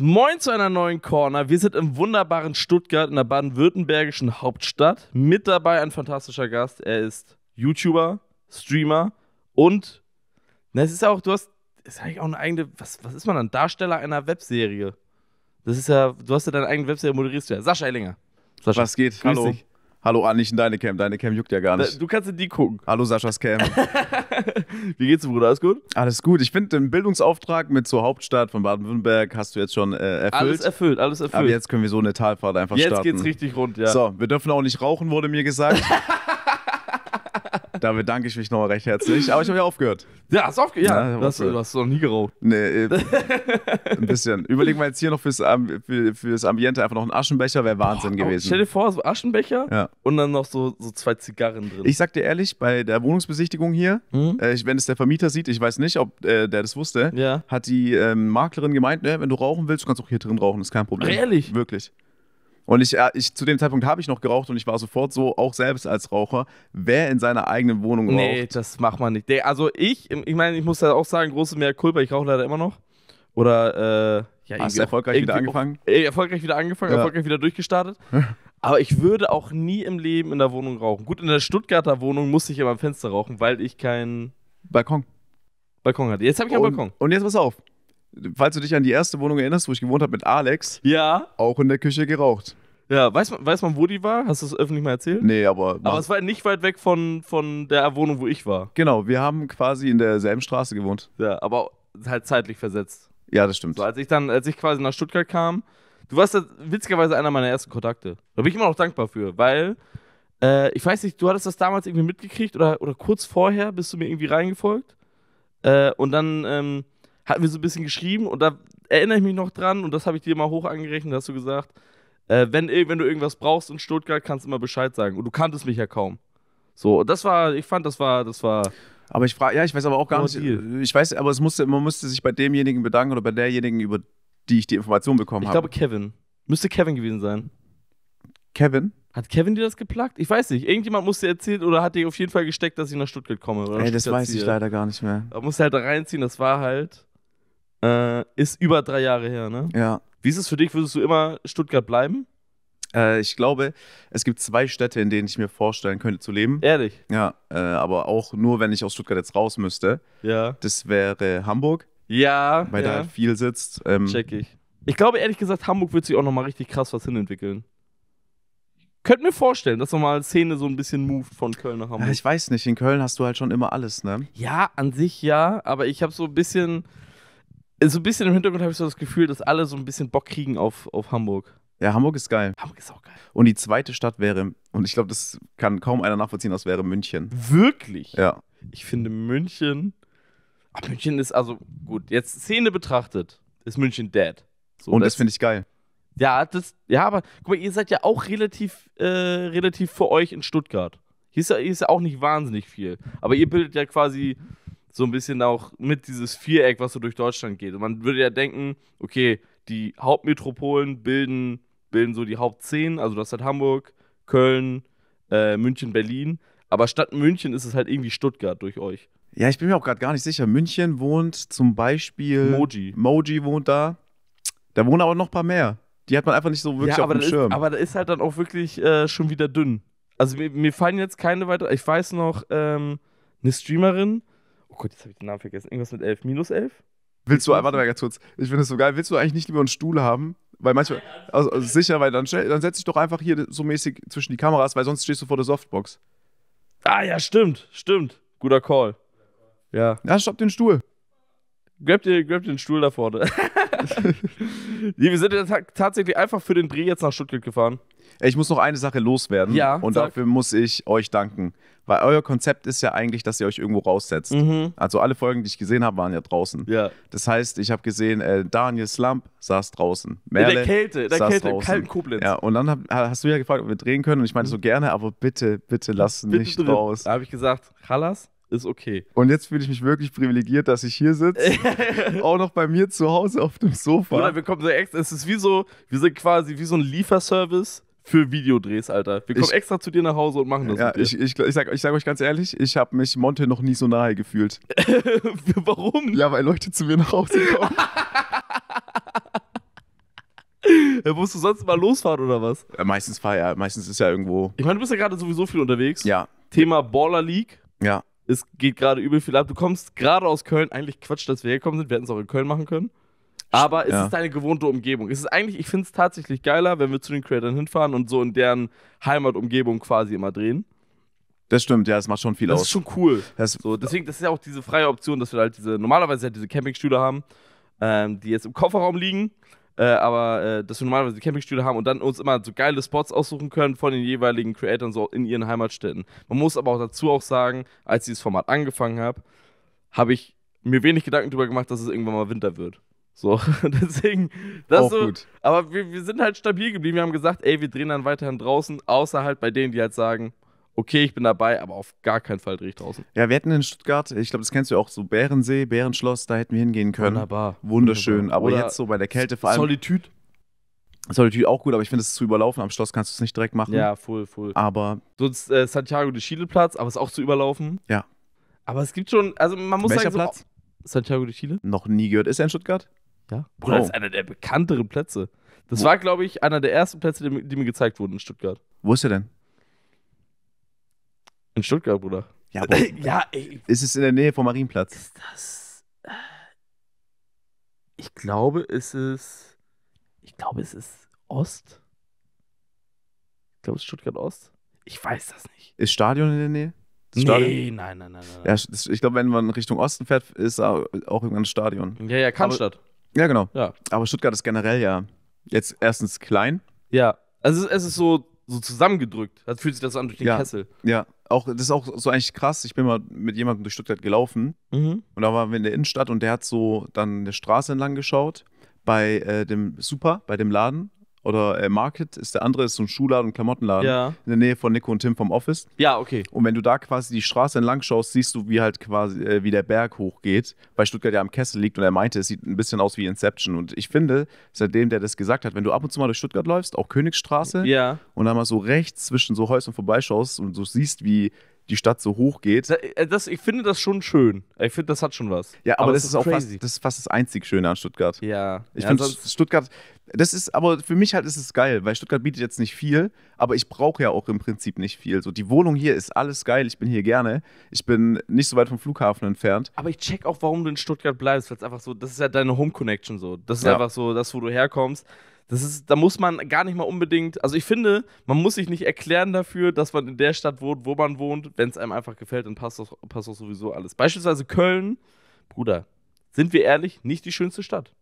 Moin zu einer neuen Corner. Wir sind im wunderbaren Stuttgart in der baden-württembergischen Hauptstadt. Mit dabei ein fantastischer Gast. Er ist YouTuber, Streamer und na, es ist auch, du hast, ist eigentlich auch eine eigene, was, was ist man dann? Darsteller einer Webserie. Das ist ja, du hast ja deine eigene Webserie moderierst du ja. Sascha Ellinger. Sascha. Was geht? Hallo. dich. Hallo An, ah, nicht in deine Cam. Deine Cam juckt ja gar nicht. Du kannst in die gucken. Hallo Saschas Cam. Wie geht's, dir, Bruder? Alles gut? Alles gut. Ich finde, den Bildungsauftrag mit zur Hauptstadt von Baden-Württemberg hast du jetzt schon äh, erfüllt. Alles erfüllt, alles erfüllt. Aber jetzt können wir so eine Talfahrt einfach jetzt starten. Jetzt geht's richtig rund, ja. So, wir dürfen auch nicht rauchen, wurde mir gesagt. da bedanke ich mich nochmal recht herzlich. Aber ich habe ja aufgehört. Ja, hast du aufgehört? Ja, ja äh, du hast noch nie geraucht. Nee, äh, ein bisschen. Überlegen wir jetzt hier noch fürs, für, fürs Ambiente einfach noch einen Aschenbecher, wäre Wahnsinn Boah, gewesen. Stell dir vor, so Aschenbecher Ja. und dann noch so, so zwei Zigarren drin. Ich sag dir ehrlich, bei der Wohnungsbesichtigung hier, Mhm. äh, wenn es der Vermieter sieht, ich weiß nicht, ob äh, der das wusste, Ja. hat die ähm, Maklerin gemeint, ne, wenn du rauchen willst, kannst du auch hier drin rauchen, ist kein Problem. ehrlich? Wirklich. Und ich, äh, ich, zu dem Zeitpunkt habe ich noch geraucht und ich war sofort so, auch selbst als Raucher, wer in seiner eigenen Wohnung raucht. Nee, das macht man nicht. Also ich, ich meine, ich muss da auch sagen, große Mehr Kulpa, ich rauche leider immer noch. Oder, äh, ja, Hast du erfolgreich wieder angefangen? Auch, äh, erfolgreich wieder angefangen, ja. erfolgreich wieder durchgestartet. Aber ich würde auch nie im Leben in der Wohnung rauchen. Gut, in der Stuttgarter Wohnung musste ich immer am Fenster rauchen, weil ich keinen Balkon. Balkon hatte. Jetzt habe ich einen Balkon. Und jetzt pass auf falls du dich an die erste Wohnung erinnerst, wo ich gewohnt habe mit Alex, ja. auch in der Küche geraucht. Ja, weiß man, weiß man, wo die war? Hast du das öffentlich mal erzählt? Nee, aber. Aber es war nicht weit weg von, von der Wohnung, wo ich war. Genau, wir haben quasi in derselben Straße gewohnt. Ja, aber halt zeitlich versetzt. Ja, das stimmt. So, als ich dann, als ich quasi nach Stuttgart kam, du warst das, witzigerweise einer meiner ersten Kontakte. Da bin ich immer noch dankbar für, weil äh, ich weiß nicht, du hattest das damals irgendwie mitgekriegt oder, oder kurz vorher bist du mir irgendwie reingefolgt. Äh, und dann ähm, hatten wir so ein bisschen geschrieben und da erinnere ich mich noch dran und das habe ich dir mal hoch angerechnet, da hast du gesagt, äh, wenn, wenn du irgendwas brauchst in Stuttgart, kannst du immer Bescheid sagen. Und du kanntest mich ja kaum. So, das war, ich fand, das war, das war. Aber ich frage, ja, ich weiß aber auch gar nicht. Deal. Ich weiß, aber es musste, man musste sich bei demjenigen bedanken oder bei derjenigen, über die ich die Information bekommen habe. Ich glaube, Kevin. Müsste Kevin gewesen sein. Kevin? Hat Kevin dir das geplagt? Ich weiß nicht. Irgendjemand musste erzählt oder hat dir auf jeden Fall gesteckt, dass ich nach Stuttgart komme. Ey, Stuttgart das weiß ich leider gar nicht mehr. Da musste halt da reinziehen, das war halt. Äh, ist über drei Jahre her, ne? Ja. Wie ist es für dich? Würdest du immer Stuttgart bleiben? Äh, ich glaube, es gibt zwei Städte, in denen ich mir vorstellen könnte zu leben. Ehrlich? Ja, äh, aber auch nur, wenn ich aus Stuttgart jetzt raus müsste. Ja. Das wäre Hamburg. Ja. Weil ja. da halt viel sitzt. Ähm, Check ich. Ich glaube, ehrlich gesagt, Hamburg wird sich auch nochmal richtig krass was hinentwickeln. Könnt mir vorstellen, dass nochmal Szene so ein bisschen moved von Köln nach Hamburg. Ja, ich weiß nicht, in Köln hast du halt schon immer alles, ne? Ja, an sich ja, aber ich habe so ein bisschen so ein bisschen im Hintergrund habe ich so das Gefühl, dass alle so ein bisschen Bock kriegen auf, auf Hamburg. Ja, Hamburg ist geil. Hamburg ist auch geil. Und die zweite Stadt wäre, und ich glaube, das kann kaum einer nachvollziehen, das wäre München. Wirklich? Ja. Ich finde München. Ach, München ist also, gut, jetzt Szene betrachtet, ist München dead. So, und das, das finde ich geil. Ja, das, ja, aber guck mal, ihr seid ja auch relativ, äh, relativ für euch in Stuttgart. Hier ist, ja, hier ist ja auch nicht wahnsinnig viel. Aber ihr bildet ja quasi so ein bisschen auch mit dieses Viereck, was so durch Deutschland geht. Und man würde ja denken, okay, die Hauptmetropolen bilden, bilden so die Hauptzehn, also das hat halt Hamburg, Köln, äh, München, Berlin. Aber statt München ist es halt irgendwie Stuttgart durch euch. Ja, ich bin mir auch gerade gar nicht sicher. München wohnt zum Beispiel. Moji. Moji wohnt da. Da wohnen aber noch ein paar mehr. Die hat man einfach nicht so wirklich ja, auf dem Schirm. Ist, aber da ist halt dann auch wirklich äh, schon wieder dünn. Also mir, mir, fallen jetzt keine weiter. Ich weiß noch, ähm, eine Streamerin, Oh Gott, jetzt habe ich den Namen vergessen. Irgendwas mit 11. Minus 11? Willst du, warte mal ganz kurz, ich finde es so geil, willst du eigentlich nicht lieber einen Stuhl haben? Weil manchmal, also, also sicher, weil dann, dann setz dich doch einfach hier so mäßig zwischen die Kameras, weil sonst stehst du vor der Softbox. Ah ja, stimmt, stimmt. Guter Call. Ja. Ja, stopp den Stuhl. Grab dir, grab dir den Stuhl da vorne. nee, wir sind ja ta tatsächlich einfach für den Dreh jetzt nach Stuttgart gefahren. Ich muss noch eine Sache loswerden. Ja, und sag. dafür muss ich euch danken. Weil euer Konzept ist ja eigentlich, dass ihr euch irgendwo raussetzt. Mhm. Also alle Folgen, die ich gesehen habe, waren ja draußen. Ja. Das heißt, ich habe gesehen, äh, Daniel Slump saß draußen. Merle in der Kälte, in der saß Kälte, draußen. kalten Koblenz. Ja, und dann hab, hast du ja gefragt, ob wir drehen können. Und ich meinte so gerne, aber bitte, bitte lass bitte nicht drin. raus. Da habe ich gesagt, Hallas, ist okay. Und jetzt fühle ich mich wirklich privilegiert, dass ich hier sitze. auch noch bei mir zu Hause auf dem Sofa. Bruder, wir kommen so extra. Es ist wie so, wir sind quasi wie so ein Lieferservice für Videodrehs, Alter. Wir kommen ich, extra zu dir nach Hause und machen das. Ja, Ich, ich, ich sag, ich, sag, euch ganz ehrlich, ich habe mich Monte noch nie so nahe gefühlt. Warum? Ja, weil Leute zu mir nach Hause kommen. Ja, musst du sonst mal losfahren oder was? Ja, meistens fahr ja, meistens ist ja irgendwo. Ich meine, du bist ja gerade sowieso viel unterwegs. Ja. Thema Baller League. Ja es geht gerade übel viel ab. Du kommst gerade aus Köln, eigentlich Quatsch, dass wir hergekommen sind, wir hätten es auch in Köln machen können. Aber es ja. ist deine gewohnte Umgebung. Es ist eigentlich, ich finde es tatsächlich geiler, wenn wir zu den Creators hinfahren und so in deren Heimatumgebung quasi immer drehen. Das stimmt, ja, es macht schon viel das aus. Das ist schon cool. Das so, deswegen, das ist ja auch diese freie Option, dass wir halt diese, normalerweise halt diese Campingstühle haben, ähm, die jetzt im Kofferraum liegen. Äh, aber äh, dass wir normalerweise Campingstühle haben und dann uns immer so geile Spots aussuchen können von den jeweiligen Creators so in ihren Heimatstädten. Man muss aber auch dazu auch sagen, als ich dieses Format angefangen habe, habe ich mir wenig Gedanken darüber gemacht, dass es irgendwann mal Winter wird. So, deswegen, das auch so, gut. Aber wir, wir sind halt stabil geblieben. Wir haben gesagt, ey, wir drehen dann weiterhin draußen, außer halt bei denen, die halt sagen, okay, ich bin dabei, aber auf gar keinen Fall drehe ich draußen. Ja, wir hätten in Stuttgart, ich glaube, das kennst du auch, so Bärensee, Bärenschloss, da hätten wir hingehen können. Wunderbar. Wunderschön, Wunderbar. aber Oder jetzt so bei der Kälte vor allem. Solitude. Solitude auch gut, aber ich finde, es zu überlaufen. Am Schloss kannst du es nicht direkt machen. Ja, voll, voll. Aber. Sonst äh, Santiago de Chile Platz, aber es ist auch zu überlaufen. Ja. Aber es gibt schon, also man muss Welcher sagen. Platz? So, Santiago de Chile? Noch nie gehört. Ist er in Stuttgart? Ja. Bruder, das ist einer der bekannteren Plätze. Das Wo? war, glaube ich, einer der ersten Plätze, die, die mir gezeigt wurden in Stuttgart. Wo ist er denn? In Stuttgart, Bruder. Ja, aber, ja ey. Ist es in der Nähe vom Marienplatz? Ist das. Äh, ich glaube, ist es. Ich glaube, es ist Ost. Ich glaube, es ist Stuttgart Ost. Ich weiß das nicht. Ist Stadion in der Nähe? Nee, nein, nein, nein, nein. Ja, ich glaube, wenn man Richtung Osten fährt, ist auch irgendein Stadion. Ja, ja, Cannstatt. ja, genau. Ja. Aber Stuttgart ist generell ja jetzt erstens klein. Ja, also es ist so so zusammengedrückt. Das fühlt sich das an durch den ja, Kessel. Ja, auch, das ist auch so eigentlich krass. Ich bin mal mit jemandem durch Stuttgart gelaufen mhm. und da waren wir in der Innenstadt und der hat so dann eine Straße entlang geschaut bei äh, dem Super, bei dem Laden oder äh, Market ist der andere, ist so ein Schuhladen und Klamottenladen ja. in der Nähe von Nico und Tim vom Office. Ja, okay. Und wenn du da quasi die Straße entlang schaust, siehst du, wie halt quasi, äh, wie der Berg hochgeht, weil Stuttgart ja am Kessel liegt und er meinte, es sieht ein bisschen aus wie Inception. Und ich finde, seitdem der das gesagt hat, wenn du ab und zu mal durch Stuttgart läufst, auch Königsstraße, ja. und dann mal so rechts zwischen so Häusern vorbeischaust und so siehst, wie die Stadt so hoch geht. Äh, das, ich finde das schon schön. Ich finde, das hat schon was. Ja, aber, aber das, das, ist, auch fast, das, ist fast das einzig Schöne an Stuttgart. Ja. Ich ja, finde Stuttgart, das ist, aber für mich halt ist es geil, weil Stuttgart bietet jetzt nicht viel, aber ich brauche ja auch im Prinzip nicht viel. So, die Wohnung hier ist alles geil, ich bin hier gerne. Ich bin nicht so weit vom Flughafen entfernt. Aber ich check auch, warum du in Stuttgart bleibst, weil es einfach so, das ist ja deine Home Connection so. Das ist ja. einfach so, das, wo du herkommst. Das ist, da muss man gar nicht mal unbedingt, also ich finde, man muss sich nicht erklären dafür, dass man in der Stadt wohnt, wo man wohnt. Wenn es einem einfach gefällt, dann passt das, passt sowieso alles. Beispielsweise Köln, Bruder, sind wir ehrlich, nicht die schönste Stadt.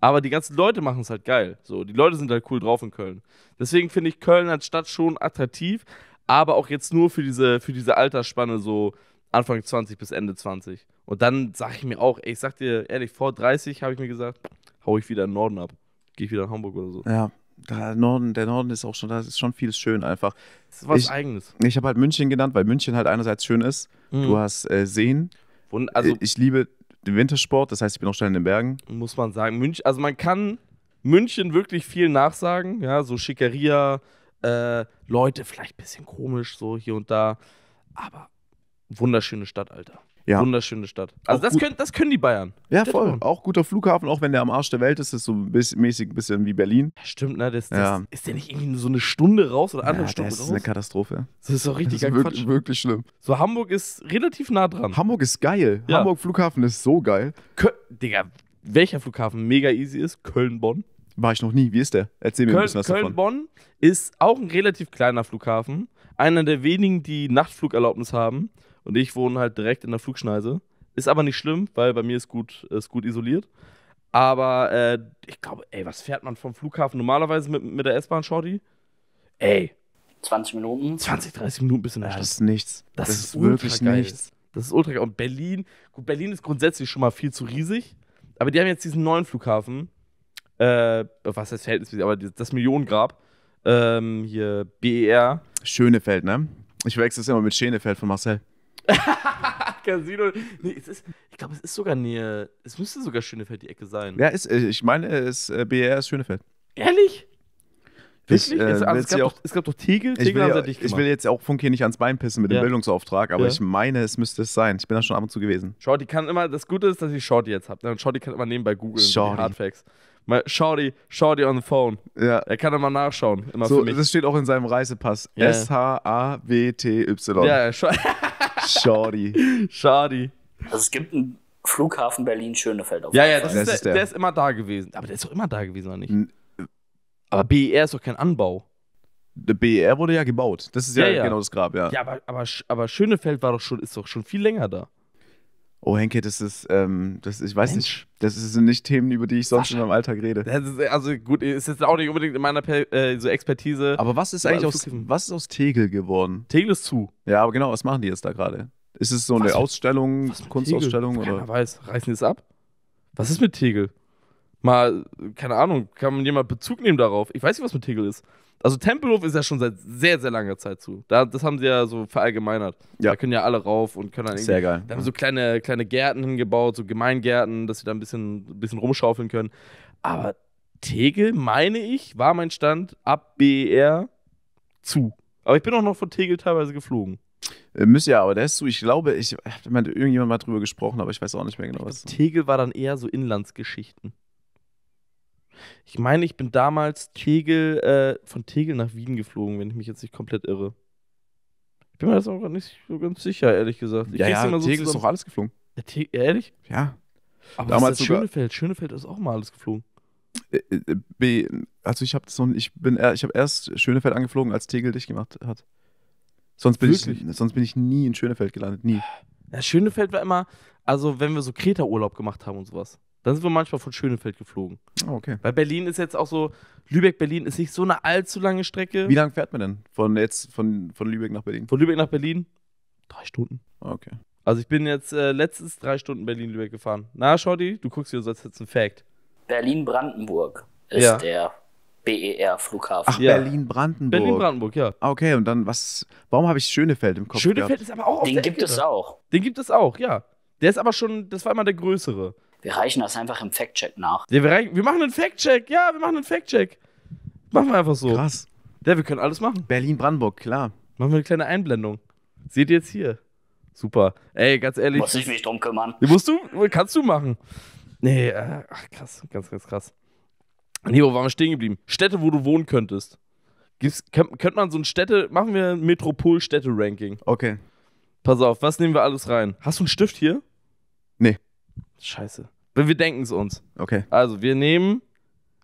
Aber die ganzen Leute machen es halt geil. So, die Leute sind halt cool drauf in Köln. Deswegen finde ich Köln als Stadt schon attraktiv, aber auch jetzt nur für diese, für diese Altersspanne so Anfang 20 bis Ende 20. Und dann sage ich mir auch, ey, ich sag dir ehrlich, vor 30 habe ich mir gesagt, hau ich wieder in den Norden ab gehe ich wieder nach Hamburg oder so. Ja, der Norden, der Norden ist auch schon, da ist schon vieles schön einfach. Das ist was ich, Eigenes. Ich habe halt München genannt, weil München halt einerseits schön ist. Mhm. Du hast äh, Seen. Und also, äh, ich liebe den Wintersport, das heißt, ich bin auch schnell in den Bergen. Muss man sagen. Münch, also man kann München wirklich viel nachsagen, ja, so Schickeria, äh, Leute, vielleicht ein bisschen komisch, so hier und da. Aber wunderschöne Stadt, Alter. Ja. Wunderschöne Stadt. Also das können, das können, die Bayern. Ja, voll. Auch guter Flughafen, auch wenn der am Arsch der Welt ist, ist so mäßig ein bisschen wie Berlin. Ja, stimmt, ne? Das, das ja. Ist der nicht irgendwie so eine Stunde raus oder andere ja, Stunden raus? Das ist eine Katastrophe. Das ist doch richtig das ist wirklich, wirklich, schlimm. So, Hamburg ist relativ nah dran. Hamburg ist geil. Hamburg Flughafen ist so geil. Köln, Digga, welcher Flughafen mega easy ist? Köln-Bonn. War ich noch nie. Wie ist der? Erzähl mir Köln, ein bisschen was Köln, davon. Köln-Bonn ist auch ein relativ kleiner Flughafen. Einer der wenigen, die Nachtflugerlaubnis haben und ich wohne halt direkt in der Flugschneise. Ist aber nicht schlimm, weil bei mir ist gut, ist gut isoliert. Aber äh, ich glaube, ey, was fährt man vom Flughafen normalerweise mit, mit der S-Bahn, Shorty? Ey. 20 Minuten? 20, 30 Minuten bis in der Stadt. Das ist nichts. Das, das ist, wirklich geil. nichts. Das ist ultra geil. Und Berlin, gut, Berlin ist grundsätzlich schon mal viel zu riesig. Aber die haben jetzt diesen neuen Flughafen. Äh, was heißt Verhältnismäßig, aber das Millionengrab. Ähm, hier, BER. Schönefeld, ne? Ich wechsle es immer mit Schönefeld von Marcel. Casino. Nee, es ist, ich glaube, es ist sogar näher. Es müsste sogar Schönefeld die Ecke sein. Ja, ist, äh, ich meine, es ist äh, BR ist Schönefeld. Ehrlich? Wirklich? Ich, äh, also, es, gab auch, es gab doch Tegel. Tegel ich will, ja, ich will jetzt auch Funk hier nicht ans Bein pissen mit ja. dem Bildungsauftrag, aber ja. ich meine, es müsste es sein. Ich bin da schon ab und zu gewesen. Shorty kann immer, das Gute ist, dass ich Shorty jetzt habe. Ne? Shorty kann immer nebenbei googeln. Shorty. Hardfacts. Shorty, Shorty on the phone. Ja. Er kann immer nachschauen. Immer so, Das steht auch in seinem Reisepass. S-H-A-W-T-Y. Ja, Shorty. Schadi. Schadi. Also es gibt einen Flughafen Berlin-Schönefeld. Ja, ja, das, das ist, ist der, der, ist immer da gewesen. Aber der ist doch immer da gewesen, oder nicht? N aber BER ist doch kein Anbau. Der e BER wurde ja gebaut. Das ist ja, ja, ja. genau das Grab, ja. Ja, aber, aber, aber Schönefeld war doch schon, ist doch schon viel länger da. Oh, Henke, das ist, ähm, das, ich weiß Mensch. nicht, das sind nicht Themen, über die ich sonst Sascha. in meinem Alltag rede. Ist, also gut, ist jetzt auch nicht unbedingt in meiner per äh, so Expertise. Aber was ist eigentlich aus, was ist aus Tegel geworden? Tegel ist zu. Ja, aber genau, was machen die jetzt da gerade? Ist es so was eine mit, Ausstellung, Kunstausstellung? Tegel? Keiner weiß. Reißen die es ab? Was ist mit Tegel? mal, keine Ahnung, kann man jemand Bezug nehmen darauf? Ich weiß nicht, was mit Tegel ist. Also Tempelhof ist ja schon seit sehr, sehr langer Zeit zu. Da, das haben sie ja so verallgemeinert. Ja. Da können ja alle rauf und können dann irgendwie. Sehr geil. Da haben so kleine, kleine Gärten hingebaut, so Gemeingärten, dass sie da ein bisschen, ein bisschen rumschaufeln können. Aber Tegel, meine ich, war mein Stand ab BER zu. Aber ich bin auch noch von Tegel teilweise geflogen. Äh, Müsste ja, aber der ist zu. Ich glaube, ich habe irgendjemand mal drüber gesprochen, aber ich weiß auch nicht mehr genau, was. Tegel war dann eher so Inlandsgeschichten. Ich meine, ich bin damals Tegel, äh, von Tegel nach Wien geflogen, wenn ich mich jetzt nicht komplett irre. Ich bin mir das auch gar nicht so ganz sicher, ehrlich gesagt. Ich ja, ja so Tegel ist doch alles geflogen. Ja, ehrlich? Ja. Aber damals ist Schönefeld. Schönefeld ist auch mal alles geflogen. Äh, äh, B, also ich habe so, ich bin, ich habe erst Schönefeld angeflogen, als Tegel dich gemacht hat. Sonst bin, ich, sonst bin ich nie in Schönefeld gelandet, nie. Ja, Schönefeld war immer, also wenn wir so Kreta-Urlaub gemacht haben und sowas. Dann sind wir manchmal von Schönefeld geflogen. Oh, okay. Weil Berlin ist jetzt auch so, Lübeck-Berlin ist nicht so eine allzu lange Strecke. Wie lange fährt man denn von jetzt von, von Lübeck nach Berlin? Von Lübeck nach Berlin? Drei Stunden. Ah, okay. Also ich bin jetzt äh, letztens drei Stunden Berlin-Lübeck gefahren. Na, Shorty, du guckst hier so als jetzt ein Fact. Berlin-Brandenburg ist ja. der BER-Flughafen. Ach, ja. Berlin-Brandenburg. Berlin-Brandenburg, ja. Ah, okay, und dann was. Warum habe ich Schönefeld im Kopf? Schönefeld gehabt? ist aber auch. Den gibt Ecke. es auch. Den gibt es auch, ja. Der ist aber schon, das war immer der größere. Wir reichen das einfach im Fact-Check nach. Ja, wir, wir machen einen Fact-Check. Ja, wir machen einen Fact-Check. Machen wir einfach so. Krass. Ja, wir können alles machen. Berlin-Brandenburg, klar. Machen wir eine kleine Einblendung. Seht ihr jetzt hier. Super. Ey, ganz ehrlich. Muss ich mich drum kümmern. Musst du, kannst du machen. Nee, äh, ach, krass, ganz, ganz krass. Nee, wo waren wir stehen geblieben? Städte, wo du wohnen könntest. Gibt's, könnte man so ein Städte, machen wir ein Metropol-Städte-Ranking. Okay. Pass auf, was nehmen wir alles rein? Hast du einen Stift hier? Nee. Scheiße. Wir denken es uns. Okay. Also wir nehmen,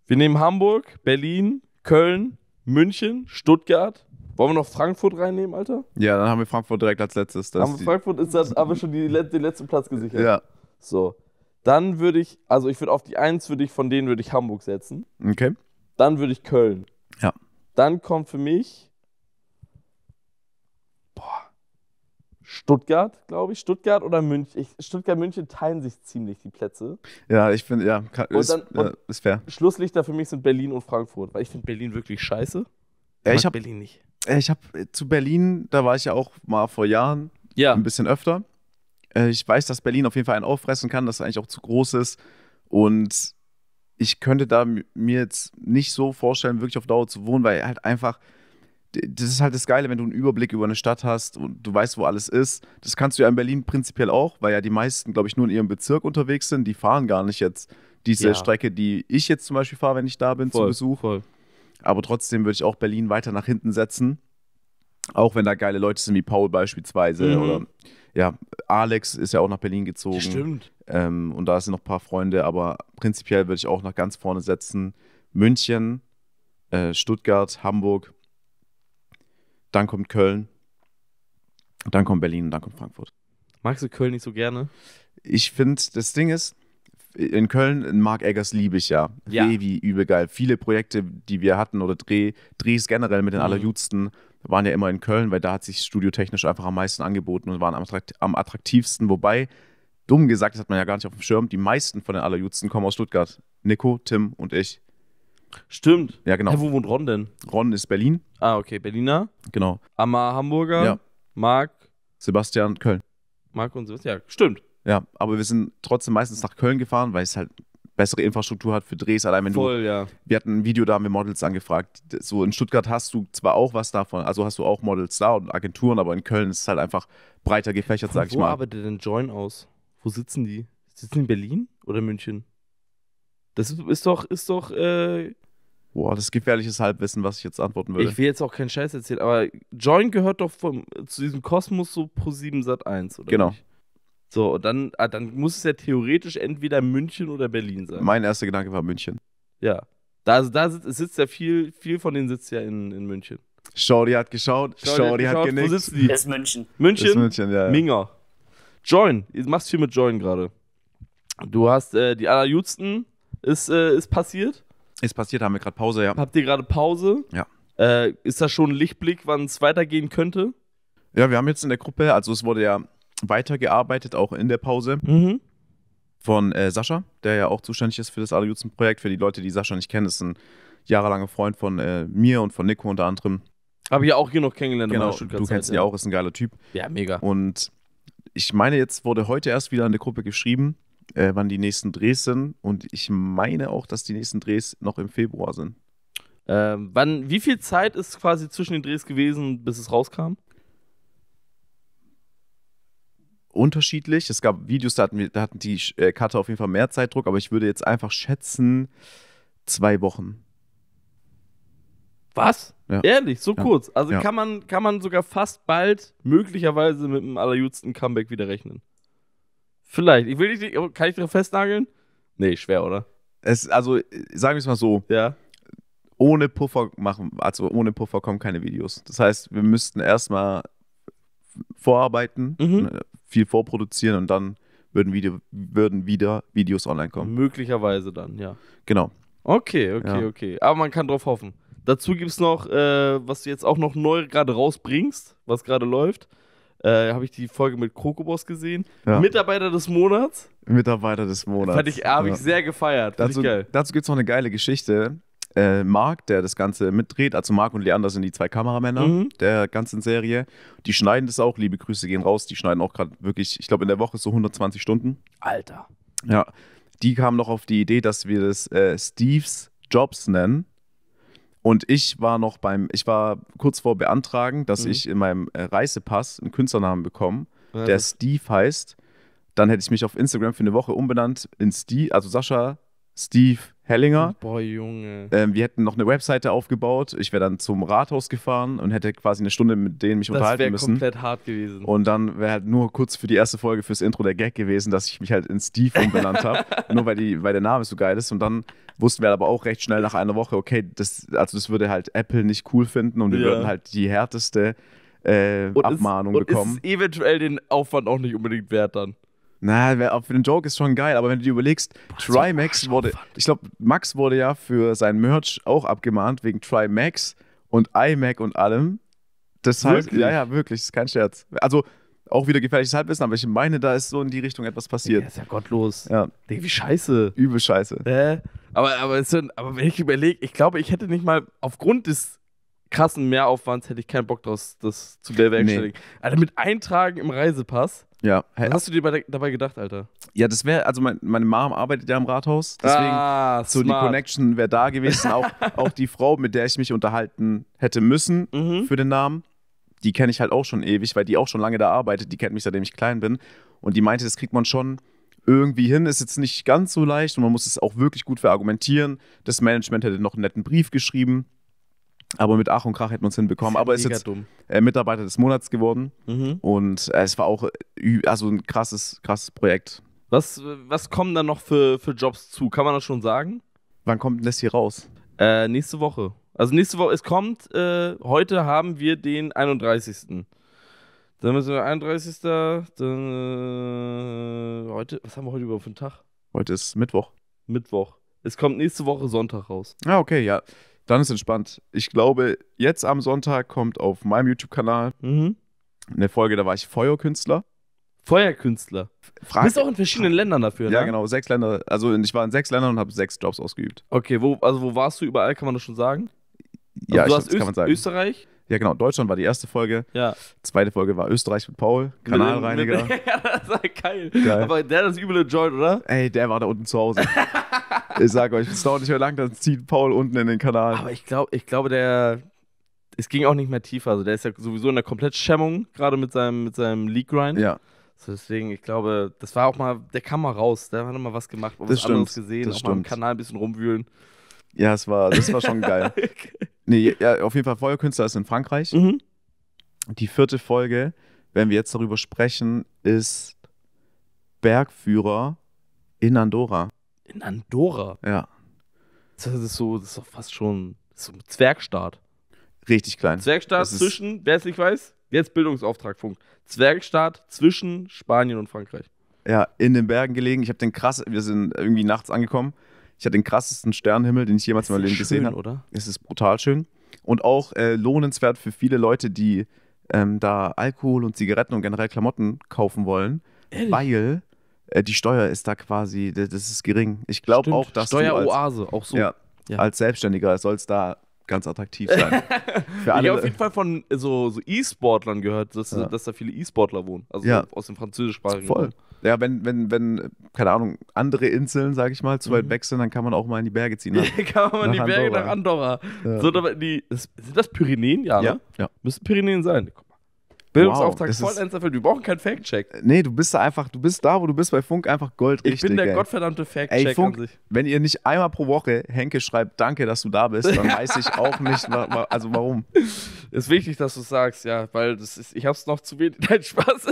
wir nehmen Hamburg, Berlin, Köln, München, Stuttgart. Wollen wir noch Frankfurt reinnehmen, Alter? Ja, dann haben wir Frankfurt direkt als letztes. Das haben Frankfurt ist das, haben schon die, den letzten Platz gesichert. Ja. So. Dann würde ich, also ich würde auf die Eins würde ich, von denen würde ich Hamburg setzen. Okay. Dann würde ich Köln. Ja. Dann kommt für mich Stuttgart, glaube ich. Stuttgart oder München. Stuttgart, München teilen sich ziemlich die Plätze. Ja, ich finde, ja, kann, ist, dann, ja, ist fair. Schlusslichter für mich sind Berlin und Frankfurt, weil ich finde Berlin wirklich scheiße. Ja, ich habe Berlin nicht. Ich habe äh, zu Berlin, da war ich ja auch mal vor Jahren, ja. ein bisschen öfter. Äh, ich weiß, dass Berlin auf jeden Fall einen auffressen kann, dass es eigentlich auch zu groß ist. Und ich könnte da mir jetzt nicht so vorstellen, wirklich auf Dauer zu wohnen, weil halt einfach das ist halt das Geile, wenn du einen Überblick über eine Stadt hast und du weißt, wo alles ist. Das kannst du ja in Berlin prinzipiell auch, weil ja die meisten, glaube ich, nur in ihrem Bezirk unterwegs sind. Die fahren gar nicht jetzt diese ja. Strecke, die ich jetzt zum Beispiel fahre, wenn ich da bin, voll, zu Besuch. Voll. Aber trotzdem würde ich auch Berlin weiter nach hinten setzen. Auch wenn da geile Leute sind, wie Paul beispielsweise. Mhm. Oder ja, Alex ist ja auch nach Berlin gezogen. Stimmt. Ähm, und da sind noch ein paar Freunde, aber prinzipiell würde ich auch nach ganz vorne setzen. München, äh, Stuttgart, Hamburg dann kommt Köln, dann kommt Berlin und dann kommt Frankfurt. Magst du Köln nicht so gerne? Ich finde, das Ding ist, in Köln, in Mark Eggers liebe ich ja. ja. Revi, übel geil. Viele Projekte, die wir hatten oder Dreh, Drehs generell mit den mhm. allerjudsten, waren ja immer in Köln, weil da hat sich studiotechnisch einfach am meisten angeboten und waren am attraktivsten. Wobei, dumm gesagt, das hat man ja gar nicht auf dem Schirm, die meisten von den allerjudsten kommen aus Stuttgart. Nico, Tim und ich. Stimmt. Ja, genau. Hä, wo wohnt Ron denn? Ron ist Berlin. Ah, okay, Berliner. Genau. Amma Hamburger. Ja. Marc. Sebastian Köln. Marc und Sebastian, ja, stimmt. Ja, aber wir sind trotzdem meistens nach Köln gefahren, weil es halt bessere Infrastruktur hat für Drehs. Allein wenn Voll, du. Ja. Wir hatten ein Video, da haben wir Models angefragt. So in Stuttgart hast du zwar auch was davon, also hast du auch Models da und Agenturen, aber in Köln ist es halt einfach breiter gefächert, sag ich mal. Wo arbeitet denn Join aus? Wo sitzen die? Sitzen die in Berlin oder München? Das ist doch, ist doch äh, Boah, das ist gefährliches Halbwissen, was ich jetzt antworten würde. Ich will jetzt auch keinen Scheiß erzählen, aber Join gehört doch vom, zu diesem Kosmos so pro 7 Sat 1, oder? Genau. Nicht? So, und dann, ah, dann muss es ja theoretisch entweder München oder Berlin sein. Mein erster Gedanke war München. Ja. Da, da sitzt, sitzt ja viel, viel von denen sitzt ja in, in München. Shorty hat geschaut, Shorty, hat, hat genickt. Wo sitzen die? Das ist München. München? Ist München, ja, ja. Minger. Join, du machst viel mit Join gerade. Du hast äh, die allerjüdsten, ist, äh, ist passiert. Ist passiert, haben wir gerade Pause, ja. Habt ihr gerade Pause? Ja. Äh, ist das schon ein Lichtblick, wann es weitergehen könnte? Ja, wir haben jetzt in der Gruppe, also es wurde ja weitergearbeitet, auch in der Pause. Mhm. Von äh, Sascha, der ja auch zuständig ist für das Aliutzen-Projekt. Für die Leute, die Sascha nicht kennen, ist ein jahrelanger Freund von äh, mir und von Nico unter anderem. Habe ich ja auch hier noch kennengelernt. Genau, du kennst ihn ja auch, ist ein geiler Typ. Ja, mega. Und ich meine, jetzt wurde heute erst wieder in der Gruppe geschrieben, äh, wann die nächsten Drehs sind. Und ich meine auch, dass die nächsten Drehs noch im Februar sind. Ähm, wann, wie viel Zeit ist quasi zwischen den Drehs gewesen, bis es rauskam? Unterschiedlich. Es gab Videos, da hatten, wir, da hatten die Karte äh, auf jeden Fall mehr Zeitdruck, aber ich würde jetzt einfach schätzen, zwei Wochen. Was? Ja. Ehrlich, so ja. kurz. Also ja. kann, man, kann man sogar fast bald möglicherweise mit einem allerjüdsten Comeback wieder rechnen. Vielleicht. Ich will nicht, oh, kann ich darauf festnageln? Nee, schwer, oder? Es, also, sagen wir es mal so. Ja. Ohne Puffer machen, also ohne Puffer kommen keine Videos. Das heißt, wir müssten erstmal vorarbeiten, mhm. Äh, viel vorproduzieren und dann würden, Video, würden wieder Videos online kommen. Möglicherweise dann, ja. Genau. Okay, okay, ja. okay. Aber man kann drauf hoffen. Dazu gibt es noch, äh, was du jetzt auch noch neu gerade rausbringst, was gerade läuft äh, habe ich die Folge mit Krokobos gesehen. Ja. Mitarbeiter des Monats. Mitarbeiter des Monats. Fand ich, habe ja. ich sehr gefeiert. Fand dazu dazu gibt es noch eine geile Geschichte. Äh, Marc, der das Ganze mitdreht, also Marc und Leander sind die zwei Kameramänner mhm. der ganzen Serie. Die schneiden das auch, liebe Grüße gehen raus. Die schneiden auch gerade wirklich, ich glaube, in der Woche so 120 Stunden. Alter. Ja. Die kamen noch auf die Idee, dass wir das äh, Steve's Jobs nennen und ich war noch beim, ich war kurz vor beantragen, dass mhm. ich in meinem äh, Reisepass einen Künstlernamen bekomme, ja, der Steve heißt. Dann hätte ich mich auf Instagram für eine Woche umbenannt in Steve, also Sascha Steve Hellinger. Oh, boah, Junge. Ähm, wir hätten noch eine Webseite aufgebaut. Ich wäre dann zum Rathaus gefahren und hätte quasi eine Stunde mit denen mich das unterhalten müssen. Das wäre komplett hart gewesen. Und dann wäre halt nur kurz für die erste Folge fürs Intro der Gag gewesen, dass ich mich halt in Steve umbenannt habe. nur weil, die, weil der Name so geil ist. Und dann wussten wir halt aber auch recht schnell nach einer Woche, okay, das, also das würde halt Apple nicht cool finden und wir ja. würden halt die härteste äh, Abmahnung ist, und bekommen. Ist eventuell den Aufwand auch nicht unbedingt wert dann. Na, für den Joke ist schon geil, aber wenn du dir überlegst, Boah, Trimax wurde, ich glaube, Max wurde ja für sein Merch auch abgemahnt wegen Trimax und iMac und allem. Deshalb, wirklich? ja, ja, wirklich, ist kein Scherz. Also auch wieder gefährliches Halbwissen, aber ich meine, da ist so in die Richtung etwas passiert. Ja, ist ja gottlos. Ja. Digga, wie scheiße. Übel scheiße. Äh, aber, aber, aber wenn ich überlege, ich glaube, ich hätte nicht mal aufgrund des krassen Mehraufwands hätte ich keinen Bock draus, das zu bewerkstelligen. Nee. Alter, mit Eintragen im Reisepass. Ja. Was hast du dir dabei gedacht, Alter? Ja, das wäre, also mein, meine Mom arbeitet ja im Rathaus, deswegen ah, so die Connection wäre da gewesen. auch, auch die Frau, mit der ich mich unterhalten hätte müssen mhm. für den Namen, die kenne ich halt auch schon ewig, weil die auch schon lange da arbeitet. Die kennt mich, seitdem ich klein bin. Und die meinte, das kriegt man schon irgendwie hin. Ist jetzt nicht ganz so leicht und man muss es auch wirklich gut verargumentieren. Das Management hätte noch einen netten Brief geschrieben. Aber mit Ach und Krach hätten wir es hinbekommen. Ist aber ist jetzt dumm. Äh, Mitarbeiter des Monats geworden. Mhm. Und äh, es war auch äh, also ein krasses, krasses Projekt. Was, was kommen da noch für, für Jobs zu? Kann man das schon sagen? Wann kommt denn das hier raus? Äh, nächste Woche. Also nächste Woche, es kommt, äh, heute haben wir den 31. Dann müssen wir 31. Dann, äh, heute, was haben wir heute überhaupt für einen Tag? Heute ist Mittwoch. Mittwoch. Es kommt nächste Woche Sonntag raus. Ah, okay, ja dann ist entspannt. Ich glaube, jetzt am Sonntag kommt auf meinem YouTube-Kanal mhm. eine Folge, da war ich Feuerkünstler. Feuerkünstler. Frage. Du bist auch in verschiedenen Ländern dafür, ne? Ja, genau, sechs Länder. Also ich war in sechs Ländern und habe sechs Jobs ausgeübt. Okay, wo, also wo warst du überall, kann man das schon sagen? Ja, also, du hast glaub, Öst kann man sagen. Österreich? Ja, genau, Deutschland war die erste Folge. Ja. Zweite Folge war Österreich mit Paul, Kanalreiniger. ja, das war geil. geil. Aber der hat das üble Joint, oder? Ey, der war da unten zu Hause. ich sage euch, es dauert nicht mehr lang, dann zieht Paul unten in den Kanal. Aber ich glaube, ich glaube, der. Es ging auch nicht mehr tiefer. Also der ist ja sowieso in der Komplettschämmung, gerade mit seinem, mit seinem Leak-Grind. Ja. So deswegen, ich glaube, das war auch mal, der kam mal raus, der hat mal was gemacht, was das stimmt, anderes gesehen, das auch stimmt. mal im Kanal ein bisschen rumwühlen. Ja, es war, das war schon geil. okay. Nee, ja, auf jeden Fall, Feuerkünstler ist in Frankreich. Mhm. Die vierte Folge, wenn wir jetzt darüber sprechen, ist Bergführer in Andorra in Andorra. Ja. Das ist so, das ist doch fast schon so ein Zwergstaat. Richtig klein. Zwergstaat zwischen, wer es nicht weiß, jetzt Bildungsauftrag, Funk. Zwergstaat zwischen Spanien und Frankreich. Ja, in den Bergen gelegen. Ich habe den krass, wir sind irgendwie nachts angekommen. Ich hatte den krassesten Sternenhimmel, den ich jemals in meinem Leben schön, gesehen habe. oder? Es ist brutal schön. Und auch äh, lohnenswert für viele Leute, die ähm, da Alkohol und Zigaretten und generell Klamotten kaufen wollen. Ehrlich? Weil äh, die Steuer ist da quasi, das ist gering. Ich glaube auch, dass Steueroase, auch so. Ja, ja. Als Selbstständiger soll es da ganz attraktiv sein. ich habe auf jeden Fall von äh, so, so E-Sportlern gehört, dass, ja. dass, da viele E-Sportler wohnen, also ja. aus dem französischsprachigen. Voll. Ja, wenn, wenn, wenn, keine Ahnung, andere Inseln, sage ich mal, zu mhm. weit weg sind, dann kann man auch mal in die Berge ziehen. Nach, kann man in die Berge nach Andorra. Ja. So, die, sind das Pyrenäen? Ja, ne? ja. Müssen Pyrenäen sein. Bildungsauftrag wow, vollends erfüllt. Wir brauchen keinen Fact-Check. Äh, nee, du bist da einfach, du bist da, wo du bist bei Funk, einfach Gold Ich bin der ey. gottverdammte Fact-Check. Funk, wenn ihr nicht einmal pro Woche Henke schreibt, danke, dass du da bist, dann weiß ich auch nicht, also warum. Ist wichtig, dass du sagst, ja, weil das ist, ich hab's noch zu wenig, nein, Spaß.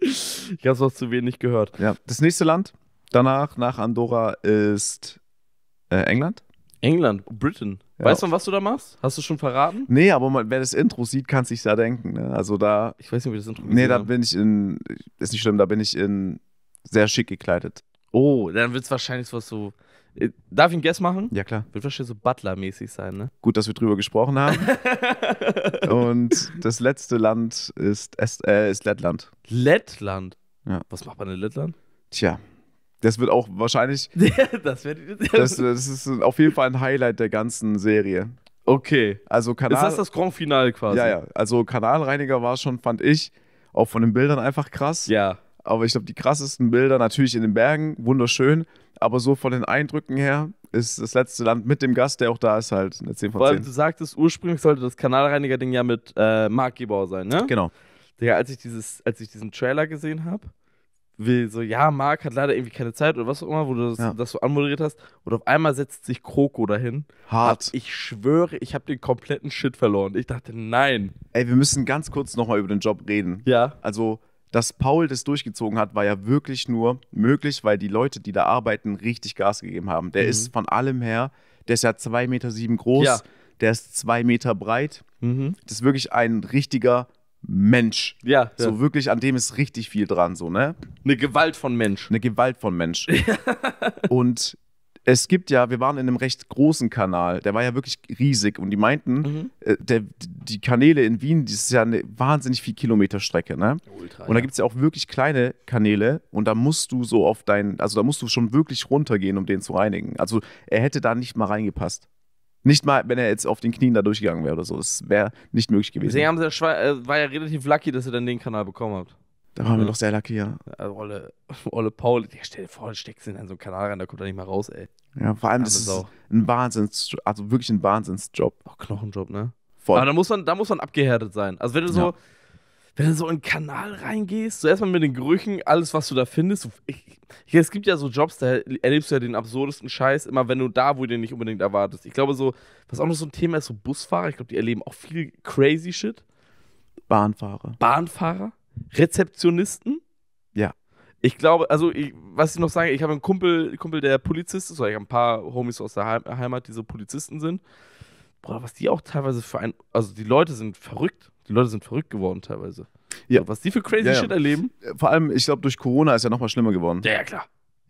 ich hab's noch zu wenig gehört. Ja, das nächste Land danach, nach Andorra, ist äh, England. England, Britain. Ja. Weißt du, was du da machst? Hast du schon verraten? Nee, aber man, wer das Intro sieht, kann sich da denken. Ne? Also da. Ich weiß nicht, wie das Intro Nee, da bin ich in. Ist nicht schlimm, da bin ich in sehr schick gekleidet. Oh, dann wird es wahrscheinlich was so. Äh, darf ich einen Guess machen? Ja, klar. Wird wahrscheinlich so Butler-mäßig sein, ne? Gut, dass wir drüber gesprochen haben. Und das letzte Land ist, äh, ist Lettland. Lettland? Ja. Was macht man in Lettland? Tja, das wird auch wahrscheinlich. das, wird, das, das ist auf jeden Fall ein Highlight der ganzen Serie. Okay. Also Kanal. Ist das das Grand Finale quasi? Ja, ja. Also Kanalreiniger war schon, fand ich, auch von den Bildern einfach krass. Ja. Aber ich glaube, die krassesten Bilder natürlich in den Bergen, wunderschön. Aber so von den Eindrücken her ist das letzte Land mit dem Gast, der auch da ist, halt eine 10 von 10. Weil du sagtest, ursprünglich sollte das Kanalreiniger-Ding ja mit äh, Mark Gebauer sein, ne? Genau. Ja, als ich, dieses, als ich diesen Trailer gesehen habe, will so, ja, Marc hat leider irgendwie keine Zeit oder was auch immer, wo du das, ja. das so anmoderiert hast. Und auf einmal setzt sich Kroko dahin. Hart. Hab, ich schwöre, ich habe den kompletten Shit verloren. Ich dachte, nein. Ey, wir müssen ganz kurz nochmal über den Job reden. Ja. Also, dass Paul das durchgezogen hat, war ja wirklich nur möglich, weil die Leute, die da arbeiten, richtig Gas gegeben haben. Der mhm. ist von allem her, der ist ja 2,7 Meter sieben groß, ja. der ist 2 Meter breit. Mhm. Das ist wirklich ein richtiger Mensch. Ja, So wirklich, an dem ist richtig viel dran, so, ne? Eine Gewalt von Mensch. Eine Gewalt von Mensch. und es gibt ja, wir waren in einem recht großen Kanal, der war ja wirklich riesig und die meinten, mhm. äh, der, die Kanäle in Wien, das ist ja eine wahnsinnig viel Kilometerstrecke, ne? Ultra, und da ja. gibt es ja auch wirklich kleine Kanäle und da musst du so auf deinen, also da musst du schon wirklich runtergehen, um den zu reinigen. Also er hätte da nicht mal reingepasst. Nicht mal, wenn er jetzt auf den Knien da durchgegangen wäre oder so. Das wäre nicht möglich gewesen. Sie haben sie, äh, war ja relativ lucky, dass ihr dann den Kanal bekommen habt. Da waren wir noch sehr lucky, ja. Also, Olle, Olle Paul, der stell dir vor, du in so einen Kanal rein, da kommt er nicht mehr raus, ey. Ja, vor allem, ja, das ist auch. ein Wahnsinns, also wirklich ein Wahnsinnsjob. Auch Knochenjob, ne? Voll. Aber da muss man, da muss man abgehärtet sein. Also wenn du so, ja wenn du so in den Kanal reingehst, so erstmal mit den Gerüchen, alles, was du da findest. Ich, ich, es gibt ja so Jobs, da erlebst du ja den absurdesten Scheiß, immer wenn du da, wo du den nicht unbedingt erwartest. Ich glaube, so, was auch noch so ein Thema ist, so Busfahrer, ich glaube, die erleben auch viel crazy Shit. Bahnfahrer. Bahnfahrer? Rezeptionisten? Ja. Ich glaube, also, ich, was ich noch sage, ich habe einen Kumpel, Kumpel, der Polizist ist, oder ich habe ein paar Homies aus der Heimat, die so Polizisten sind. Boah, was die auch teilweise für ein. Also, die Leute sind verrückt die Leute sind verrückt geworden teilweise. Ja. So, was die für crazy ja, Shit erleben. Äh, vor allem, ich glaube, durch Corona ist ja nochmal schlimmer geworden. Ja, ja klar.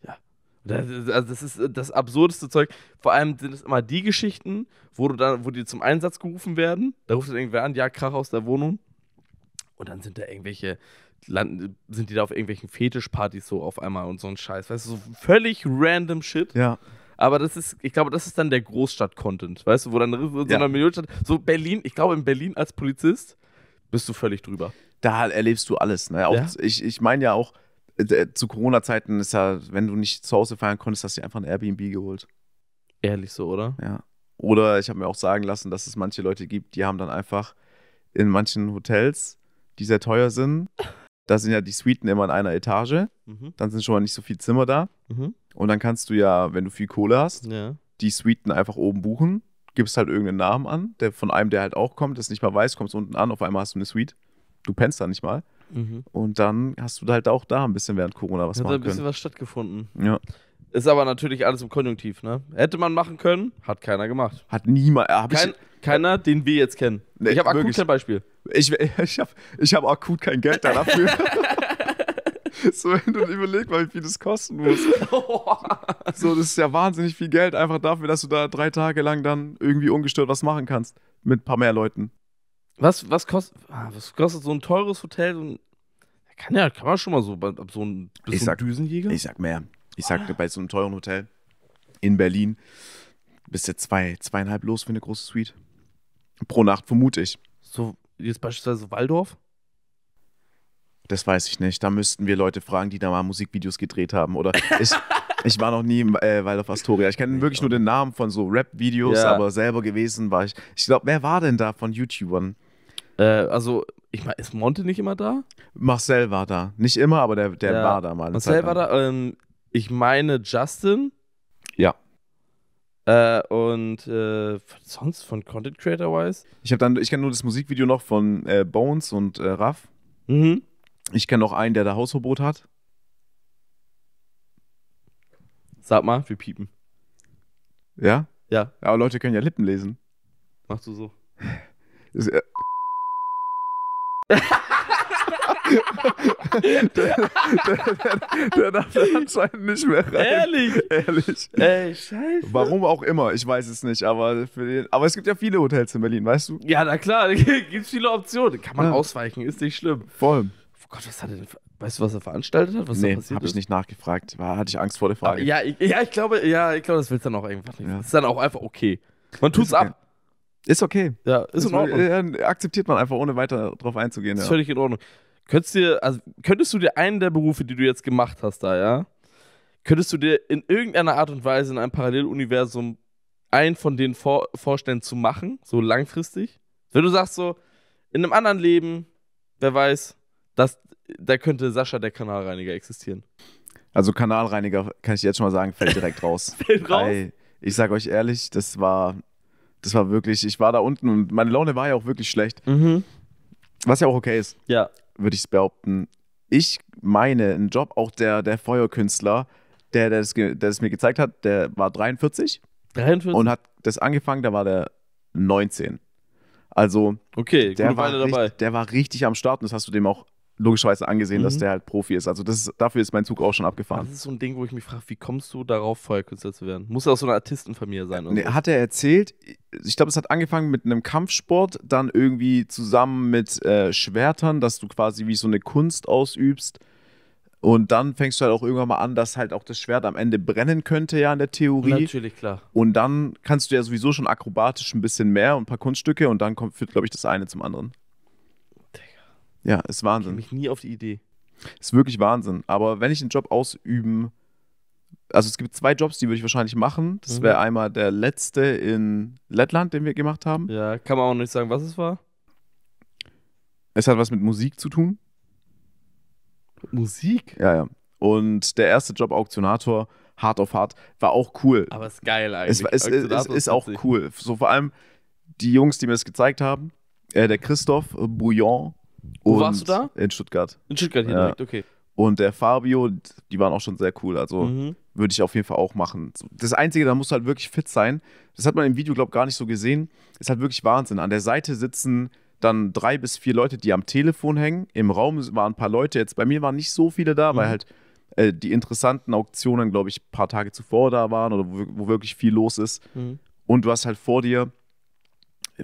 Ja. Das, also das ist äh, das absurdeste Zeug. Vor allem sind es immer die Geschichten, wo, du dann, wo die zum Einsatz gerufen werden. Da ruft dann irgendwer an, ja, Krach aus der Wohnung. Und dann sind da irgendwelche, landen, sind die da auf irgendwelchen Fetischpartys so auf einmal und so ein Scheiß. Weißt du, so völlig random Shit. Ja. Aber das ist, ich glaube, das ist dann der Großstadt-Content, weißt du, wo dann so eine ja. Millionenstadt, so Berlin, ich glaube in Berlin als Polizist, bist du völlig drüber. Da erlebst du alles. Ne? Auch, ja. Ich, ich meine ja auch, äh, zu Corona-Zeiten ist ja, wenn du nicht zu Hause feiern konntest, hast du dir einfach ein Airbnb geholt. Ehrlich so, oder? Ja. Oder ich habe mir auch sagen lassen, dass es manche Leute gibt, die haben dann einfach in manchen Hotels, die sehr teuer sind, da sind ja die Suiten immer in einer Etage, mhm. dann sind schon mal nicht so viele Zimmer da. Mhm. Und dann kannst du ja, wenn du viel Kohle hast, ja. die Suiten einfach oben buchen gibst halt irgendeinen Namen an, der von einem, der halt auch kommt, das nicht mal weiß, kommst unten an, auf einmal hast du eine Suite. Du pennst da nicht mal. Mhm. Und dann hast du halt auch da ein bisschen während Corona was Hat machen können. Hat ein bisschen was stattgefunden. Ja. Ist aber natürlich alles im Konjunktiv, ne? Hätte man machen können, hat keiner gemacht. Hat niemand. Hab Kein, ich, keiner, den wir jetzt kennen. Nee, ich habe akut kein Beispiel. Ich, ich habe ich hab akut kein Geld dafür. So, wenn du überlegst, wie viel das kosten muss. So, das ist ja wahnsinnig viel Geld, einfach dafür, dass du da drei Tage lang dann irgendwie ungestört was machen kannst. Mit ein paar mehr Leuten. Was, was, kostet, ah, was kostet so ein teures Hotel? So ein, kann ja, kann man schon mal so bei so einem ich sag, Düsenjäger? Ich sag mehr. Ich sag ah. bei so einem teuren Hotel in Berlin bist du zwei, zweieinhalb los für eine große Suite. Pro Nacht, vermute ich. So, jetzt beispielsweise Waldorf? Das weiß ich nicht. Da müssten wir Leute fragen, die da mal Musikvideos gedreht haben. Oder ich, ich war noch nie im äh, of Astoria. Ich kenne wirklich nur den Namen von so Rap-Videos, ja. aber selber gewesen war ich. Ich glaube, wer war denn da von YouTubern? Äh, also, ich meine, ist Monte nicht immer da? Marcel war da. Nicht immer, aber der, der ja. war da mal. Marcel war da. Ähm, ich meine Justin. Ja. Äh, und äh, sonst von Content Creator-wise? Ich, ich kenne nur das Musikvideo noch von äh, Bones und äh, Raff. Mhm. Ich kenne auch einen, der da Hausverbot hat. Sag mal, wir piepen. Ja? Ja. Aber Leute können ja Lippen lesen. Machst du so. Ist, äh der, der, darf anscheinend nicht mehr rein. Ehrlich? Ehrlich. Ey, scheiße. Warum auch immer, ich weiß es nicht, aber, den, aber es gibt ja viele Hotels in Berlin, weißt du? Ja, na klar, gibt es viele Optionen. Kann man ja. ausweichen, ist nicht schlimm. Voll. Gott, was hat er denn, weißt du, was er veranstaltet hat? Was nee, habe ich nicht nachgefragt. War, hatte ich Angst vor der Frage. ja, ich, ja, ich glaube, ja, ich glaube, das willst du dann auch einfach nicht. Ja. Das ist dann auch einfach okay. Man tut's ist okay. ab. Ist okay. Ja, ist, ist in Ordnung. Man, ja, äh, äh, akzeptiert man einfach, ohne weiter drauf einzugehen. Ist ja. völlig in Ordnung. Könntest, dir, also, könntest du dir einen der Berufe, die du jetzt gemacht hast, da, ja, könntest du dir in irgendeiner Art und Weise in einem Paralleluniversum einen von denen vor, vorstellen zu machen, so langfristig? Wenn du sagst so, in einem anderen Leben, wer weiß, das, da könnte Sascha der Kanalreiniger existieren. Also Kanalreiniger, kann ich jetzt schon mal sagen, fällt direkt raus. fällt raus? Ey, ich sag euch ehrlich, das war, das war wirklich, ich war da unten und meine Laune war ja auch wirklich schlecht. Mhm. Was ja auch okay ist. Ja. Würde ich es behaupten. Ich meine, ein Job, auch der, der Feuerkünstler, der, der, das, der das mir gezeigt hat, der war 43. 43? Und hat das angefangen, da war der 19. Also, okay, der, war Weile richtig, der war richtig am Start und das hast du dem auch logischerweise angesehen, mhm. dass der halt Profi ist. Also ist, dafür ist mein Zug auch schon abgefahren. Das ist so ein Ding, wo ich mich frage, wie kommst du darauf, Feuerkünstler zu werden? Muss er aus so einer Artistenfamilie sein? Oder nee, Hat er erzählt, ich glaube, es hat angefangen mit einem Kampfsport, dann irgendwie zusammen mit äh, Schwertern, dass du quasi wie so eine Kunst ausübst. Und dann fängst du halt auch irgendwann mal an, dass halt auch das Schwert am Ende brennen könnte, ja, in der Theorie. Natürlich, klar. Und dann kannst du ja sowieso schon akrobatisch ein bisschen mehr und ein paar Kunststücke und dann kommt, führt, glaube ich, das eine zum anderen. Ja, ist Wahnsinn. Ich mich nie auf die Idee. Ist wirklich Wahnsinn. Aber wenn ich einen Job ausüben, also es gibt zwei Jobs, die würde ich wahrscheinlich machen. Das mhm. wäre einmal der letzte in Lettland, den wir gemacht haben. Ja, kann man auch nicht sagen, was es war. Es hat was mit Musik zu tun. Musik? Ja, ja. Und der erste Job Auktionator, Hard of Hard, war auch cool. Aber ist geil eigentlich. Es, es, es ist auch cool. So vor allem die Jungs, die mir das gezeigt haben, äh, der Christoph Bouillon, wo und warst du da? In Stuttgart. In Stuttgart hier ja. direkt, okay. Und der Fabio, die waren auch schon sehr cool. Also mhm. würde ich auf jeden Fall auch machen. Das Einzige, da musst du halt wirklich fit sein. Das hat man im Video, glaube ich, gar nicht so gesehen. Ist halt wirklich Wahnsinn. An der Seite sitzen dann drei bis vier Leute, die am Telefon hängen. Im Raum waren ein paar Leute. Jetzt bei mir waren nicht so viele da, mhm. weil halt äh, die interessanten Auktionen, glaube ich, ein paar Tage zuvor da waren oder wo, wo wirklich viel los ist. Mhm. Und du hast halt vor dir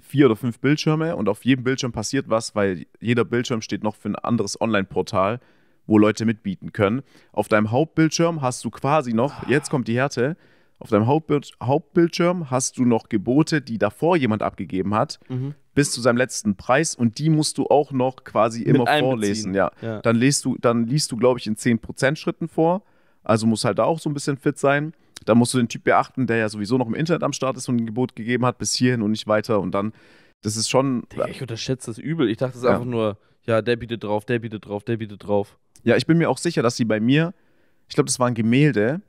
vier oder fünf Bildschirme und auf jedem Bildschirm passiert was, weil jeder Bildschirm steht noch für ein anderes Online-Portal, wo Leute mitbieten können. Auf deinem Hauptbildschirm hast du quasi noch, ah. jetzt kommt die Härte, auf deinem Hauptbild Hauptbildschirm hast du noch Gebote, die davor jemand abgegeben hat, mhm. bis zu seinem letzten Preis und die musst du auch noch quasi immer vorlesen. Ja. ja. Dann, lest du, dann liest du, glaube ich, in 10% Schritten vor. Also muss halt da auch so ein bisschen fit sein. Da musst du den Typ beachten, der ja sowieso noch im Internet am Start ist und ein Gebot gegeben hat, bis hierhin und nicht weiter. Und dann, das ist schon. ich unterschätze das übel. Ich dachte es ja. einfach nur, ja, der bietet drauf, der bietet drauf, der bietet drauf. Ja, ich bin mir auch sicher, dass sie bei mir, ich glaube, das waren Gemälde.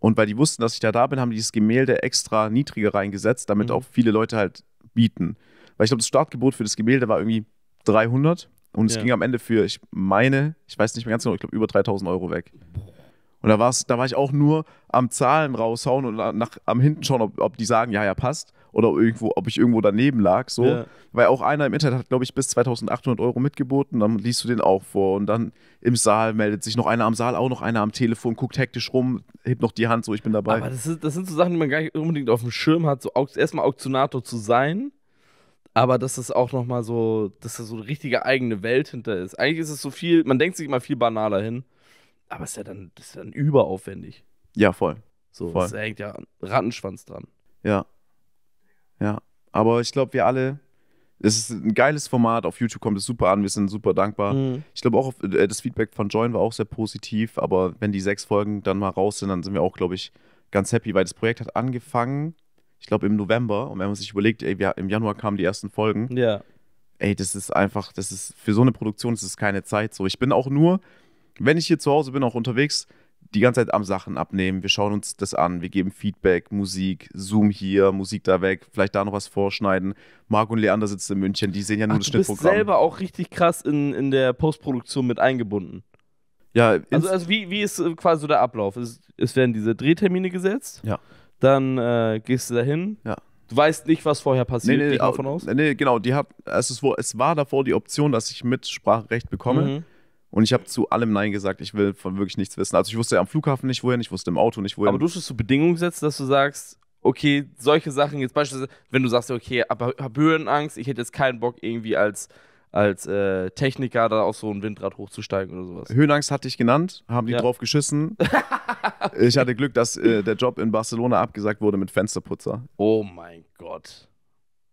Und weil die wussten, dass ich da da bin, haben die dieses Gemälde extra niedriger reingesetzt, damit mhm. auch viele Leute halt bieten. Weil ich glaube, das Startgebot für das Gemälde war irgendwie 300 und es ja. ging am Ende für, ich meine, ich weiß nicht mehr ganz genau, ich glaube über 3000 Euro weg. Boah. Und da, war's, da war ich auch nur am Zahlen raushauen und nach, am hinten schauen, ob, ob die sagen, ja, ja, passt. Oder irgendwo, ob ich irgendwo daneben lag. So. Ja. Weil auch einer im Internet hat, glaube ich, bis 2800 Euro mitgeboten. Dann liest du den auch vor. Und dann im Saal meldet sich noch einer am Saal, auch noch einer am Telefon, guckt hektisch rum, hebt noch die Hand, so, ich bin dabei. Aber das, ist, das sind so Sachen, die man gar nicht unbedingt auf dem Schirm hat. So, erstmal Auktionator zu sein aber dass das auch nochmal so, dass da so eine richtige eigene Welt hinter ist. Eigentlich ist es so viel, man denkt sich immer viel banaler hin, aber ist ja dann, das ist dann überaufwendig. Ja, voll. So, voll. das hängt ja Rattenschwanz dran. Ja. Ja. Aber ich glaube, wir alle, es ist ein geiles Format. Auf YouTube kommt es super an. Wir sind super dankbar. Mhm. Ich glaube auch, äh, das Feedback von Join war auch sehr positiv. Aber wenn die sechs Folgen dann mal raus sind, dann sind wir auch, glaube ich, ganz happy, weil das Projekt hat angefangen, ich glaube, im November. Und wenn man sich überlegt, ey, wir, im Januar kamen die ersten Folgen. Ja. Ey, das ist einfach, das ist für so eine Produktion, das ist keine Zeit. So, ich bin auch nur, wenn ich hier zu Hause bin, auch unterwegs, die ganze Zeit am Sachen abnehmen. Wir schauen uns das an, wir geben Feedback, Musik, Zoom hier, Musik da weg, vielleicht da noch was vorschneiden. Marc und Leander sitzen in München, die sehen ja nur Ach, das Schnittprogramm. Du bist selber auch richtig krass in, in der Postproduktion mit eingebunden. Ja, also, also wie, wie ist äh, quasi so der Ablauf? Es, es werden diese Drehtermine gesetzt. Ja. Dann äh, gehst du dahin. Ja. Du weißt nicht, was vorher passiert, nee, nee, davon aus? Nee, genau, die hab, also es, es war davor die Option, dass ich Mitspracherecht bekomme. Mhm. Und ich habe zu allem Nein gesagt, ich will von wirklich nichts wissen. Also ich wusste ja am Flughafen nicht wohin, ich wusste im Auto nicht wohin. Aber du hast so Bedingungen gesetzt, dass du sagst, okay, solche Sachen jetzt beispielsweise, wenn du sagst, okay, aber hab Höhenangst, ich hätte jetzt keinen Bock irgendwie als als äh, Techniker da auf so ein Windrad hochzusteigen oder sowas. Höhenangst hatte ich genannt, haben die ja. drauf geschissen. ich hatte Glück, dass äh, der Job in Barcelona abgesagt wurde mit Fensterputzer. Oh mein Gott.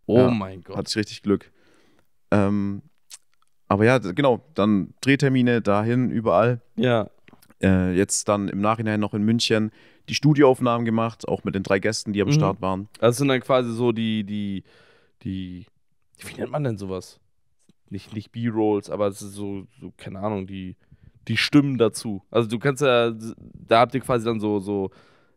Oh ja, mein Gott. Hatte ich richtig Glück. Ähm, aber ja, genau, dann Drehtermine dahin, überall. Ja. Äh, jetzt dann im Nachhinein noch in München die Studioaufnahmen gemacht, auch mit den drei Gästen, die am mhm. Start waren. Das also sind dann quasi so die, die, die, wie nennt man denn sowas? Nicht, nicht B-Rolls, aber es ist so, so, keine Ahnung, die, die Stimmen dazu. Also du kannst ja, da habt ihr quasi dann so, so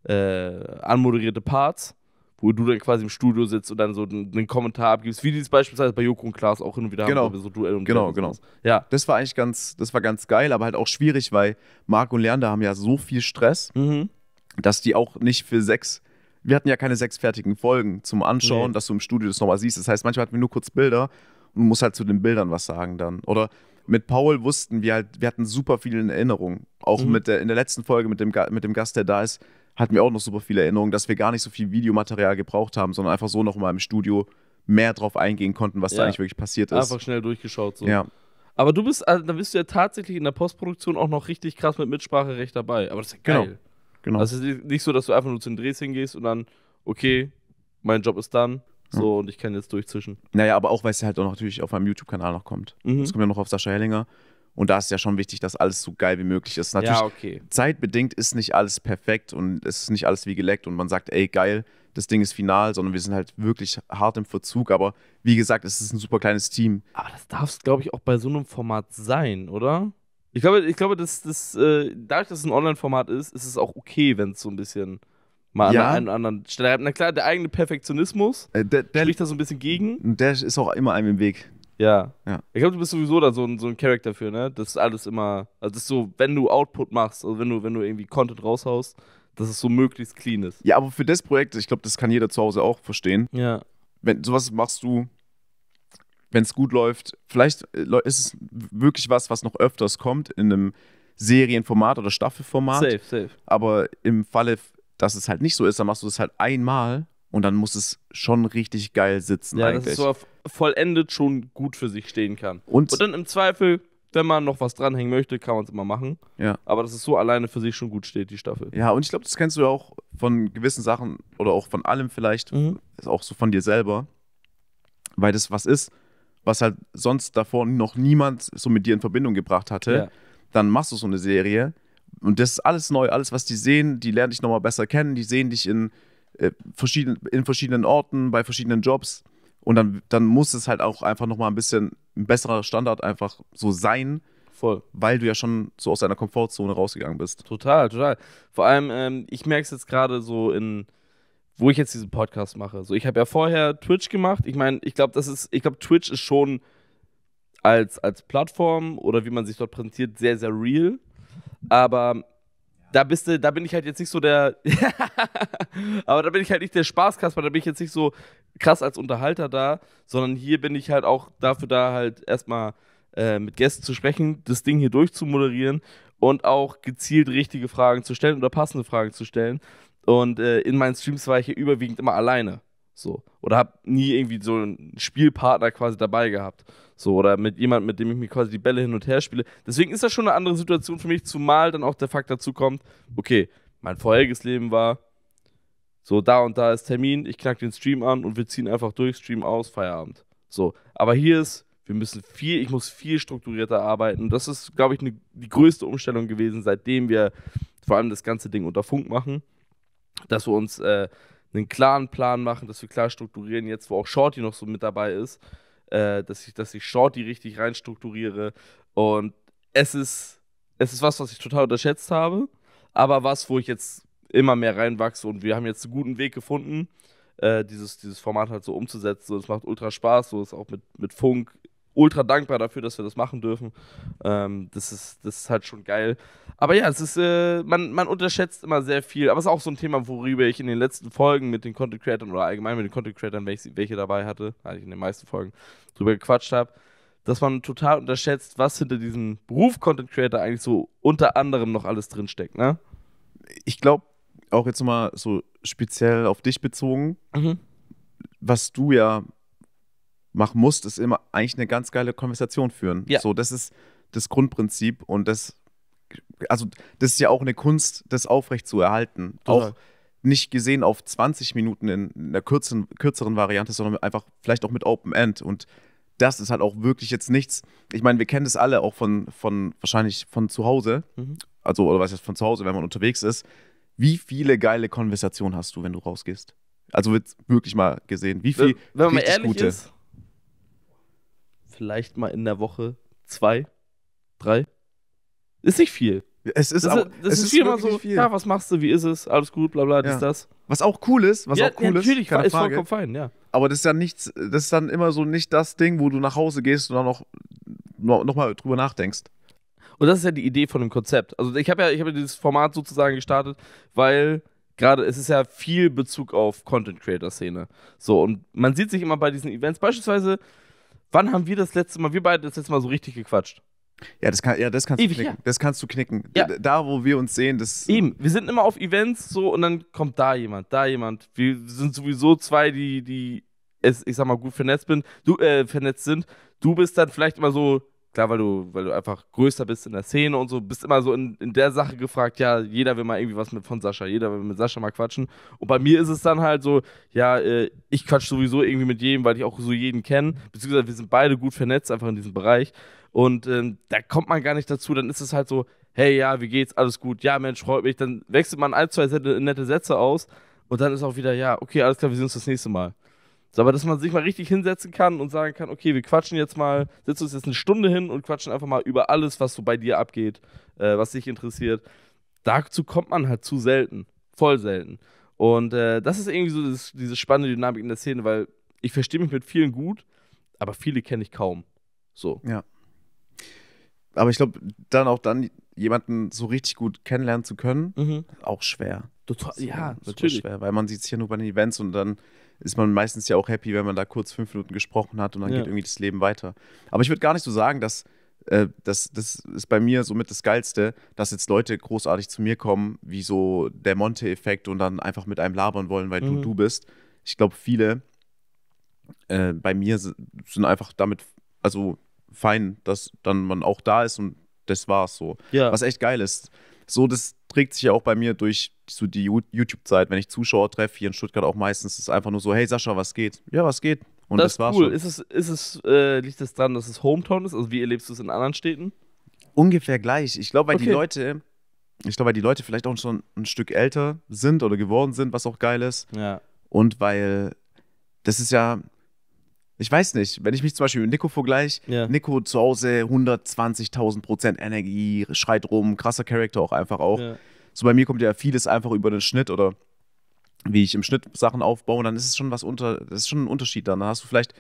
äh, anmoderierte Parts wo du dann quasi im Studio sitzt und dann so einen, Kommentar abgibst, wie die es beispielsweise bei Joko und Klaas auch hin und wieder genau. haben, so Duell und Genau, genau. Ja. Das war eigentlich ganz, das war ganz geil, aber halt auch schwierig, weil Marc und Lerner haben ja so viel Stress, mhm. dass die auch nicht für sechs wir hatten ja keine sechs fertigen Folgen zum Anschauen, nee. dass du im Studio das nochmal siehst. Das heißt, manchmal hatten wir nur kurz Bilder und du musst halt zu den Bildern was sagen dann. Oder mit Paul wussten wir halt, wir hatten super viel in Erinnerung. Auch mhm. mit der, in der letzten Folge mit dem, mit dem Gast, der da ist, hat mir auch noch super viele Erinnerungen, dass wir gar nicht so viel Videomaterial gebraucht haben, sondern einfach so noch nochmal im Studio mehr drauf eingehen konnten, was ja. da eigentlich wirklich passiert ist. Einfach schnell durchgeschaut so. Ja. Aber du bist, also, da bist du ja tatsächlich in der Postproduktion auch noch richtig krass mit Mitspracherecht dabei. Aber das ist ja genau. geil. Genau. genau. Also ist nicht so, dass du einfach nur zu den Drehs hingehst und dann, okay, mein Job ist dann. So, hm. und ich kann jetzt durchzischen. Naja, aber auch, weil es halt auch natürlich auf meinem YouTube-Kanal noch kommt. Es mhm. kommt ja noch auf Sascha Hellinger. Und da ist ja schon wichtig, dass alles so geil wie möglich ist. Natürlich, ja, okay. zeitbedingt ist nicht alles perfekt und es ist nicht alles wie geleckt und man sagt, ey, geil, das Ding ist final, sondern wir sind halt wirklich hart im Verzug. Aber wie gesagt, es ist ein super kleines Team. Aber das darf es, glaube ich, auch bei so einem Format sein, oder? Ich glaube, ich glaube dass das, äh, dadurch, dass es ein Online-Format ist, ist es auch okay, wenn es so ein bisschen mal ja. an oder anderen Stelle. Na klar, der eigene Perfektionismus äh, der, der, spricht da so ein bisschen gegen. Der ist auch immer einem im Weg. Ja. ja. Ich glaube, du bist sowieso da so ein, so ein Charakter für, ne? Das ist alles immer, also das ist so, wenn du Output machst, also wenn du, wenn du irgendwie Content raushaust, dass es so möglichst clean ist. Ja, aber für das Projekt, ich glaube, das kann jeder zu Hause auch verstehen. Ja. Wenn sowas machst du, wenn es gut läuft, vielleicht äh, ist es wirklich was, was noch öfters kommt in einem Serienformat oder Staffelformat. Safe, safe. Aber im Falle, dass es halt nicht so ist, dann machst du das halt einmal und dann muss es schon richtig geil sitzen. Ja, eigentlich. dass es so vollendet schon gut für sich stehen kann. Und, und dann im Zweifel, wenn man noch was dranhängen möchte, kann man es immer machen. Ja. Aber dass es so alleine für sich schon gut steht, die Staffel. Ja, und ich glaube, das kennst du ja auch von gewissen Sachen oder auch von allem vielleicht, mhm. ist auch so von dir selber. Weil das was ist, was halt sonst davor noch niemand so mit dir in Verbindung gebracht hatte. Ja. Dann machst du so eine Serie und das ist alles neu, alles, was die sehen, die lernen dich nochmal besser kennen, die sehen dich in äh, verschieden, in verschiedenen Orten, bei verschiedenen Jobs. Und dann, dann muss es halt auch einfach nochmal ein bisschen ein besserer Standard einfach so sein. Voll. Weil du ja schon so aus deiner Komfortzone rausgegangen bist. Total, total. Vor allem, ähm, ich merke es jetzt gerade so in, wo ich jetzt diesen Podcast mache. So, ich habe ja vorher Twitch gemacht. Ich meine, ich glaube, das ist, ich glaube, Twitch ist schon als, als Plattform oder wie man sich dort präsentiert, sehr, sehr real. Aber da bist du, da bin ich halt jetzt nicht so der, aber da bin ich halt nicht der Spaßkasper, da bin ich jetzt nicht so krass als Unterhalter da, sondern hier bin ich halt auch dafür da, halt erstmal äh, mit Gästen zu sprechen, das Ding hier durchzumoderieren und auch gezielt richtige Fragen zu stellen oder passende Fragen zu stellen. Und äh, in meinen Streams war ich hier überwiegend immer alleine. So. Oder habe nie irgendwie so einen Spielpartner quasi dabei gehabt. So, oder mit jemandem, mit dem ich mir quasi die Bälle hin und her spiele. Deswegen ist das schon eine andere Situation für mich, zumal dann auch der Fakt dazu kommt, okay, mein vorheriges Leben war, so da und da ist Termin, ich knack den Stream an und wir ziehen einfach durch, Stream aus, Feierabend. So. Aber hier ist, wir müssen viel, ich muss viel strukturierter arbeiten. Das ist, glaube ich, ne, die größte Umstellung gewesen, seitdem wir vor allem das ganze Ding unter Funk machen, dass wir uns äh, einen klaren Plan machen, dass wir klar strukturieren, jetzt wo auch Shorty noch so mit dabei ist, äh, dass, ich, dass ich Shorty richtig reinstrukturiere. Und es ist, es ist was, was ich total unterschätzt habe, aber was, wo ich jetzt immer mehr reinwachse und wir haben jetzt einen guten Weg gefunden, äh, dieses, dieses Format halt so umzusetzen. es macht ultra Spaß, so ist auch mit, mit Funk ultra dankbar dafür, dass wir das machen dürfen. Ähm, das, ist, das ist halt schon geil. Aber ja, es ist, äh, man, man unterschätzt immer sehr viel. Aber es ist auch so ein Thema, worüber ich in den letzten Folgen mit den Content Creators oder allgemein mit den Content Creators, welche, welche dabei hatte, eigentlich in den meisten Folgen drüber gequatscht habe, dass man total unterschätzt, was hinter diesem Beruf Content Creator eigentlich so unter anderem noch alles drinsteckt, ne? Ich glaube, auch jetzt mal so speziell auf dich bezogen, mhm. was du ja mach musst, ist immer eigentlich eine ganz geile Konversation führen. Ja. So, das ist das Grundprinzip und das, also das ist ja auch eine Kunst, das aufrecht zu erhalten. Total. Auch nicht gesehen auf 20 Minuten in einer kürzeren, kürzeren Variante, sondern einfach vielleicht auch mit Open End. Und das ist halt auch wirklich jetzt nichts. Ich meine, wir kennen das alle auch von, von wahrscheinlich von zu Hause. Mhm. Also, oder was jetzt von zu Hause, wenn man unterwegs ist. Wie viele geile Konversationen hast du, wenn du rausgehst? Also wird wirklich mal gesehen, wie viel wenn, wenn man ehrlich gute. ist, vielleicht mal in der Woche zwei, drei. Ist nicht viel. Es ist, das auch, das ist, ist viel so, viel. ja, was machst du, wie ist es, alles gut, bla bla, ja. ist das. Was auch cool ist, was ja, auch cool ja, natürlich, ist, keine ist Frage. vollkommen fein, ja. Aber das ist ja nichts, das ist dann immer so nicht das Ding, wo du nach Hause gehst und dann noch, noch mal drüber nachdenkst. Und das ist ja die Idee von dem Konzept. Also ich habe ja, ich habe ja dieses Format sozusagen gestartet, weil gerade es ist ja viel Bezug auf Content Creator Szene. So und man sieht sich immer bei diesen Events beispielsweise Wann haben wir das letzte Mal, wir beide das letzte Mal so richtig gequatscht? Ja, das, kann, ja, das kannst Ewig, du knicken. Ja. Das kannst du knicken. Ja. Da, wo wir uns sehen, das. Eben, wir sind immer auf Events so und dann kommt da jemand, da jemand. Wir sind sowieso zwei, die, die es, ich sag mal, gut vernetzt bin, du, äh, vernetzt sind. Du bist dann vielleicht immer so klar, weil du, weil du einfach größer bist in der Szene und so, bist immer so in, in der Sache gefragt, ja, jeder will mal irgendwie was mit von Sascha, jeder will mit Sascha mal quatschen. Und bei mir ist es dann halt so, ja, äh, ich quatsch sowieso irgendwie mit jedem, weil ich auch so jeden kenne, beziehungsweise wir sind beide gut vernetzt einfach in diesem Bereich. Und ähm, da kommt man gar nicht dazu, dann ist es halt so, hey, ja, wie geht's, alles gut, ja, Mensch, freut mich. Dann wechselt man ein, zwei nette Sätze aus und dann ist auch wieder, ja, okay, alles klar, wir sehen uns das nächste Mal. So, aber dass man sich mal richtig hinsetzen kann und sagen kann, okay, wir quatschen jetzt mal, setzen uns jetzt eine Stunde hin und quatschen einfach mal über alles, was so bei dir abgeht, äh, was dich interessiert. Dazu kommt man halt zu selten, voll selten. Und äh, das ist irgendwie so das, diese spannende Dynamik in der Szene, weil ich verstehe mich mit vielen gut, aber viele kenne ich kaum. So. Ja. Aber ich glaube, dann auch dann jemanden so richtig gut kennenlernen zu können, mhm. auch schwer. Total, ja, natürlich. Schwer, weil man sieht sich ja nur bei den Events und dann ist man meistens ja auch happy, wenn man da kurz fünf Minuten gesprochen hat und dann ja. geht irgendwie das Leben weiter. Aber ich würde gar nicht so sagen, dass äh, das, das ist bei mir somit das Geilste, dass jetzt Leute großartig zu mir kommen, wie so der Monte-Effekt und dann einfach mit einem labern wollen, weil mhm. du du bist. Ich glaube, viele äh, bei mir sind einfach damit, also fein, dass dann man auch da ist und das war's so. Ja. Was echt geil ist so, das trägt sich ja auch bei mir durch so die YouTube-Zeit, wenn ich Zuschauer treffe, hier in Stuttgart auch meistens, ist es einfach nur so, hey Sascha, was geht? Ja, was geht? Und das, das war's cool. schon. Ist es, ist es, äh, liegt es das daran, dass es Hometown ist? Also wie erlebst du es in anderen Städten? Ungefähr gleich. Ich glaube, weil okay. die Leute, ich glaube, weil die Leute vielleicht auch schon ein Stück älter sind oder geworden sind, was auch geil ist. Ja. Und weil das ist ja, ich weiß nicht, wenn ich mich zum Beispiel mit Nico vergleiche, ja. Nico zu Hause 120.000 Prozent Energie, schreit rum, krasser Charakter auch einfach auch. Ja. So bei mir kommt ja vieles einfach über den Schnitt oder wie ich im Schnitt Sachen aufbaue, dann ist es schon was unter, das ist schon ein Unterschied dann. Dann hast du vielleicht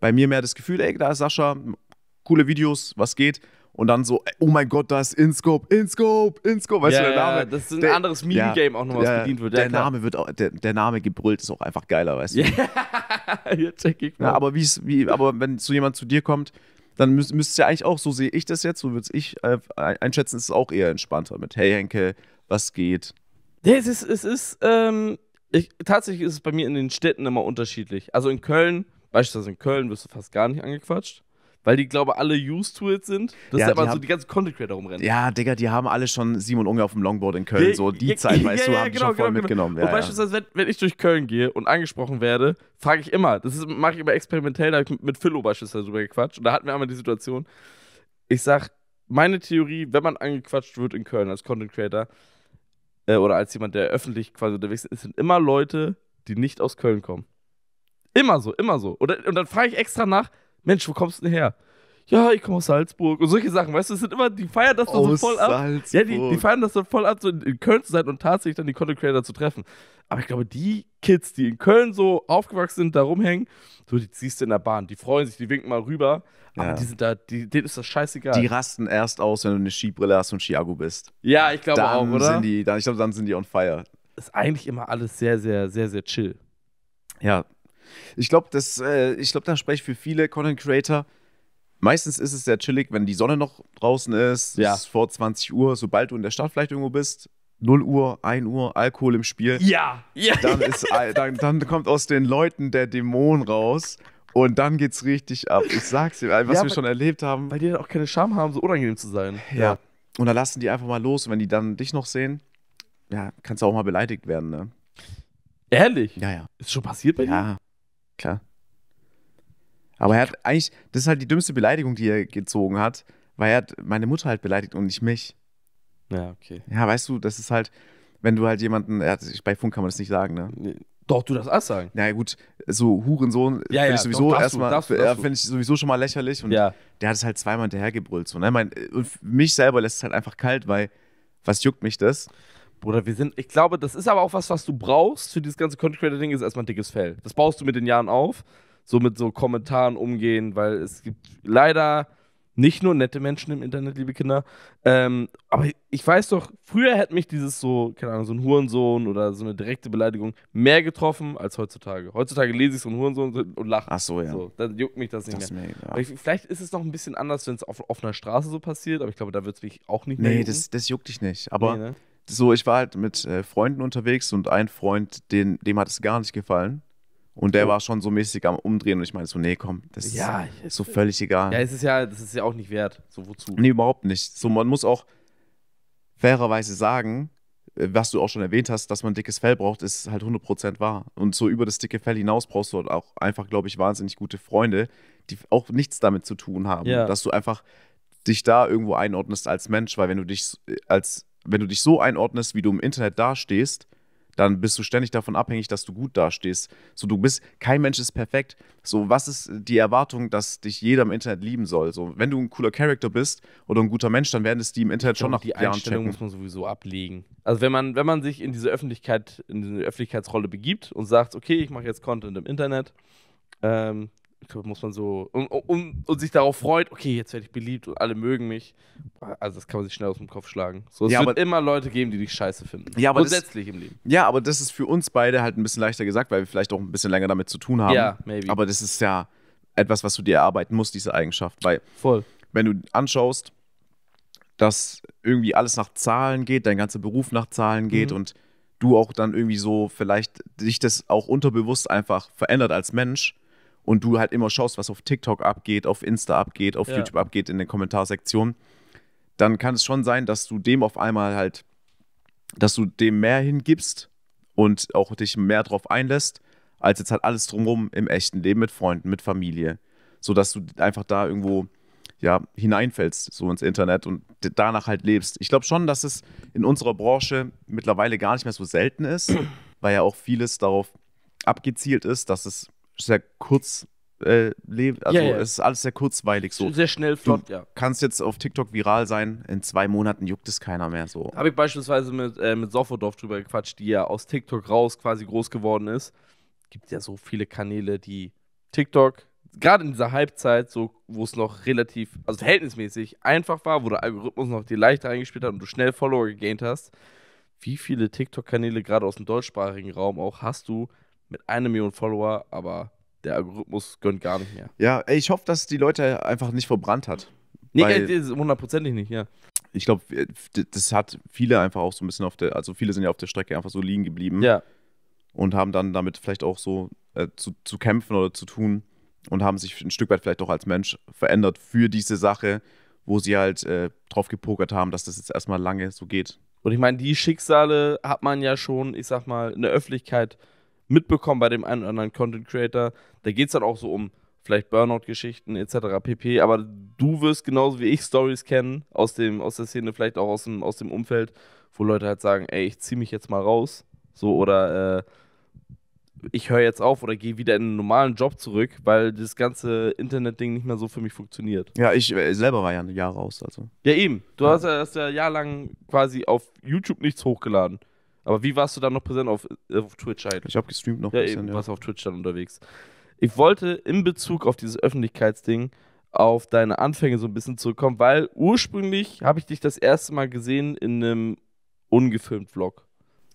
bei mir mehr das Gefühl, ey, da ist Sascha, coole Videos, was geht und dann so, oh mein Gott, da ist InScope, InScope, InScope, weißt ja, du, der Name. Ja, das ist ein der, anderes Meme-Game ja, auch nochmal, was der, bedient wird. Der, klar. Name wird auch, der, der, Name gebrüllt ist auch einfach geiler, weißt du. ja, check ich mal. Ja, aber, wie, aber wenn so jemand zu dir kommt, dann müsst, müsst ihr eigentlich auch, so sehe ich das jetzt, so würde ich äh, einschätzen, ist es auch eher entspannter mit, hey Henke, was geht? Ja, es ist, es ist, ähm, ich, tatsächlich ist es bei mir in den Städten immer unterschiedlich. Also in Köln, beispielsweise in Köln wirst du fast gar nicht angequatscht weil die, glaube ich, alle used to it sind, dass ja, da immer so die ganzen Content Creator rumrennen. Ja, Digga, die haben alle schon Simon Unge auf dem Longboard in Köln, so die ja, Zeit, ja, weißt ja, du, haben genau, schon voll genau, genau. mitgenommen. Und beispielsweise, wenn, wenn, ich durch Köln gehe und angesprochen werde, frage ich immer, das mache ich immer experimentell, da habe ich mit Philo beispielsweise drüber gequatscht und da hatten wir einmal die Situation, ich sage, meine Theorie, wenn man angequatscht wird in Köln als Content Creator äh, oder als jemand, der öffentlich quasi unterwegs ist, sind immer Leute, die nicht aus Köln kommen. Immer so, immer so. Und, und dann frage ich extra nach, Mensch, wo kommst du denn her? Ja, ich komme aus Salzburg und solche Sachen, weißt du, es sind immer, die feiern das dann so voll ab. Salzburg. Ja, die, die, feiern das dann voll ab, so in, in, Köln zu sein und tatsächlich dann die Content Creator zu treffen. Aber ich glaube, die Kids, die in Köln so aufgewachsen sind, da rumhängen, so die ziehst du in der Bahn, die freuen sich, die winken mal rüber, ja. aber die sind da, die, denen ist das scheißegal. Die rasten erst aus, wenn du eine Skibrille hast und Chiago bist. Ja, ich glaube dann auch, oder? Sind die, dann, ich glaube, dann sind die on fire. Ist eigentlich immer alles sehr, sehr, sehr, sehr chill. Ja, ich glaube, äh, ich glaub, da spreche ich für viele Content Creator. Meistens ist es sehr chillig, wenn die Sonne noch draußen ist, ja. ist vor 20 Uhr, sobald du in der Stadt vielleicht irgendwo bist, 0 Uhr, 1 Uhr, Alkohol im Spiel. Ja, ja. Dann, ist, dann, dann kommt aus den Leuten der Dämon raus. Und dann geht's richtig ab. Ich sag's dir, was ja, wir weil, schon erlebt haben. Weil die dann auch keine Scham haben, so unangenehm zu sein. Ja. ja. Und dann lassen die einfach mal los. Und wenn die dann dich noch sehen, ja, kannst du auch mal beleidigt werden, ne? Ehrlich? Ja, ja. Ist schon passiert bei dir? Ja klar. Aber er hat eigentlich, das ist halt die dümmste Beleidigung, die er gezogen hat, weil er hat meine Mutter halt beleidigt und nicht mich. Ja, okay. Ja, weißt du, das ist halt, wenn du halt jemanden, ja, bei Funk kann man das nicht sagen, ne? Nee. Doch, du darfst alles sagen. Na naja, gut, so Hurensohn ja, finde ja, ich sowieso doch, erstmal, ja, finde ich sowieso schon mal lächerlich und ja. der hat es halt zweimal hinterhergebrüllt. So, ne? mein, und mich selber lässt es halt einfach kalt, weil was juckt mich das? Bruder, wir sind, ich glaube, das ist aber auch was, was du brauchst für dieses ganze Content Creator Ding, ist erstmal ein dickes Fell. Das baust du mit den Jahren auf, so mit so Kommentaren umgehen, weil es gibt leider nicht nur nette Menschen im Internet, liebe Kinder. Ähm, aber ich weiß doch, früher hätte mich dieses so, keine Ahnung, so ein Hurensohn oder so eine direkte Beleidigung mehr getroffen als heutzutage. Heutzutage lese ich so einen Hurensohn und lache. Ach so, ja. So, dann juckt mich das nicht das mehr. Mega. vielleicht ist es noch ein bisschen anders, wenn es auf offener Straße so passiert, aber ich glaube, da wird es mich auch nicht mehr. Nee, das, das juckt dich nicht. Aber nee, ne? so, ich war halt mit äh, Freunden unterwegs und ein Freund, den, dem hat es gar nicht gefallen. Und der oh. war schon so mäßig am Umdrehen und ich meine so, nee, komm, das ja, ist so völlig egal. Ja, es ist ja, das ist ja auch nicht wert. So, wozu? Nee, überhaupt nicht. So, man muss auch fairerweise sagen, äh, was du auch schon erwähnt hast, dass man dickes Fell braucht, ist halt 100% wahr. Und so über das dicke Fell hinaus brauchst du halt auch einfach, glaube ich, wahnsinnig gute Freunde, die auch nichts damit zu tun haben, ja. dass du einfach dich da irgendwo einordnest als Mensch, weil wenn du dich äh, als wenn du dich so einordnest, wie du im Internet dastehst, dann bist du ständig davon abhängig, dass du gut dastehst. So, du bist, kein Mensch ist perfekt. So, was ist die Erwartung, dass dich jeder im Internet lieben soll? So, wenn du ein cooler Charakter bist oder ein guter Mensch, dann werden es die im Internet schon noch die Jahren Einstellung checken. muss man sowieso ablegen. Also, wenn man, wenn man sich in diese Öffentlichkeit, in diese Öffentlichkeitsrolle begibt und sagt, okay, ich mache jetzt Content im Internet, ähm, muss man so und, und, und, sich darauf freut, okay, jetzt werde ich beliebt und alle mögen mich. Also das kann man sich schnell aus dem Kopf schlagen. So, es ja, wird immer Leute geben, die dich scheiße finden. Ja, aber Grundsätzlich das, im Leben. Ja, aber das ist für uns beide halt ein bisschen leichter gesagt, weil wir vielleicht auch ein bisschen länger damit zu tun haben. Ja, maybe. Aber das ist ja etwas, was du dir erarbeiten musst, diese Eigenschaft. Weil Voll. wenn du anschaust, dass irgendwie alles nach Zahlen geht, dein ganzer Beruf nach Zahlen geht mhm. und du auch dann irgendwie so vielleicht dich das auch unterbewusst einfach verändert als Mensch, und du halt immer schaust, was auf TikTok abgeht, auf Insta abgeht, auf ja. YouTube abgeht in den Kommentarsektionen, dann kann es schon sein, dass du dem auf einmal halt, dass du dem mehr hingibst und auch dich mehr drauf einlässt, als jetzt halt alles drumherum im echten Leben mit Freunden, mit Familie. So dass du einfach da irgendwo ja, hineinfällst, so ins Internet und danach halt lebst. Ich glaube schon, dass es in unserer Branche mittlerweile gar nicht mehr so selten ist, weil ja auch vieles darauf abgezielt ist, dass es sehr kurz äh, lebt. Also yeah, yeah. es ist alles sehr kurzweilig so. Sehr schnell, flott, du ja. Kannst jetzt auf TikTok viral sein, in zwei Monaten juckt es keiner mehr so. Habe ich beispielsweise mit, äh, mit Sofodorf drüber gequatscht, die ja aus TikTok raus quasi groß geworden ist. Gibt ja so viele Kanäle, die TikTok, gerade in dieser Halbzeit, so, wo es noch relativ, also verhältnismäßig einfach war, wo der Algorithmus noch dir leichter eingespielt hat und du schnell Follower gegaint hast. Wie viele TikTok-Kanäle gerade aus dem deutschsprachigen Raum auch hast du, mit einer Million Follower, aber der Algorithmus gönnt gar nicht mehr. Ja, ey, ich hoffe, dass die Leute einfach nicht verbrannt hat. Nee, hundertprozentig nicht, ja. Ich glaube, äh, das hat viele einfach auch so ein bisschen auf der, also viele sind ja auf der Strecke einfach so liegen geblieben. Ja. Und haben dann damit vielleicht auch so äh, zu, zu kämpfen oder zu tun und haben sich ein Stück weit vielleicht auch als Mensch verändert für diese Sache, wo sie halt äh, drauf gepokert haben, dass das jetzt erstmal lange so geht. Und ich meine, die Schicksale hat man ja schon, ich sag mal, in der Öffentlichkeit mitbekommen bei dem einen oder anderen Content Creator. Da geht es dann auch so um vielleicht Burnout-Geschichten etc. pp. Aber du wirst genauso wie ich Stories kennen aus, dem, aus der Szene, vielleicht auch aus dem, aus dem Umfeld, wo Leute halt sagen, ey, ich ziehe mich jetzt mal raus. So oder äh, ich höre jetzt auf oder gehe wieder in einen normalen Job zurück, weil das ganze Internet-Ding nicht mehr so für mich funktioniert. Ja, ich äh, selber war ja ein Jahr raus. Also. Ja, eben. Du ja. Hast, ja, hast ja jahrelang quasi auf YouTube nichts hochgeladen. Aber wie warst du dann noch präsent auf, äh, auf Twitch halt? Ich habe gestreamt noch ja, ein bisschen, eben, ja. warst auf Twitch dann unterwegs. Ich wollte in Bezug auf dieses Öffentlichkeitsding auf deine Anfänge so ein bisschen zurückkommen, weil ursprünglich habe ich dich das erste Mal gesehen in einem ungefilmt Vlog.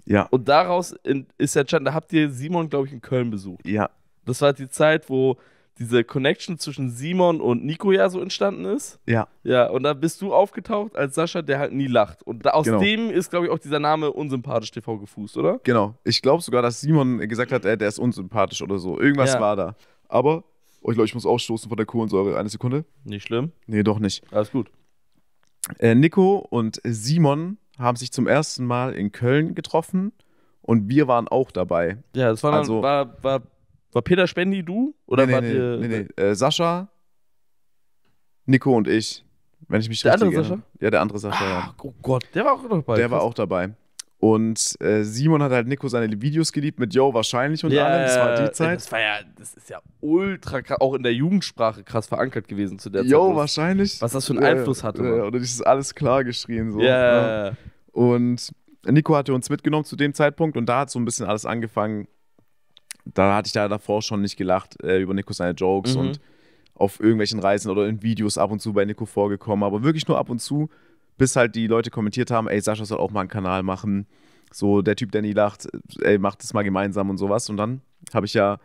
Ja. Und daraus in, ist entstanden, da habt ihr Simon, glaube ich, in Köln besucht. Ja. Das war die Zeit, wo diese Connection zwischen Simon und Nico ja so entstanden ist. Ja. Ja, und da bist du aufgetaucht als Sascha, der halt nie lacht. Und da, aus genau. dem ist, glaube ich, auch dieser Name Unsympathisch TV gefußt, oder? Genau. Ich glaube sogar, dass Simon gesagt hat, äh, der ist unsympathisch oder so. Irgendwas ja. war da. Aber, oh, ich glaube, ich muss ausstoßen von der Kohlensäure. Eine Sekunde. Nicht schlimm. Nee, doch nicht. Alles gut. Äh, Nico und Simon haben sich zum ersten Mal in Köln getroffen und wir waren auch dabei. Ja, das war, dann, also, war, war war Peter Spendi du? Oder nee, war nee, nee, nee. Äh, Sascha, Nico und ich. Wenn ich mich der andere Sascha? Ja, der andere Sascha, ah, ja. Oh Gott, der war auch dabei. Der krass. war auch dabei. Und äh, Simon hat halt Nico seine Videos geliebt mit Yo wahrscheinlich und yeah, allem. Das war die Zeit. Das war ja, das ist ja ultra krass, auch in der Jugendsprache krass verankert gewesen zu der Yo, Zeit. Yo wahrscheinlich. Was das für einen äh, Einfluss hatte. Äh, oder dieses alles klar geschrien so. Yeah. Ja. Ne? Und Nico hatte uns mitgenommen zu dem Zeitpunkt und da hat so ein bisschen alles angefangen, da hatte ich da davor schon nicht gelacht äh, über Nico seine Jokes mhm. und auf irgendwelchen Reisen oder in Videos ab und zu bei Nico vorgekommen, aber wirklich nur ab und zu, bis halt die Leute kommentiert haben, ey, Sascha soll auch mal einen Kanal machen. So, der Typ, der nie lacht, ey, macht es mal gemeinsam und sowas. Und dann habe ich ja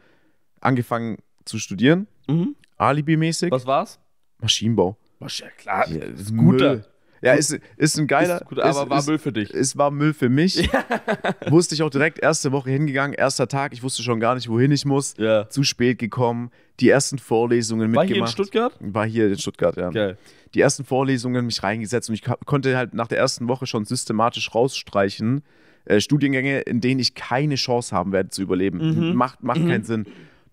angefangen zu studieren, mhm. Alibi-mäßig. Was war's? Maschinenbau. Was, ja, klar. Ja, guter. Ja, ist, ist ein geiler. Ist gut, aber ist, war Müll für dich. Es war Müll für mich. Ja. Wusste ich auch direkt, erste Woche hingegangen, erster Tag. Ich wusste schon gar nicht, wohin ich muss. Ja. Zu spät gekommen. Die ersten Vorlesungen war mitgemacht. War hier in Stuttgart? War hier in Stuttgart, ja. Geil. Die ersten Vorlesungen mich reingesetzt und ich konnte halt nach der ersten Woche schon systematisch rausstreichen. Äh, Studiengänge, in denen ich keine Chance haben werde zu überleben. Mhm. Macht, macht mhm. keinen Sinn.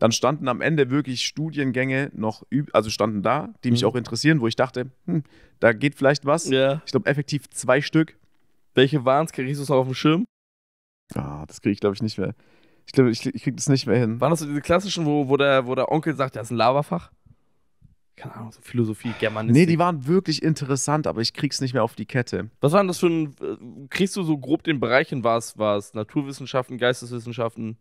Dann standen am Ende wirklich Studiengänge noch, also standen da, die mich mhm. auch interessieren, wo ich dachte, hm, da geht vielleicht was. Ja. Ich glaube, effektiv zwei Stück. Welche waren es? Kriegst du es noch auf dem Schirm? Ah, das kriege ich, glaube ich, nicht mehr. Ich glaube, ich, ich kriege das nicht mehr hin. Waren das so diese klassischen, wo, wo, der, wo der Onkel sagt, das ist ein Laberfach? keine Ahnung, so Philosophie, Germanistik. Nee, die waren wirklich interessant, aber ich krieg's nicht mehr auf die Kette. Was waren das für ein. Äh, kriegst du so grob den Bereich hin? War es Naturwissenschaften, Geisteswissenschaften?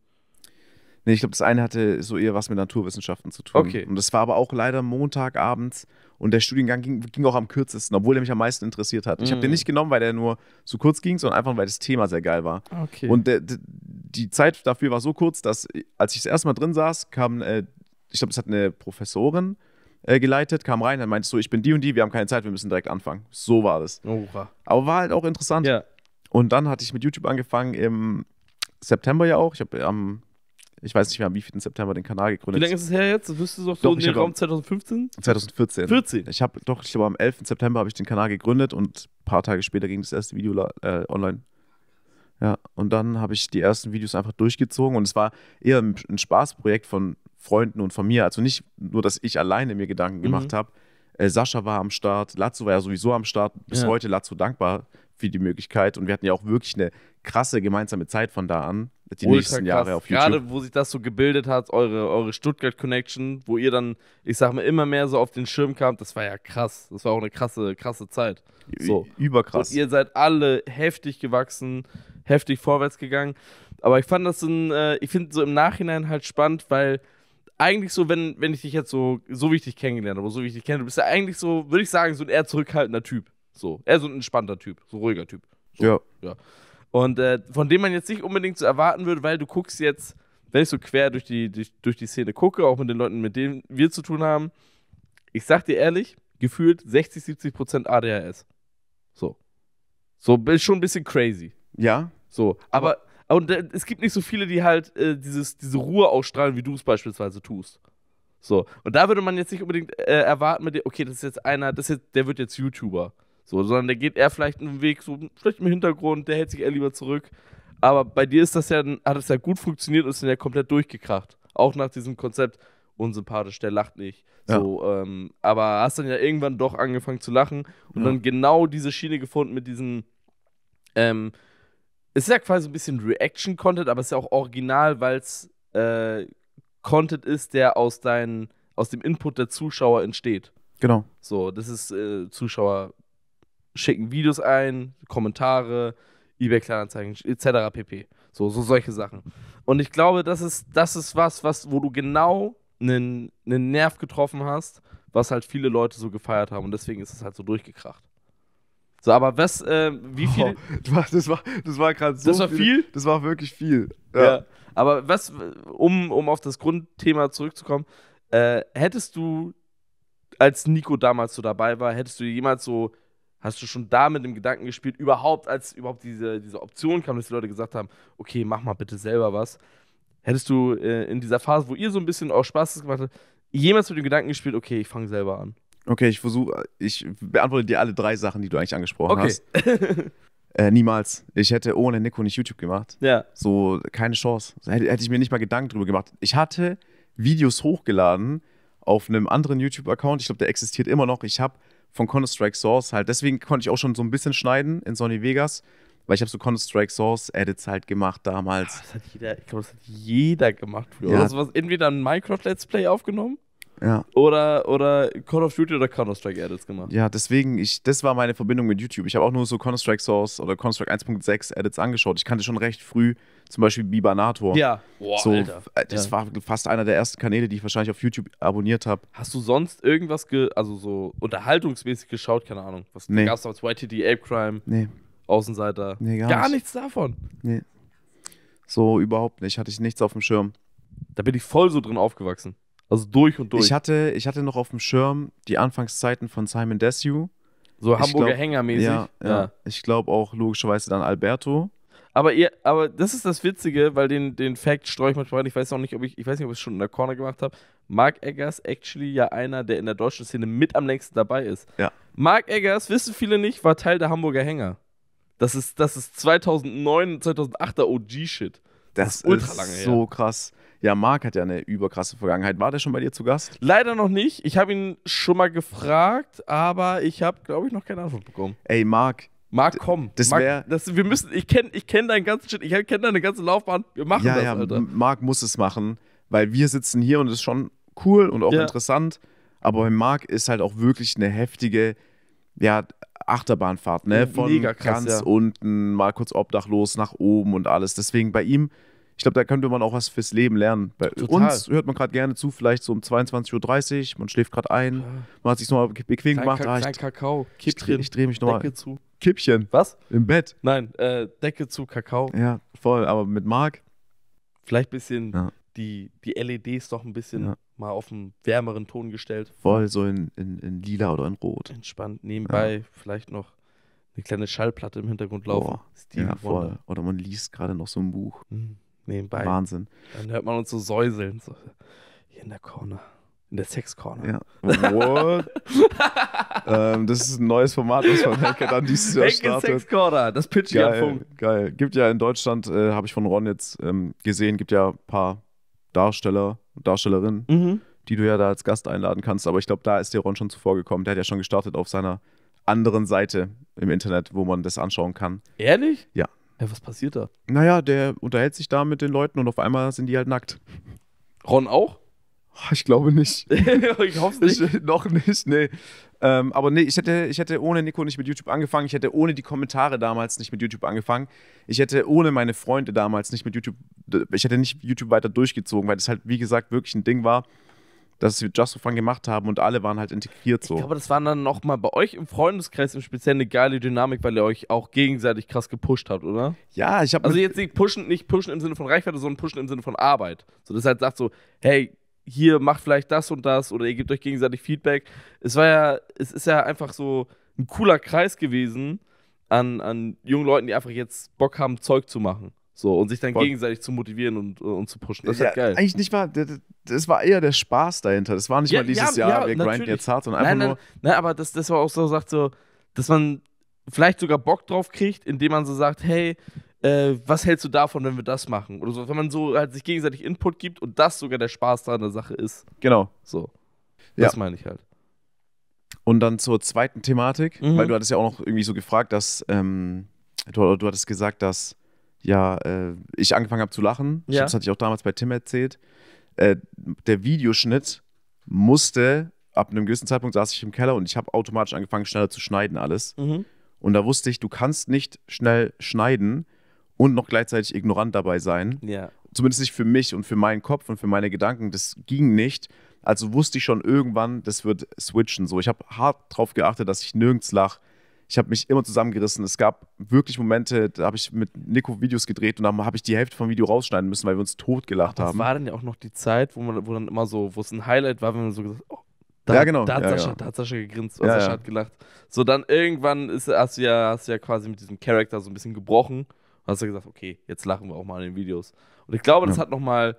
Nee, ich glaube, das eine hatte so eher was mit Naturwissenschaften zu tun. Okay. Und das war aber auch leider Montagabends und der Studiengang ging, ging auch am kürzesten, obwohl er mich am meisten interessiert hat. Mm. Ich habe den nicht genommen, weil der nur so kurz ging, sondern einfach, weil das Thema sehr geil war. Okay. Und der, der, die Zeit dafür war so kurz, dass als ich das erste Mal drin saß, kam, äh, ich glaube, es hat eine Professorin äh, geleitet, kam rein, und meinte so, ich bin die und die, wir haben keine Zeit, wir müssen direkt anfangen. So war das. Oha. Aber war halt auch interessant. Ja. Und dann hatte ich mit YouTube angefangen im September ja auch. Ich habe äh, am ich weiß nicht mehr, am wievielten September den Kanal gegründet. Wie lange ist es her jetzt? Wüsstest du doch, doch so in den Raum 2015? 2014. 14. Ich habe doch, ich glaube, am 11. September habe ich den Kanal gegründet und ein paar Tage später ging das erste Video äh, online. Ja, und dann habe ich die ersten Videos einfach durchgezogen und es war eher ein, ein Spaßprojekt von Freunden und von mir. Also nicht nur, dass ich alleine mir Gedanken mhm. gemacht habe. Äh, Sascha war am Start, Lazo war ja sowieso am Start. Bis ja. heute Lazo dankbar für die Möglichkeit und wir hatten ja auch wirklich eine krasse gemeinsame Zeit von da an die Ultra nächsten Jahre auf YouTube. Gerade wo sich das so gebildet hat, eure, eure Stuttgart-Connection, wo ihr dann, ich sag mal, immer mehr so auf den Schirm kam, das war ja krass. Das war auch eine krasse, krasse Zeit. So. Überkrass. Und ihr seid alle heftig gewachsen, heftig vorwärts gegangen. Aber ich fand das ein, äh, ich finde so im Nachhinein halt spannend, weil eigentlich so, wenn, wenn ich dich jetzt so, so wichtig kennengelernt habe, so wichtig kenne, du bist ja eigentlich so, würde ich sagen, so ein eher zurückhaltender Typ. So, eher so ein entspannter Typ, so ruhiger Typ. So, ja. ja. Und äh, von dem man jetzt nicht unbedingt zu so erwarten würde, weil du guckst jetzt, wenn ich so quer durch die, durch, durch die Szene gucke, auch mit den Leuten, mit denen wir zu tun haben, ich sag dir ehrlich, gefühlt 60, 70 Prozent ADHS. So. So, ist schon ein bisschen crazy. Ja. So, aber, aber und, äh, es gibt nicht so viele, die halt äh, dieses, diese Ruhe ausstrahlen, wie du es beispielsweise tust. So, und da würde man jetzt nicht unbedingt äh, erwarten, mit, okay, das ist jetzt einer, das ist jetzt, der wird jetzt YouTuber. So, sondern der geht eher vielleicht einen Weg, so vielleicht im Hintergrund, der hält sich eher lieber zurück. Aber bei dir ist das ja, hat es ja gut funktioniert und ist dann ja komplett durchgekracht. Auch nach diesem Konzept, unsympathisch, der lacht nicht. Ja. So, ähm, aber hast dann ja irgendwann doch angefangen zu lachen und ja. dann genau diese Schiene gefunden mit diesem, ähm, es ist ja quasi ein bisschen Reaction-Content, aber es ist ja auch original, weil es äh, Content ist, der aus deinen, aus dem Input der Zuschauer entsteht. Genau. So, das ist äh, Zuschauer schicken Videos ein, Kommentare, eBay-Kleinanzeigen etc. pp. So, so solche Sachen. Und ich glaube, das ist, das ist was, was, wo du genau einen, einen Nerv getroffen hast, was halt viele Leute so gefeiert haben. Und deswegen ist es halt so durchgekracht. So, aber was, äh, wie viel. Oh, das war, das war gerade so. Das war viel, viel, Das war wirklich viel. Ja. ja. Aber was, um, um auf das Grundthema zurückzukommen, äh, hättest du, als Nico damals so dabei war, hättest du jemals so Hast du schon da mit dem Gedanken gespielt, überhaupt, als überhaupt diese, diese Option kam, dass die Leute gesagt haben, okay, mach mal bitte selber was. Hättest du äh, in dieser Phase, wo ihr so ein bisschen auch Spaß gemacht habt, jemals mit dem Gedanken gespielt, okay, ich fange selber an? Okay, ich versuche, ich beantworte dir alle drei Sachen, die du eigentlich angesprochen okay. hast. äh, niemals. Ich hätte ohne Nico nicht YouTube gemacht. Ja. So, keine Chance. Hätte, hätte ich mir nicht mal Gedanken drüber gemacht. Ich hatte Videos hochgeladen auf einem anderen YouTube-Account. Ich glaube, der existiert immer noch. Ich habe von Counter-Strike Source halt. Deswegen konnte ich auch schon so ein bisschen schneiden in Sony Vegas, weil ich habe so Counter-Strike Source Edits halt gemacht damals. Ah, das hat jeder, ich glaube, das hat jeder gemacht früher. Ja. Hast du entweder ein Minecraft Let's Play aufgenommen? Ja. Oder, oder Call of Duty oder Counter-Strike Edits gemacht. Ja, deswegen, ich, das war meine Verbindung mit YouTube. Ich habe auch nur so Counter-Strike Source oder Counter-Strike 1.6 Edits angeschaut. Ich kannte schon recht früh zum Beispiel Bibanator. Ja, Boah, so, Alter. Äh, das ja. war fast einer der ersten Kanäle, die ich wahrscheinlich auf YouTube abonniert habe. Hast du sonst irgendwas, also so unterhaltungsmäßig geschaut? Keine Ahnung. Was nee. gab es damals? YTD, Ape Crime? Nee. Außenseiter? Nee, gar, gar nicht. nichts davon. Nee. So überhaupt nicht. Hatte ich nichts auf dem Schirm. Da bin ich voll so drin aufgewachsen. Also durch und durch. Ich hatte, ich hatte noch auf dem Schirm die Anfangszeiten von Simon Desue. So Hamburger Hängermäßig. Ja, ja. ja. Ich glaube auch logischerweise dann Alberto. Aber ihr, aber das ist das Witzige, weil den, den Fact streue ich manchmal rein. Ich weiß auch nicht, ob ich, ich weiß nicht, ob ich es schon in der Corner gemacht habe. Mark Eggers actually ja einer, der in der deutschen Szene mit am längsten dabei ist. Ja. Mark Eggers, wissen viele nicht, war Teil der Hamburger Hänger. Das ist, das ist 2009, 2008er OG-Shit. Das, das ist, ist so her. krass. Ja, Marc hat ja eine überkrasse Vergangenheit. War der schon bei dir zu Gast? Leider noch nicht. Ich habe ihn schon mal gefragt, aber ich habe, glaube ich, noch keine Antwort bekommen. Ey, Marc. Marc, komm. Das wäre. Ich kenne ich kenn deinen ganzen Shit. Ich kenne deine ganze Laufbahn. Wir machen ja, das, ja, Alter. Marc muss es machen, weil wir sitzen hier und es ist schon cool und auch ja. interessant. Aber bei Marc ist halt auch wirklich eine heftige, ja, Achterbahnfahrt, ne? Von Mega krass, ganz ja. unten, mal kurz obdachlos, nach oben und alles. Deswegen bei ihm, ich glaube, da könnte man auch was fürs Leben lernen. Bei Total. uns hört man gerade gerne zu, vielleicht so um 22.30 Uhr, man schläft gerade ein, man hat sich nochmal bequem klein gemacht. Ka ah, ich, Kakao, Kippchen, ich drehe dreh mich nochmal. zu. Kippchen. Was? Im Bett. Nein, äh, Decke zu, Kakao. Ja, voll, aber mit Marc. Vielleicht ein bisschen ja. die, die LEDs doch ein bisschen mal auf einen wärmeren Ton gestellt. Voll so in, in, in lila oder in rot. Entspannt. Nebenbei ja. vielleicht noch eine kleine Schallplatte im Hintergrund laufen. Oh, ja, voll. Wonder. Oder man liest gerade noch so ein Buch. Mhm. Nebenbei. Wahnsinn. Dann hört man uns so säuseln. So. Hier in der Corner. In der Sexcorner. Ja. What? ähm, das ist ein neues Format, das von Henke dann dieses Jahr Henke startet. Sex-Corner, das pitch geil, Geil. Gibt ja in Deutschland, äh, habe ich von Ron jetzt ähm, gesehen, gibt ja ein paar Darsteller und Darstellerin, mhm. die du ja da als Gast einladen kannst. Aber ich glaube, da ist der Ron schon zuvor gekommen. Der hat ja schon gestartet auf seiner anderen Seite im Internet, wo man das anschauen kann. Ehrlich? Ja. ja was passiert da? Naja, der unterhält sich da mit den Leuten und auf einmal sind die halt nackt. Ron auch? Ah, ich glaube nicht. ich hoffe nicht. Ich, noch nicht, nee. Ähm, aber nee, ich hätte, ich hätte ohne Nico nicht mit YouTube angefangen. Ich hätte ohne die Kommentare damals nicht mit YouTube angefangen. Ich hätte ohne meine Freunde damals nicht mit YouTube, ich hätte nicht YouTube weiter durchgezogen, weil das halt, wie gesagt, wirklich ein Ding war, dass wir Just Fun gemacht haben und alle waren halt integriert so. Ich glaube, das war dann nochmal bei euch im Freundeskreis im Speziellen eine geile Dynamik, weil ihr euch auch gegenseitig krass gepusht habt, oder? Ja, ich habe. Also jetzt nicht pushen, nicht pushen im Sinne von Reichweite, sondern pushen im Sinne von Arbeit. So, das halt sagt so, hey, hier macht vielleicht das und das oder ihr gebt euch gegenseitig Feedback. Es war ja, es ist ja einfach so ein cooler Kreis gewesen an, an jungen Leuten, die einfach jetzt Bock haben, Zeug zu machen. So, und sich dann Bock. gegenseitig zu motivieren und, und zu pushen. Das ist ja, halt geil. Eigentlich nicht mal, das war eher der Spaß dahinter. Das war nicht ja, mal dieses ja, Jahr, wir grinden jetzt hart und einfach nein, nein, nur. Nein, aber das, das war auch so, sagt so, dass man vielleicht sogar Bock drauf kriegt, indem man so sagt, hey, äh, was hältst du davon, wenn wir das machen? Oder so, wenn man so halt sich gegenseitig Input gibt und das sogar der Spaß da an der Sache ist. Genau. So. Das ja. meine ich halt. Und dann zur zweiten Thematik, mhm. weil du hattest ja auch noch irgendwie so gefragt, dass ähm, du, du hattest gesagt, dass ja äh, ich angefangen habe zu lachen. Ja. Das hatte ich auch damals bei Tim erzählt. Äh, der Videoschnitt musste ab einem gewissen Zeitpunkt saß ich im Keller und ich habe automatisch angefangen schneller zu schneiden alles. Mhm. Und da wusste ich, du kannst nicht schnell schneiden, und noch gleichzeitig ignorant dabei sein. Ja. Zumindest nicht für mich und für meinen Kopf und für meine Gedanken. Das ging nicht. Also wusste ich schon irgendwann, das wird switchen. So, ich habe hart drauf geachtet, dass ich nirgends lach. Ich habe mich immer zusammengerissen. Es gab wirklich Momente, da habe ich mit Nico Videos gedreht und dann habe ich die Hälfte vom Video rausschneiden müssen, weil wir uns totgelacht haben. Das war dann ja auch noch die Zeit, wo man, wo dann immer so, wo es ein Highlight war, wenn man so gesagt, oh, da, ja, genau. da, hat ja, Sascha, ja. da hat Sascha gegrinst, ja, Sascha hat gelacht. So, dann irgendwann ist, hast, du ja, hast du ja quasi mit diesem Charakter so ein bisschen gebrochen hast du gesagt, okay, jetzt lachen wir auch mal in den Videos. Und ich glaube, das ja. hat nochmal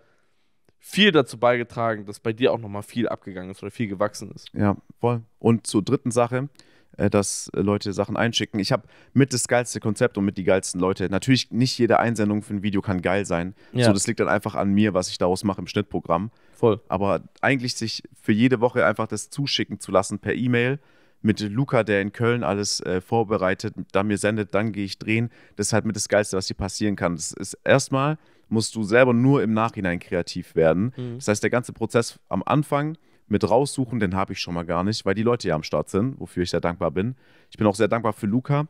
viel dazu beigetragen, dass bei dir auch nochmal viel abgegangen ist oder viel gewachsen ist. Ja, voll. Und zur dritten Sache, äh, dass äh, Leute Sachen einschicken. Ich habe mit das geilste Konzept und mit die geilsten Leute. Natürlich nicht jede Einsendung für ein Video kann geil sein. Ja. So, das liegt dann einfach an mir, was ich daraus mache im Schnittprogramm. Voll. Aber eigentlich sich für jede Woche einfach das zuschicken zu lassen per E-Mail mit Luca, der in Köln alles äh, vorbereitet, da mir sendet, dann gehe ich drehen. Das ist halt mit das Geilste, was dir passieren kann. Das ist erstmal musst du selber nur im Nachhinein kreativ werden. Mhm. Das heißt, der ganze Prozess am Anfang mit raussuchen, den habe ich schon mal gar nicht, weil die Leute ja am Start sind, wofür ich sehr dankbar bin. Ich bin auch sehr dankbar für Luca.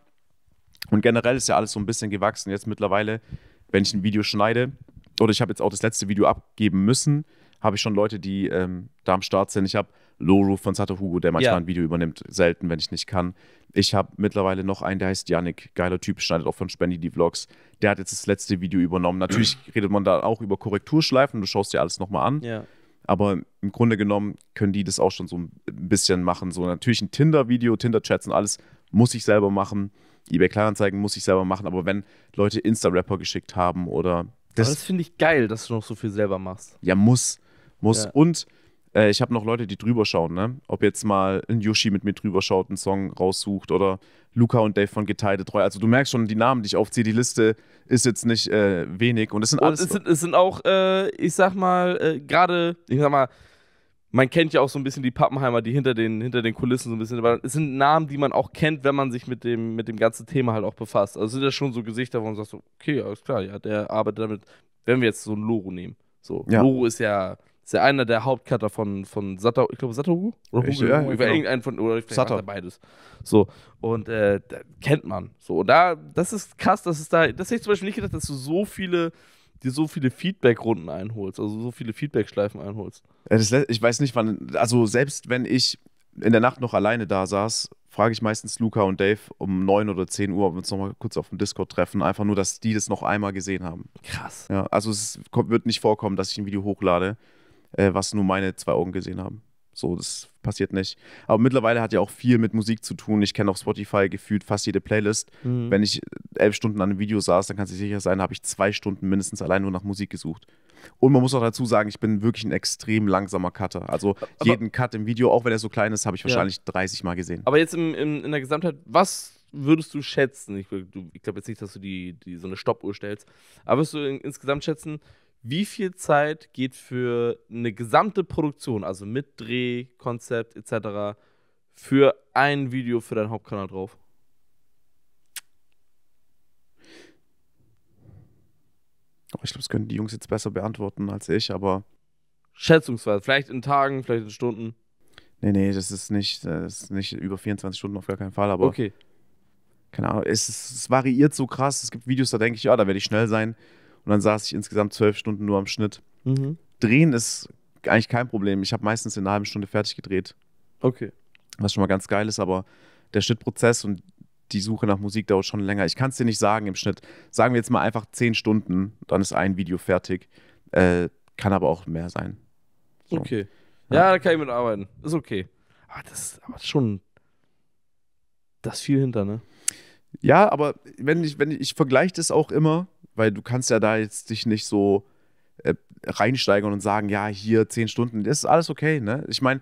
Und generell ist ja alles so ein bisschen gewachsen. Jetzt mittlerweile, wenn ich ein Video schneide, oder ich habe jetzt auch das letzte Video abgeben müssen, habe ich schon Leute, die ähm, da am Start sind. Ich habe Loru von Sato Hugo, der manchmal ja. ein Video übernimmt, selten, wenn ich nicht kann. Ich habe mittlerweile noch einen, der heißt Yannick, geiler Typ, schneidet auch von Spendi die Vlogs. Der hat jetzt das letzte Video übernommen. Natürlich redet man da auch über Korrekturschleifen, du schaust dir alles nochmal an. Ja. Aber im Grunde genommen können die das auch schon so ein bisschen machen. So natürlich ein Tinder-Video, Tinder-Chats und alles muss ich selber machen. eBay Kleinanzeigen muss ich selber machen. Aber wenn Leute Insta-Rapper geschickt haben oder. Das, das finde ich geil, dass du noch so viel selber machst. Ja, muss muss. Ja. Und äh, ich habe noch Leute, die drüber schauen, ne? Ob jetzt mal ein Yoshi mit mir drüber schaut, einen Song raussucht oder Luca und Dave von Geteilte Treu. Also du merkst schon, die Namen, die ich aufziehe, die Liste ist jetzt nicht äh, wenig. Und es sind alles. Es sind, es sind auch, äh, ich sag mal, äh, gerade, ich sag mal, man kennt ja auch so ein bisschen die Pappenheimer, die hinter den, hinter den Kulissen so ein bisschen, aber es sind Namen, die man auch kennt, wenn man sich mit dem, mit dem ganzen Thema halt auch befasst. Also sind das schon so Gesichter, wo man sagt okay, alles klar, ja, der arbeitet damit, wenn wir jetzt so ein Loro nehmen. So, ja. Loro ist ja ist ja einer der Hauptcutter von, von Satoru, ich glaube Satoru? Oder Echt, ja, Hugo, irgendein von, oder vielleicht Sato. beides. So, und äh, kennt man. So, und da, das ist krass, dass es da, das hätte ich zum Beispiel nicht gedacht, dass du so viele, dir so viele Feedback-Runden einholst, also so viele Feedback-Schleifen einholst. Ja, das, ich weiß nicht, wann, also selbst wenn ich in der Nacht noch alleine da saß, frage ich meistens Luca und Dave um 9 oder 10 Uhr, ob wir uns nochmal kurz auf dem Discord treffen. Einfach nur, dass die das noch einmal gesehen haben. Krass. Ja, also es kommt, wird nicht vorkommen, dass ich ein Video hochlade äh, was nur meine zwei Augen gesehen haben. So, das passiert nicht. Aber mittlerweile hat ja auch viel mit Musik zu tun. Ich kenne auf Spotify gefühlt fast jede Playlist. Mhm. Wenn ich elf Stunden an einem Video saß, dann kann es sicher sein, habe ich zwei Stunden mindestens allein nur nach Musik gesucht. Und man muss auch dazu sagen, ich bin wirklich ein extrem langsamer Cutter. Also aber jeden Cut im Video, auch wenn er so klein ist, habe ich wahrscheinlich ja. 30 Mal gesehen. Aber jetzt im, im, in der Gesamtheit, was würdest du schätzen? Ich, ich glaube jetzt nicht, dass du die, die so eine Stoppuhr stellst, aber würdest du in, insgesamt schätzen, wie viel Zeit geht für eine gesamte Produktion, also mit Dreh, Konzept etc., für ein Video für deinen Hauptkanal drauf? Ich glaube, das können die Jungs jetzt besser beantworten als ich, aber. Schätzungsweise, vielleicht in Tagen, vielleicht in Stunden. Nee, nee, das ist nicht, das ist nicht über 24 Stunden auf gar keinen Fall, aber. Okay. Keine Ahnung, es, es variiert so krass. Es gibt Videos, da denke ich, ja, da werde ich schnell sein. Und dann saß ich insgesamt zwölf Stunden nur am Schnitt. Mhm. Drehen ist eigentlich kein Problem. Ich habe meistens in einer halben Stunde fertig gedreht. Okay. Was schon mal ganz geil ist, aber der Schnittprozess und die Suche nach Musik dauert schon länger. Ich kann es dir nicht sagen im Schnitt. Sagen wir jetzt mal einfach zehn Stunden, dann ist ein Video fertig. Äh, kann aber auch mehr sein. So. Okay. Ja, da kann ich mit arbeiten. Ist okay. Aber das ist aber schon. Das viel hinter, ne? Ja, aber wenn ich, wenn ich, ich vergleiche das auch immer weil du kannst ja da jetzt dich nicht so äh, reinsteigern und sagen, ja, hier zehn Stunden, das ist alles okay, ne? Ich meine,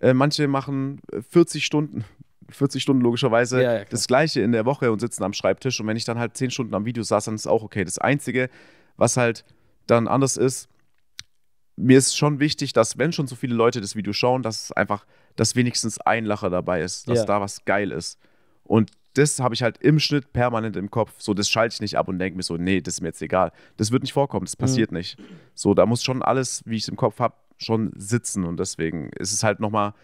äh, manche machen 40 äh, Stunden, 40 Stunden logischerweise ja, ja, das Gleiche in der Woche und sitzen am Schreibtisch und wenn ich dann halt zehn Stunden am Video saß, dann ist auch okay. Das Einzige, was halt dann anders ist, mir ist schon wichtig, dass wenn schon so viele Leute das Video schauen, dass es einfach, dass wenigstens ein Lacher dabei ist, dass ja. da was geil ist. Und das habe ich halt im Schnitt permanent im Kopf. So, das schalte ich nicht ab und denke mir so, nee, das ist mir jetzt egal. Das wird nicht vorkommen, das mhm. passiert mhm. nicht. So, da muss schon alles, wie ich es im Kopf habe, schon sitzen. Und deswegen ist es halt nochmal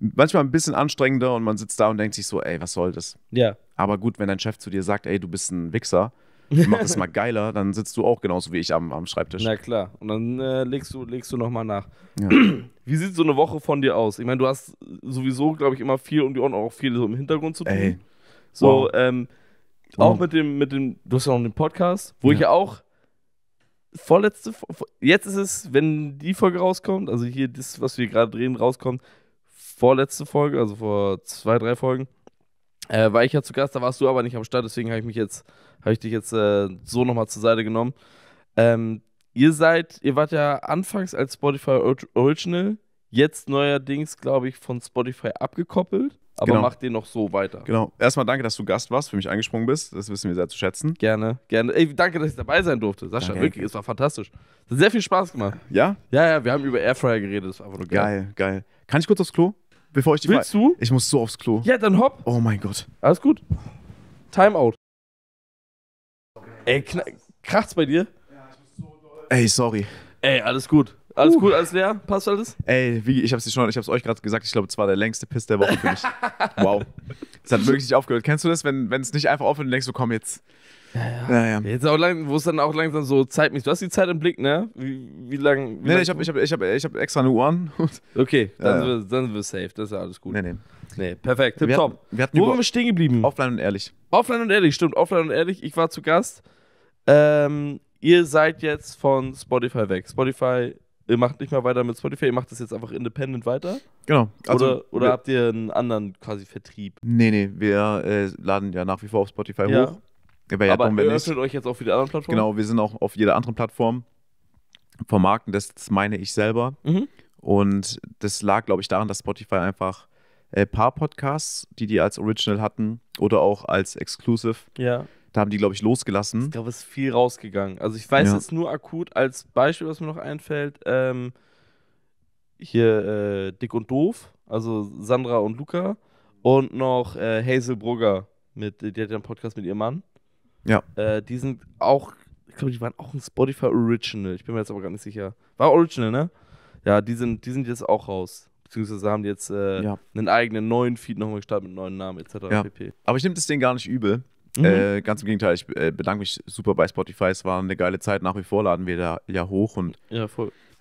manchmal ein bisschen anstrengender und man sitzt da und denkt sich so, ey, was soll das? Ja. Aber gut, wenn dein Chef zu dir sagt, ey, du bist ein Wichser, mach das mal geiler, dann sitzt du auch genauso wie ich am, am Schreibtisch. Na klar, und dann äh, legst du, legst du nochmal nach. Ja. Wie sieht so eine Woche von dir aus? Ich meine, du hast sowieso, glaube ich, immer viel um die Ohren, auch viel so im Hintergrund zu tun. Ey, so, wow. ähm, auch wow. mit dem, mit dem, du hast ja auch einen Podcast, wo ja. ich ja auch vorletzte, jetzt ist es, wenn die Folge rauskommt, also hier das, was wir gerade drehen, rauskommt, vorletzte Folge, also vor zwei, drei Folgen, äh, war ich ja zu Gast, da warst du aber nicht am Start, deswegen habe ich mich jetzt, habe ich dich jetzt äh, so nochmal zur Seite genommen. Ähm, ihr seid, ihr wart ja anfangs als Spotify Original, jetzt neuerdings, glaube ich, von Spotify abgekoppelt aber genau. mach den noch so weiter. Genau. Erstmal danke, dass du Gast warst, für mich eingesprungen bist. Das wissen wir sehr zu schätzen. Gerne, gerne. Ey, danke, dass ich dabei sein durfte. Sascha, danke. wirklich, es war fantastisch. Es hat sehr viel Spaß gemacht. Ja? Ja, ja, wir haben über Airfryer geredet. Das war einfach nur geil. Geil, geil. Kann ich kurz aufs Klo? Bevor ich die Willst du? Ich muss so aufs Klo. Ja, dann hopp. Oh mein Gott. Alles gut. Timeout. Ey, kracht's bei dir? Ja, ich muss so doll. Ey, sorry. Ey, alles gut. Alles uh. cool, alles leer? Passt alles? Ey, wie, ich hab's dir schon, ich hab's euch gerade gesagt, ich glaube, es war der längste Piss der Woche für mich. wow. Es hat wirklich nicht aufgehört. Kennst du das, wenn es nicht einfach aufhört und denkst, du komm jetzt. Ja, ja. ja, Jetzt auch lang, wo es dann auch langsam so zeitmäßig. Du hast die Zeit im Blick, ne? Wie, wie lange? Nee, lang? ich habe ich hab, ich hab, ich hab extra eine Uhr an. okay, dann, ja, wir, dann sind wir safe, das ist alles gut. Nee, nee. Nee, perfekt, tip wir top. Hatten, wir hatten wo waren wir stehen geblieben? Offline und ehrlich. Offline und ehrlich, stimmt, offline und ehrlich. Ich war zu Gast. Ähm, ihr seid jetzt von Spotify weg. Spotify ihr macht nicht mehr weiter mit Spotify, ihr macht das jetzt einfach independent weiter? Genau. Also, oder oder habt ihr einen anderen quasi Vertrieb? Nee, nee, wir äh, laden ja nach wie vor auf Spotify ja. hoch. Aber, ja, aber ihr öffnet euch jetzt auch für die anderen Plattformen? Genau, wir sind auch auf jeder anderen Plattform vermarkten, das, das meine ich selber. Mhm. Und das lag, glaube ich, daran, dass Spotify einfach ein äh, paar Podcasts, die die als Original hatten oder auch als Exclusive, ja. Da haben die, glaube ich, losgelassen. Ich glaube, es ist viel rausgegangen. Also ich weiß ja. jetzt nur akut als Beispiel, was mir noch einfällt, ähm, hier äh, Dick und Doof, also Sandra und Luca und noch äh, Hazel Brugger, mit, die hat ja einen Podcast mit ihrem Mann. Ja. Äh, die sind auch, ich glaube, die waren auch ein Spotify Original. Ich bin mir jetzt aber gar nicht sicher. War Original, ne? Ja, die sind, die sind jetzt auch raus beziehungsweise haben die jetzt äh, ja. einen eigenen neuen Feed nochmal gestartet mit neuen Namen etc. Ja. Aber ich nehme das Ding gar nicht übel. Mhm. Äh, ganz im Gegenteil, ich äh, bedanke mich super bei Spotify. Es war eine geile Zeit. Nach wie vor laden wir da ja hoch und ja,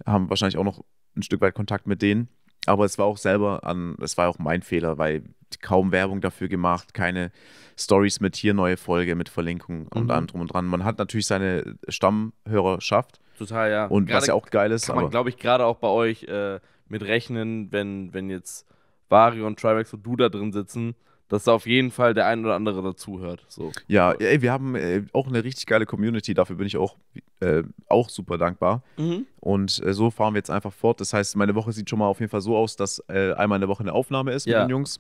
haben wahrscheinlich auch noch ein Stück weit Kontakt mit denen. Aber es war auch selber an, es war auch mein Fehler, weil kaum Werbung dafür gemacht, keine Stories mit hier neue Folge, mit Verlinkung mhm. und allem drum und dran. Man hat natürlich seine Stammhörerschaft. Total, ja. Und grade was ja auch geil ist. Kann man, glaube ich, gerade auch bei euch äh, mit rechnen, wenn, wenn jetzt Vario und Trimax und du da drin sitzen dass da auf jeden Fall der ein oder andere dazuhört. So. Ja, ey, wir haben äh, auch eine richtig geile Community, dafür bin ich auch, äh, auch super dankbar. Mhm. Und äh, so fahren wir jetzt einfach fort. Das heißt, meine Woche sieht schon mal auf jeden Fall so aus, dass äh, einmal in der Woche eine Aufnahme ist ja. mit den Jungs.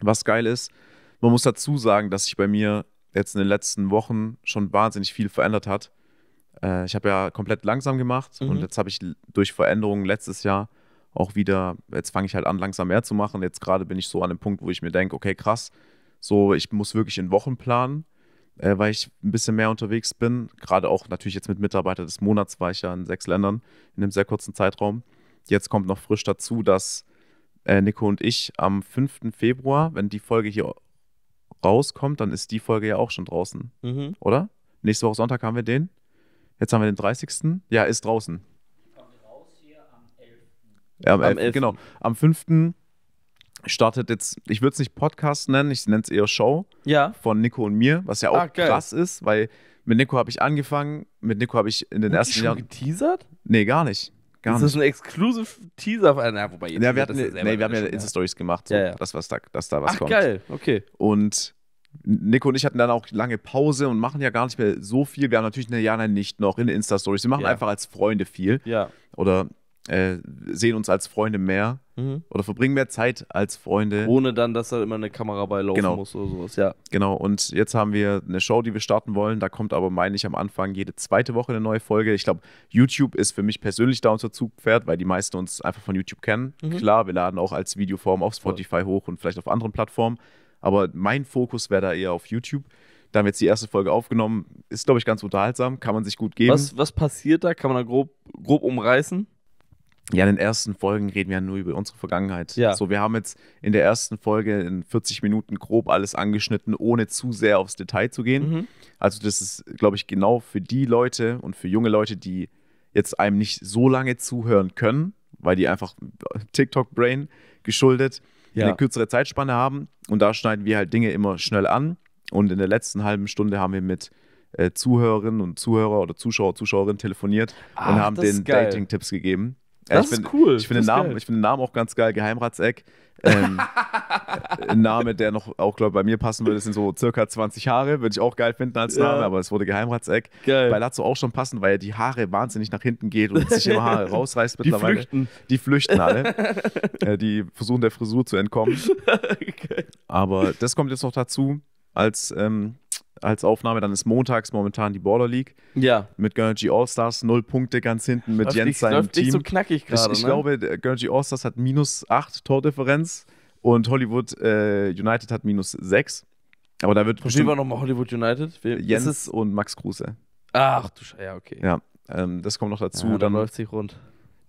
Was geil ist, man muss dazu sagen, dass sich bei mir jetzt in den letzten Wochen schon wahnsinnig viel verändert hat. Äh, ich habe ja komplett langsam gemacht mhm. und jetzt habe ich durch Veränderungen letztes Jahr auch wieder, jetzt fange ich halt an, langsam mehr zu machen. Jetzt gerade bin ich so an dem Punkt, wo ich mir denke, okay, krass, so ich muss wirklich in Wochen planen, äh, weil ich ein bisschen mehr unterwegs bin. Gerade auch natürlich jetzt mit Mitarbeiter des Monats war ich ja in sechs Ländern in einem sehr kurzen Zeitraum. Jetzt kommt noch frisch dazu, dass äh, Nico und ich am 5. Februar, wenn die Folge hier rauskommt, dann ist die Folge ja auch schon draußen, mhm. oder? Nächste Woche Sonntag haben wir den. Jetzt haben wir den 30. Ja, ist draußen. Ja, am, am 11. Genau. Am 5. startet jetzt, ich würde es nicht Podcast nennen, ich nenne es eher Show Ja. von Nico und mir, was ja auch Ah, krass ist, weil mit Nico habe ich angefangen, mit Nico habe ich in den ersten Jahren. Hast du geteasert? Nee, gar nicht. Gar Ist das das ein exclusive Teaser? auf- Na, wobei, jetzt Ja, wir, hatten, das nee, wir haben ja Insta-Stories gemacht, so, Ja, ja. Das, was da, dass da was Ach, kommt. geil, okay. Und Nico und ich hatten dann auch lange Pause und machen ja gar nicht mehr so viel. Wir haben natürlich eine Jana nicht noch in Insta-Stories. Wir machen Ja. einfach als Freunde viel. Ja. Oder äh, sehen uns als Freunde mehr mhm. oder verbringen mehr Zeit als Freunde. Ohne dann, dass da immer eine Kamera bei laufen genau. muss oder sowas, ja. Genau, und jetzt haben wir eine Show, die wir starten wollen. Da kommt aber, meine ich, am Anfang jede zweite Woche eine neue Folge. Ich glaube, YouTube ist für mich persönlich da unser Zugpferd, weil die meisten uns einfach von YouTube kennen. Mhm. Klar, wir laden auch als Videoform auf Spotify ja. hoch und vielleicht auf anderen Plattformen. Aber mein Fokus wäre da eher auf YouTube. Da haben wir jetzt die erste Folge aufgenommen. Ist, glaube ich, ganz unterhaltsam. Kann man sich gut geben. Was, was passiert da? Kann man da grob, grob umreißen? Ja, in den ersten Folgen reden wir ja nur über unsere Vergangenheit. Ja. So, wir haben jetzt in der ersten Folge in 40 Minuten grob alles angeschnitten, ohne zu sehr aufs Detail zu gehen. Mhm. Also, das ist, glaube ich, genau für die Leute und für junge Leute, die jetzt einem nicht so lange zuhören können, weil die einfach TikTok-Brain geschuldet ja. eine kürzere Zeitspanne haben. Und da schneiden wir halt Dinge immer schnell an. Und in der letzten halben Stunde haben wir mit äh, Zuhörerinnen und Zuhörer oder Zuschauer, Zuschauerinnen telefoniert Ach, und haben den Dating-Tipps gegeben das ich find, ist cool. Ich finde den, Namen, find den Namen auch ganz geil, Geheimratseck. Ähm, ein Name, der noch auch, glaube ich, bei mir passen würde, sind so circa 20 Haare. Würde ich auch geil finden als Name, ja. aber es wurde Geheimratseck. Geil. Bei Lazzo auch schon passen, weil er die Haare wahnsinnig nach hinten geht und sich immer Haare rausreißt mittlerweile. Die flüchten. Die flüchten alle. äh, die versuchen der Frisur zu entkommen. okay. Aber das kommt jetzt noch dazu als ähm, als Aufnahme. Dann ist montags momentan die Border League. Ja. Mit Gönnergy Allstars, null Punkte ganz hinten mit läuft Jens ich, seinem Team. Nicht so knackig gerade. Ich, ich ne? glaube, Gönnergy Allstars hat minus 8 Tordifferenz und Hollywood äh, United hat minus 6. Aber da wird. Verstehen wir nochmal Hollywood United? Wer, Jens und Max Kruse. Ach du Scheiße, ja, okay. Ja, ähm, das kommt noch dazu. Ja, dann, dann läuft sich rund.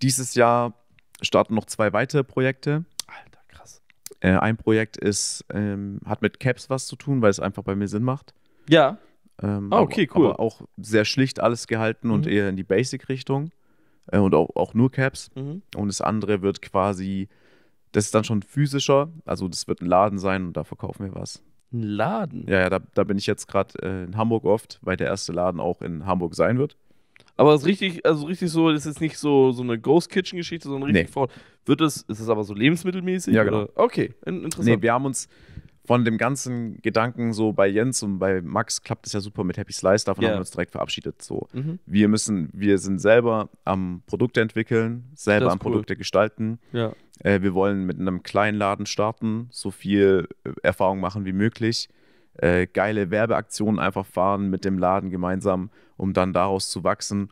Dieses Jahr starten noch zwei weitere Projekte. Alter, krass. Äh, ein Projekt ist, ähm, hat mit Caps was zu tun, weil es einfach bei mir Sinn macht. Ja. Ähm, ah, okay, aber, cool. Aber auch sehr schlicht alles gehalten mhm. und eher in die Basic-Richtung. Äh, und auch, auch nur Caps. Mhm. Und das andere wird quasi, das ist dann schon physischer. Also, das wird ein Laden sein und da verkaufen wir was. Ein Laden? Ja, ja, da, da bin ich jetzt gerade äh, in Hamburg oft, weil der erste Laden auch in Hamburg sein wird. Aber es ist richtig, also richtig so, das ist nicht so, so eine Ghost Kitchen Geschichte, sondern richtig nee. Wird es, ist es aber so lebensmittelmäßig? Ja, genau. Oder? Okay, interessant. Nee, wir haben uns, von dem ganzen Gedanken so bei Jens und bei Max klappt es ja super mit Happy Slice, davon yeah. haben wir uns direkt verabschiedet. So, mhm. wir müssen, wir sind selber am Produkte entwickeln, selber am cool. gestalten. Ja. Äh, wir wollen mit einem kleinen Laden starten, so viel äh, Erfahrung machen wie möglich äh, geile Werbeaktionen einfach fahren mit dem Laden gemeinsam, um dann daraus zu wachsen.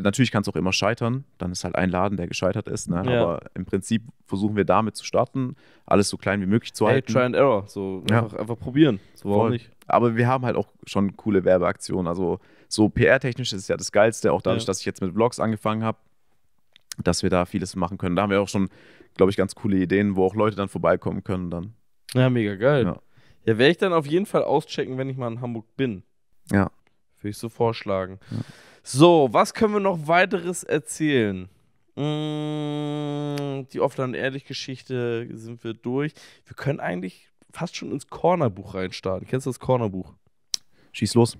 Natürlich kann es auch immer scheitern, dann ist halt ein Laden, der gescheitert ist, ne? ja. aber im Prinzip versuchen wir damit zu starten, alles so klein wie möglich zu hey, halten. Try and Error, so ja. einfach, einfach, probieren, so warum nicht. Aber wir haben halt auch schon coole Werbeaktionen, also so PR-technisch ist es ja das Geilste, auch dadurch, ja. dass ich jetzt mit Vlogs angefangen habe, dass wir da vieles machen können. Da haben wir auch schon, glaube ich, ganz coole Ideen, wo auch Leute dann vorbeikommen können dann. Ja, mega geil. Ja. Ja, werde ich dann auf jeden Fall auschecken, wenn ich mal in Hamburg bin. Ja. Würde ich so vorschlagen. Ja. So, was können wir noch weiteres erzählen? Mmh, die Offline-Ehrlich-Geschichte sind wir durch. Wir können eigentlich fast schon ins Cornerbuch reinstarten. Kennst du das Cornerbuch? Schieß los.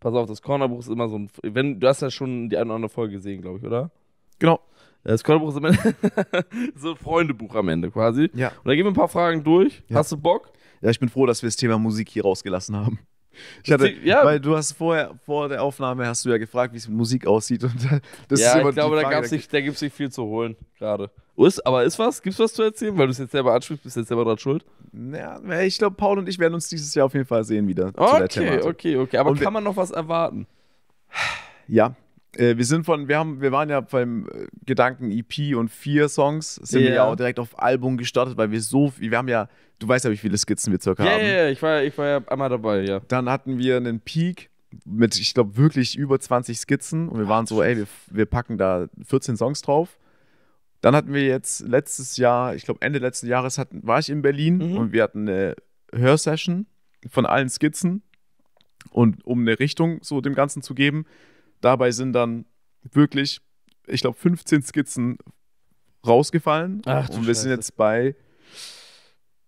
Pass auf, das Cornerbuch ist immer so ein. Wenn, du hast ja schon die eine oder andere Folge gesehen, glaube ich, oder? Genau. Das Cornerbuch ist immer so ein Freundebuch am Ende quasi. Ja. Und da gehen wir ein paar Fragen durch. Ja. Hast du Bock? Ja, ich bin froh, dass wir das Thema Musik hier rausgelassen haben. Ich hatte, ja. Weil du hast vorher, vor der Aufnahme hast du ja gefragt, wie es mit Musik aussieht. Und das ja, ist immer ich glaube, Frage, da, gab's da gibt es nicht viel zu holen gerade. aber ist was? Gibt es was zu erzählen? Weil du es jetzt selber ansprichst, bist du jetzt selber dran schuld. Ja, ich glaube, Paul und ich werden uns dieses Jahr auf jeden Fall sehen wieder. Okay, okay, okay. Aber und kann man noch was erwarten? Ja. Äh, wir sind von, wir haben, wir waren ja beim äh, Gedanken EP und vier Songs, sind yeah. wir ja auch direkt auf Album gestartet, weil wir so, wir haben ja Du weißt ja, wie viele Skizzen wir circa yeah, haben. Ja, yeah, ich war, ich war ja einmal dabei, ja. Dann hatten wir einen Peak mit, ich glaube, wirklich über 20 Skizzen und wir waren so, ey, wir, wir packen da 14 Songs drauf. Dann hatten wir jetzt letztes Jahr, ich glaube Ende letzten Jahres hatten, war ich in Berlin mhm. und wir hatten eine Hörsession von allen Skizzen und um eine Richtung so dem Ganzen zu geben. Dabei sind dann wirklich, ich glaube, 15 Skizzen rausgefallen Ach, und wir Scheiße. sind jetzt bei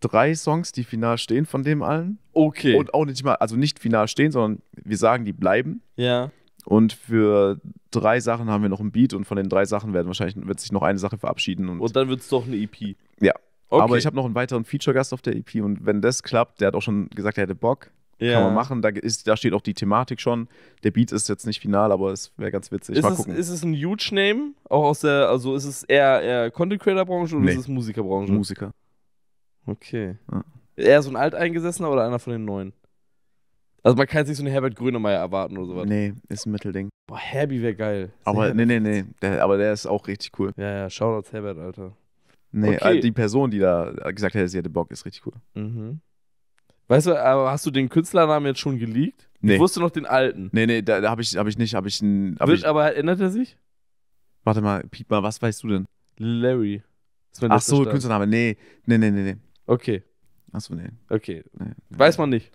drei Songs, die final stehen von dem allen. Okay. Und auch nicht mal, also nicht final stehen, sondern wir sagen, die bleiben. Ja. Und für drei Sachen haben wir noch ein Beat und von den drei Sachen werden wahrscheinlich wird sich noch eine Sache verabschieden. Und, und dann wird es doch eine EP. Ja. Okay. Aber ich habe noch einen weiteren Feature-Gast auf der EP und wenn das klappt, der hat auch schon gesagt, er hätte Bock. Ja. Kann man machen. Da, ist, da steht auch die Thematik schon. Der Beat ist jetzt nicht final, aber es wäre ganz witzig. Ist Mal es, gucken. Ist es ein Huge Name? Auch aus der, also ist es eher, eher Content Creator-Branche oder nee. ist es Musiker. branche Musiker. Okay. Ja. Eher so ein Alteingesessener oder einer von den Neuen? Also man kann jetzt nicht so einen Herbert Grönemeyer erwarten oder sowas. Nee, ist ein Mittelding. Boah, Herbie wäre geil. Aber nee, nee, nee, der, aber der ist auch richtig cool. Ja, ja, Shoutouts Herbert, Alter. Nee, okay. Äh, die Person, die da gesagt hätte, sie hätte Bock, ist richtig cool. Mhm. Weißt du, aber hast du den Künstlernamen jetzt schon geleakt? Nee. Ich wusste noch den alten. Nee, nee, da, da habe ich, hab ich nicht, habe ich einen... Hab Wird, ich... aber erinnert er sich? Warte mal, Piep mal, was weißt du denn? Larry. Ach so, Künstlername, nee, nee, nee, nee. Okay. Achso, nee. Okay. Nee, nee. Weiß man nicht.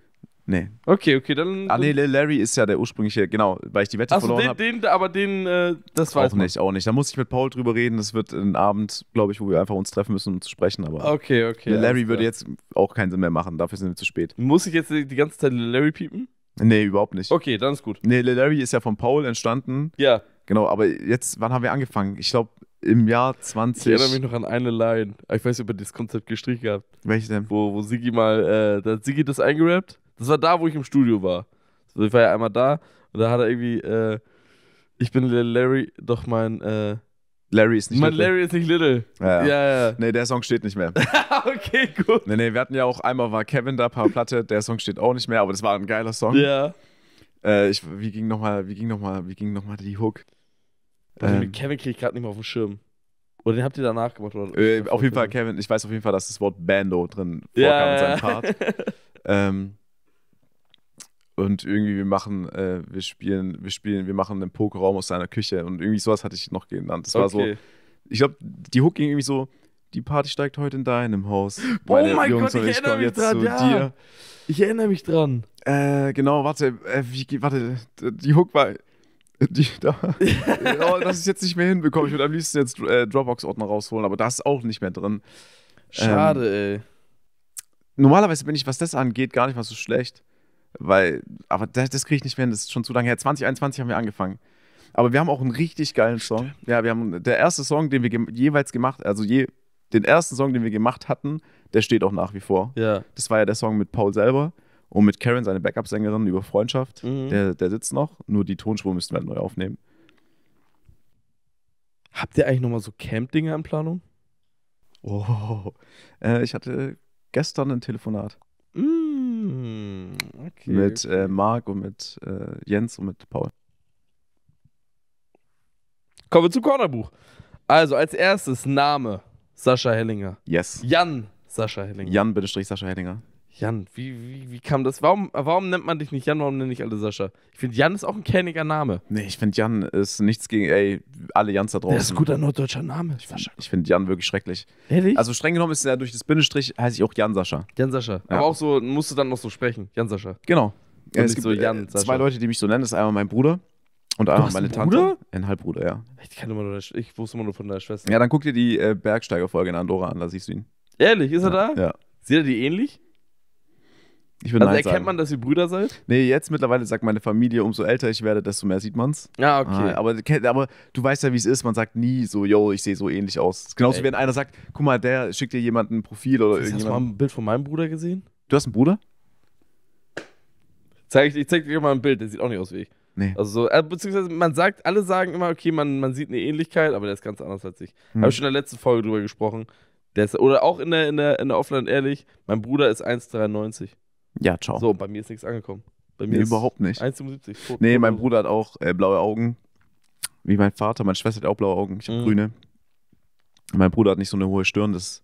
Nee. Okay, okay, dann. Ah, nee, Larry ist ja der ursprüngliche, genau, weil ich die Wette Achso, verloren habe. Den, aber den, äh, das weiß Auch nicht, auch nicht. Da muss ich mit Paul drüber reden. Das wird ein Abend, glaube ich, wo wir einfach uns treffen müssen, um zu sprechen. Aber okay, okay. Larry ja, würde klar. jetzt auch keinen Sinn mehr machen. Dafür sind wir zu spät. Muss ich jetzt die ganze Zeit Larry piepen? Nee, überhaupt nicht. Okay, dann ist gut. Nee, Larry ist ja von Paul entstanden. Ja. Genau, aber jetzt, wann haben wir angefangen? Ich glaube, im Jahr 20. Ich erinnere mich noch an eine Line. Ah, ich weiß, über das Konzept gestrichen habt. Welche denn? Wo, wo Sigi mal, äh, da hat Sigi das eingerappt. Das war da, wo ich im Studio war. So, ich war ja einmal da und da hat er irgendwie, äh, ich bin Larry, doch mein, äh, Larry ist nicht mein little. Larry ist nicht little. Ja, ja. ja, ja. Nee, der Song steht nicht mehr. okay, gut. Nee, nee, wir hatten ja auch einmal war Kevin da, paar Platte, der Song steht auch nicht mehr, aber das war ein geiler Song. Ja. Äh, ich, wie ging nochmal, wie ging wie ging nochmal die Hook? Also ähm, mit Kevin kriege ich gerade nicht mehr auf dem Schirm. Oder den habt ihr danach gemacht? Oder? Äh, auf jeden Fall, Kevin, ich weiß auf jeden Fall, dass das Wort Bando drin ja. vorkam in seinem Part. ähm, und irgendwie wir machen, äh, wir spielen, wir spielen, wir machen einen Pokeraum aus seiner Küche und irgendwie sowas hatte ich noch genannt. Das okay. war so, ich glaube, die Hook ging irgendwie so, die Party steigt heute in deinem Haus. Oh Meine oh mein Jungs Gott, ich, ich erinnere mich dran, ja. Dir. Ich erinnere mich dran. Äh, genau, warte, äh, wie, warte, die Hook war, die da, genau, das ist jetzt nicht mehr hinbekommen. Ich würde am liebsten jetzt äh, Dropbox-Ordner rausholen, aber da ist auch nicht mehr drin. Schade, ähm, ey. Normalerweise bin ich, was das angeht, gar nicht mal so schlecht. Weil, aber das, das kriege ich nicht mehr hin, das ist schon zu lange her. 2021 haben wir angefangen. Aber wir haben auch einen richtig geilen Song. Ja, wir haben der erste Song, den wir ge jeweils gemacht, also je, den ersten Song, den wir gemacht hatten, der steht auch nach wie vor. Ja. Das war ja der Song mit Paul selber. Und mit Karen, seine Backup-Sängerin, über Freundschaft. Mhm. Der, der sitzt noch, nur die Tonspur müssten wir halt neu aufnehmen. Habt ihr eigentlich nochmal so Camp-Dinge in Planung? Oh, äh, ich hatte gestern ein Telefonat. Mm, okay. Mit äh, Marc und mit äh, Jens und mit Paul. Kommen wir zum Cornerbuch. Also als erstes Name Sascha Hellinger. Yes. Jan Sascha Hellinger. Jan-Sascha Hellinger. Jan, wie, wie, wie kam das? Warum, warum nennt man dich nicht Jan? Warum nenne ich alle Sascha? Ich finde, Jan ist auch ein kerniger Name. Nee, ich finde, Jan ist nichts gegen, ey, alle Jans da draußen. Das ist ein guter norddeutscher Name. Ich finde find Jan wirklich schrecklich. Ehrlich? Also, streng genommen ist er durch das Bindestrich, heiße ich auch Jan Sascha. Jan Sascha. Ja. Aber auch so, musst du dann noch so sprechen. Jan Sascha. Genau. Und es gibt so Jan, äh, Sascha. zwei Leute, die mich so nennen. Das ist einmal mein Bruder und einmal meine Tante. Bruder? Ein Halbbruder, ja. Ich, kann immer nur, ich wusste immer nur von deiner Schwester. Ja, dann guck dir die äh, Bergsteigerfolge in Andorra an, da siehst du ihn. Ehrlich, ist ja. er da? Ja. Sieht er die ähnlich? Ich würde also Nein erkennt sagen. man, dass ihr Brüder seid? Nee, jetzt mittlerweile sagt meine Familie, umso älter ich werde, desto mehr sieht man's. Ja, ah, okay. Ah, aber, aber, du weißt ja, wie es ist. Man sagt nie so, yo, ich sehe so ähnlich aus. Genauso Ey. wie wenn einer sagt, guck mal, der schickt dir jemanden ein Profil oder irgendwas. Hast du mal ein Bild von meinem Bruder gesehen? Du hast einen Bruder? Zeig, ich, zeig dir mal ein Bild, der sieht auch nicht aus wie ich. Nee. Also, so, äh, beziehungsweise man sagt, alle sagen immer, okay, man, man sieht eine Ähnlichkeit, aber der ist ganz anders als ich. Hm. Habe ich schon in der letzten Folge drüber gesprochen. Der ist, oder auch in der, in der, in der Offline, ehrlich, mein Bruder ist 1,93. Ja, ciao. So, bei mir ist nichts angekommen. Bei mir nee, überhaupt nicht. 1,75. nee, mein Bruder hat auch äh, blaue Augen. Wie mein Vater. Meine Schwester hat auch blaue Augen. Ich habe mhm. grüne. Mein Bruder hat nicht so eine hohe Stirn. Das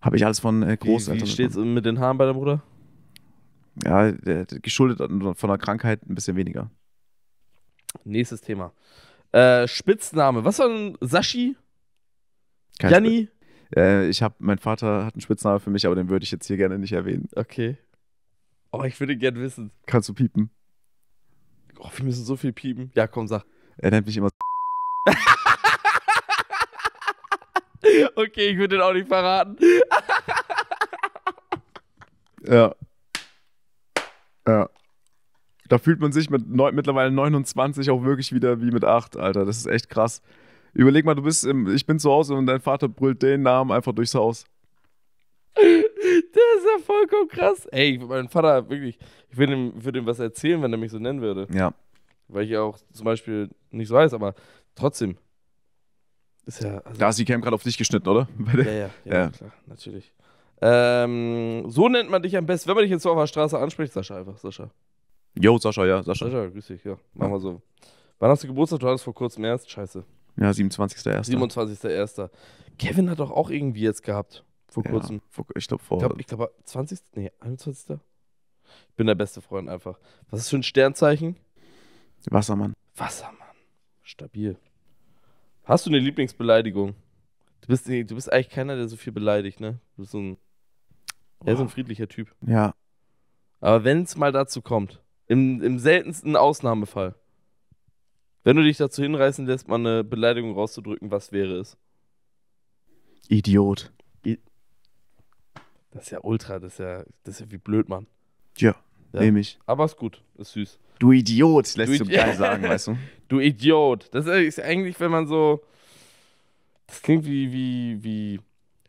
habe ich alles von äh, Großeltern. Wie, wie steht es mit den Haaren bei deinem Bruder? Ja, geschuldet von einer Krankheit ein bisschen weniger. Nächstes Thema. Äh, Spitzname. Was war denn Sashi? Kein Janni? Äh, ich habe, mein Vater hat einen Spitzname für mich, aber den würde ich jetzt hier gerne nicht erwähnen. Okay. Oh, ich würde gern wissen. Kannst du piepen? Oh, wir müssen so viel piepen. Ja, komm, sag. Er nennt mich immer. okay, ich würde den auch nicht verraten. ja. Ja. Da fühlt man sich mit neun, mittlerweile 29 auch wirklich wieder wie mit 8, Alter. Das ist echt krass. Überleg mal, du bist im, ich bin zu Hause und dein Vater brüllt den Namen einfach durchs Haus. Das ist ja vollkommen krass. Ey, mein Vater, wirklich, ich würde ihm, würd ihm was erzählen, wenn er mich so nennen würde. Ja. Weil ich ja auch zum Beispiel nicht so weiß, aber trotzdem. Ist ja, also da ist die Cam gerade auf dich geschnitten, oder? Ja, ja, ja, ja. klar, natürlich. Ähm, so nennt man dich am besten, wenn man dich jetzt so auf der Straße anspricht, Sascha einfach, Sascha. Jo, Sascha, ja, Sascha. Sascha, grüß dich, ja. Machen wir so. Wann hast du Geburtstag? Du hattest vor kurzem erst, scheiße. Ja, 27.01. 27.01. Kevin hat doch auch irgendwie jetzt gehabt. Vor ja, kurzem. Vor, ich glaube, vor. Ich glaube, glaub, 20. Nee, 21. Ich bin der beste Freund einfach. Was ist für ein Sternzeichen? Wassermann. Wassermann. Stabil. Hast du eine Lieblingsbeleidigung? Du bist, du bist eigentlich keiner, der so viel beleidigt, ne? Du bist so ein, oh. ist ein friedlicher Typ. Ja. Aber wenn es mal dazu kommt, im, im seltensten Ausnahmefall, wenn du dich dazu hinreißen lässt, mal eine Beleidigung rauszudrücken, was wäre es? Idiot. Das ist ja ultra, das ist ja, das ist ja wie blöd, Mann. Ja, ja. nehme ich. Aber ist gut, ist süß. Du Idiot, lässt du, du geil sagen, weißt du? Du Idiot. Das ist eigentlich, wenn man so. Das klingt wie, wie, wie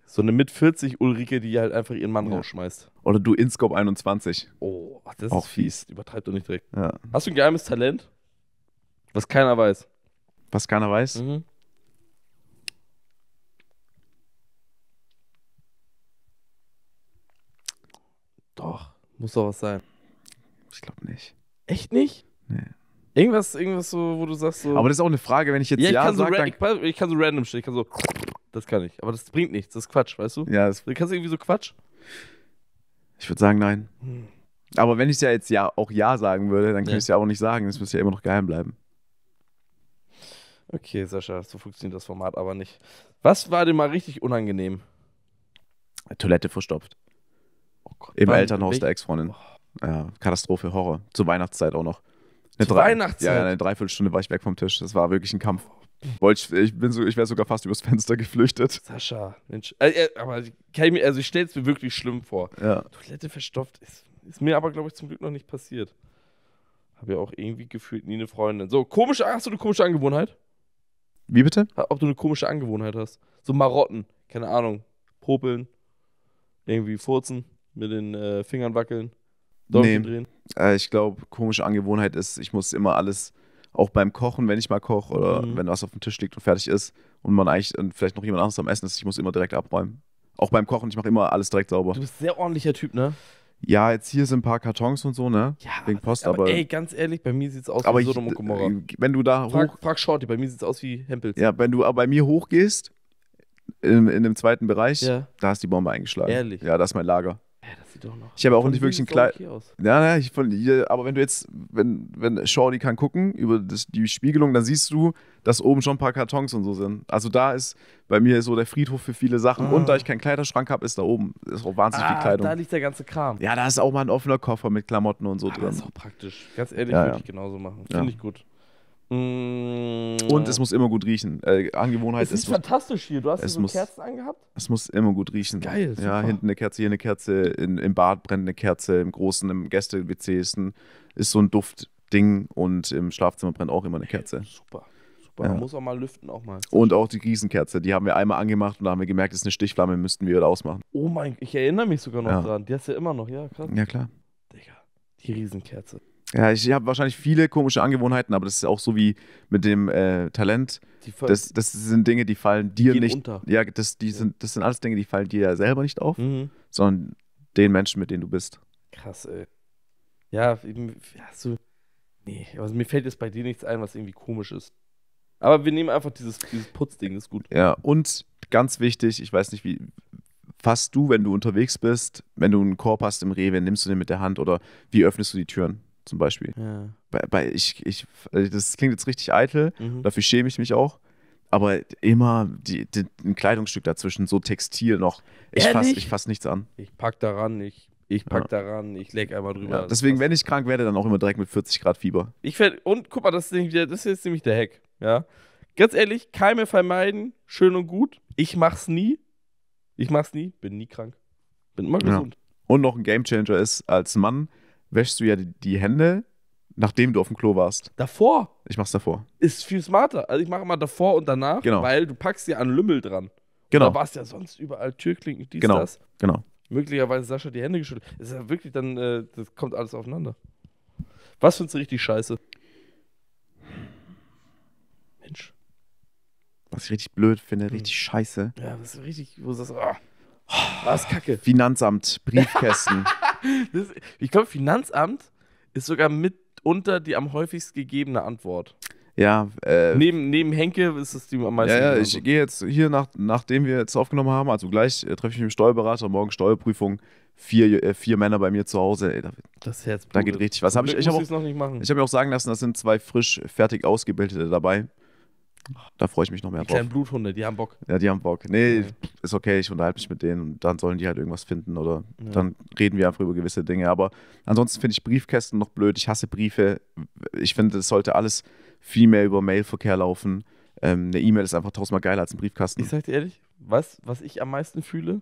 so eine mit 40 Ulrike, die halt einfach ihren Mann ja. rausschmeißt. Oder du Inscope 21. Oh, das Auch ist fies. Übertreibt doch nicht direkt. Ja. Hast du ein geheimes Talent? Was keiner weiß. Was keiner weiß? Mhm. Doch, muss doch was sein. Ich glaube nicht. Echt nicht? Nee. Irgendwas, irgendwas so, wo du sagst so. Aber das ist auch eine Frage, wenn ich jetzt ja, ich ja kann sag, dann... ich, kann, ich, kann so random stehen, ich kann so. Das kann ich. Aber das bringt nichts, das ist Quatsch, weißt du? Ja, das. Du kannst du irgendwie so Quatsch. Ich würde sagen, nein. Hm. Aber wenn ich es ja jetzt ja auch ja sagen würde, dann könnte ja. ich es ja auch nicht sagen. Das müsste ja immer noch geheim bleiben. Okay, Sascha, so funktioniert das Format aber nicht. Was war dir mal richtig unangenehm? Toilette verstopft. Oh Im Elternhaus der Ex-Freundin. Oh. Ja, Katastrophe, Horror. Zur Weihnachtszeit auch noch. Eine Zur drei, Weihnachtszeit? Ja, eine Dreiviertelstunde war ich weg vom Tisch. Das war wirklich ein Kampf. ich, ich, so, ich wäre sogar fast übers Fenster geflüchtet. Sascha, Mensch. Äh, äh, aber ich, also ich stelle es mir wirklich schlimm vor. Ja. Toilette verstopft ist, ist mir aber, glaube ich, zum Glück noch nicht passiert. Habe ja auch irgendwie gefühlt nie eine Freundin. So, komische, hast du eine komische Angewohnheit? Wie bitte? Ob du eine komische Angewohnheit hast. So Marotten, keine Ahnung. Popeln, irgendwie furzen. Mit den äh, Fingern wackeln? Däumchen nee. drehen? Äh, ich glaube, komische Angewohnheit ist, ich muss immer alles, auch beim Kochen, wenn ich mal koche oder mhm. wenn was auf dem Tisch liegt und fertig ist und man eigentlich und vielleicht noch jemand anderes am Essen ist, ich muss immer direkt abräumen. Auch beim Kochen, ich mache immer alles direkt sauber. Du bist ein sehr ordentlicher Typ, ne? Ja, jetzt hier sind ein paar Kartons und so, ne? Ja, wegen Post, aber, aber ey, ganz ehrlich, bei mir sieht es aus aber wie Sodom und Gomorra. Äh, wenn du da frag, hoch frag Shorty, bei mir sieht es aus wie Hempels. Ja, wenn du aber äh, bei mir hochgehst in, in dem zweiten Bereich, ja. da ist die Bombe eingeschlagen. Ehrlich? Ja, da ist mein Lager. Ja, das sieht doch noch. Ich habe auch nicht wirklich ein Kleid. Ja, ja, ich von ja, aber wenn du jetzt, wenn, wenn Shorty kann gucken über das, die Spiegelung, dann siehst du, dass oben schon ein paar Kartons und so sind. Also da ist bei mir so der Friedhof für viele Sachen. Ah. Und da ah. ich keinen Kleiderschrank habe, ist da oben ist auch wahnsinnig ah, viel Kleidung. Da liegt der ganze Kram. Ja, da ist auch mal ein offener Koffer mit Klamotten und so aber ah, drin. Das ist auch praktisch. Ganz ehrlich, ja, würde ich genauso machen. Finde ich gut. Mm. Und es muss immer gut riechen. Äh, Angewohnheit es ist. Es ist fantastisch hier. Du hast hier so muss, Kerzen angehabt? Es muss immer gut riechen. Geil. Super. Ja, hinten eine Kerze, hier eine Kerze, in, im Bad brennt eine Kerze, im Großen, im Gäste-WC ist, ist so ein Duftding und im Schlafzimmer brennt auch immer eine Kerze. super. Super. Ja. Man muss auch mal lüften, auch mal. Und auch die Riesenkerze, die haben wir einmal angemacht und da haben wir gemerkt, das ist eine Stichflamme, müssten wir wieder ausmachen. Oh mein, Gott, ich erinnere mich sogar noch ja. dran. Die hast du ja immer noch, ja, krass. Ja, klar. Digga, die Riesenkerze. Ja, ich habe wahrscheinlich viele komische Angewohnheiten, aber das ist auch so wie mit dem äh, Talent. Das, das sind Dinge, die fallen dir nicht. Unter. Ja, das, die ja. Sind, das sind alles Dinge, die fallen dir ja selber nicht auf, mhm. sondern den Menschen, mit denen du bist. Krass, ey. Ja, eben, hast du. Nee, also mir fällt jetzt bei dir nichts ein, was irgendwie komisch ist. Aber wir nehmen einfach dieses, dieses Putzding, das ist gut. Ja, und ganz wichtig, ich weiß nicht, wie, fasst du, wenn du unterwegs bist, wenn du einen Korb hast im Rewe, nimmst du den mit der Hand oder wie öffnest du die Türen? zum Beispiel. Ja. Bei, bei, ich, ich, also das klingt jetzt richtig eitel, mhm. dafür schäme ich mich auch. Aber immer die, die, ein Kleidungsstück dazwischen, so Textil noch. Ich fasse fass nichts an. Ich pack daran, ich ich pack ja. daran, ich leg einmal drüber. Ja, deswegen, wenn ich krank werde, dann auch immer direkt mit 40 Grad Fieber. Ich werd, und guck mal, das ist, das ist jetzt nämlich der Hack. Ja? Ganz ehrlich, Keime vermeiden, schön und gut. Ich mach's nie. Ich mach's nie, bin nie krank. Bin immer gesund. Ja. Und noch ein Gamechanger ist, als Mann wäschst du ja die, Hände, nachdem du auf dem Klo warst. Davor? Ich mach's davor. Ist viel smarter. Also ich mache immer davor und danach, genau. weil du packst ja an Lümmel dran. Genau. Da warst ja sonst überall Türklinken, dies, genau. das. Genau. Möglicherweise Sascha die Hände geschüttelt. Das ist ja wirklich dann, äh, das kommt alles aufeinander. Was findest du richtig scheiße? Mensch. Was ich richtig blöd finde, hm. richtig scheiße. Ja, das ist richtig, wo du sagst, oh, oh, was Kacke. Finanzamt, Briefkästen. ist, ich glaube, Finanzamt ist sogar mitunter die am häufigst gegebene Antwort. Ja, äh, neben, neben Henke ist es die am meisten. Ja, ja ich gehe jetzt hier, nach, nachdem wir jetzt aufgenommen haben, also gleich äh, treffe ich mich mit dem Steuerberater, morgen Steuerprüfung, vier, äh, vier Männer bei mir zu Hause. Ey, da, das Herz Da geht richtig was. Hab ich ich habe auch, hab mir auch sagen lassen, das sind zwei frisch fertig Ausgebildete dabei. Da freue ich mich noch mehr die drauf. Die kleinen Bluthunde, die haben Bock. Ja, die haben Bock. Nee, ja. ist okay, ich unterhalte mich mit denen und dann sollen die halt irgendwas finden oder ja. dann reden wir einfach über gewisse Dinge. Aber ansonsten finde ich Briefkästen noch blöd. Ich hasse Briefe. Ich finde, es sollte alles viel mehr über Mailverkehr laufen. Ähm, eine E-Mail ist einfach tausendmal geiler als ein Briefkasten. Ich sage dir ehrlich, was, was ich am meisten fühle,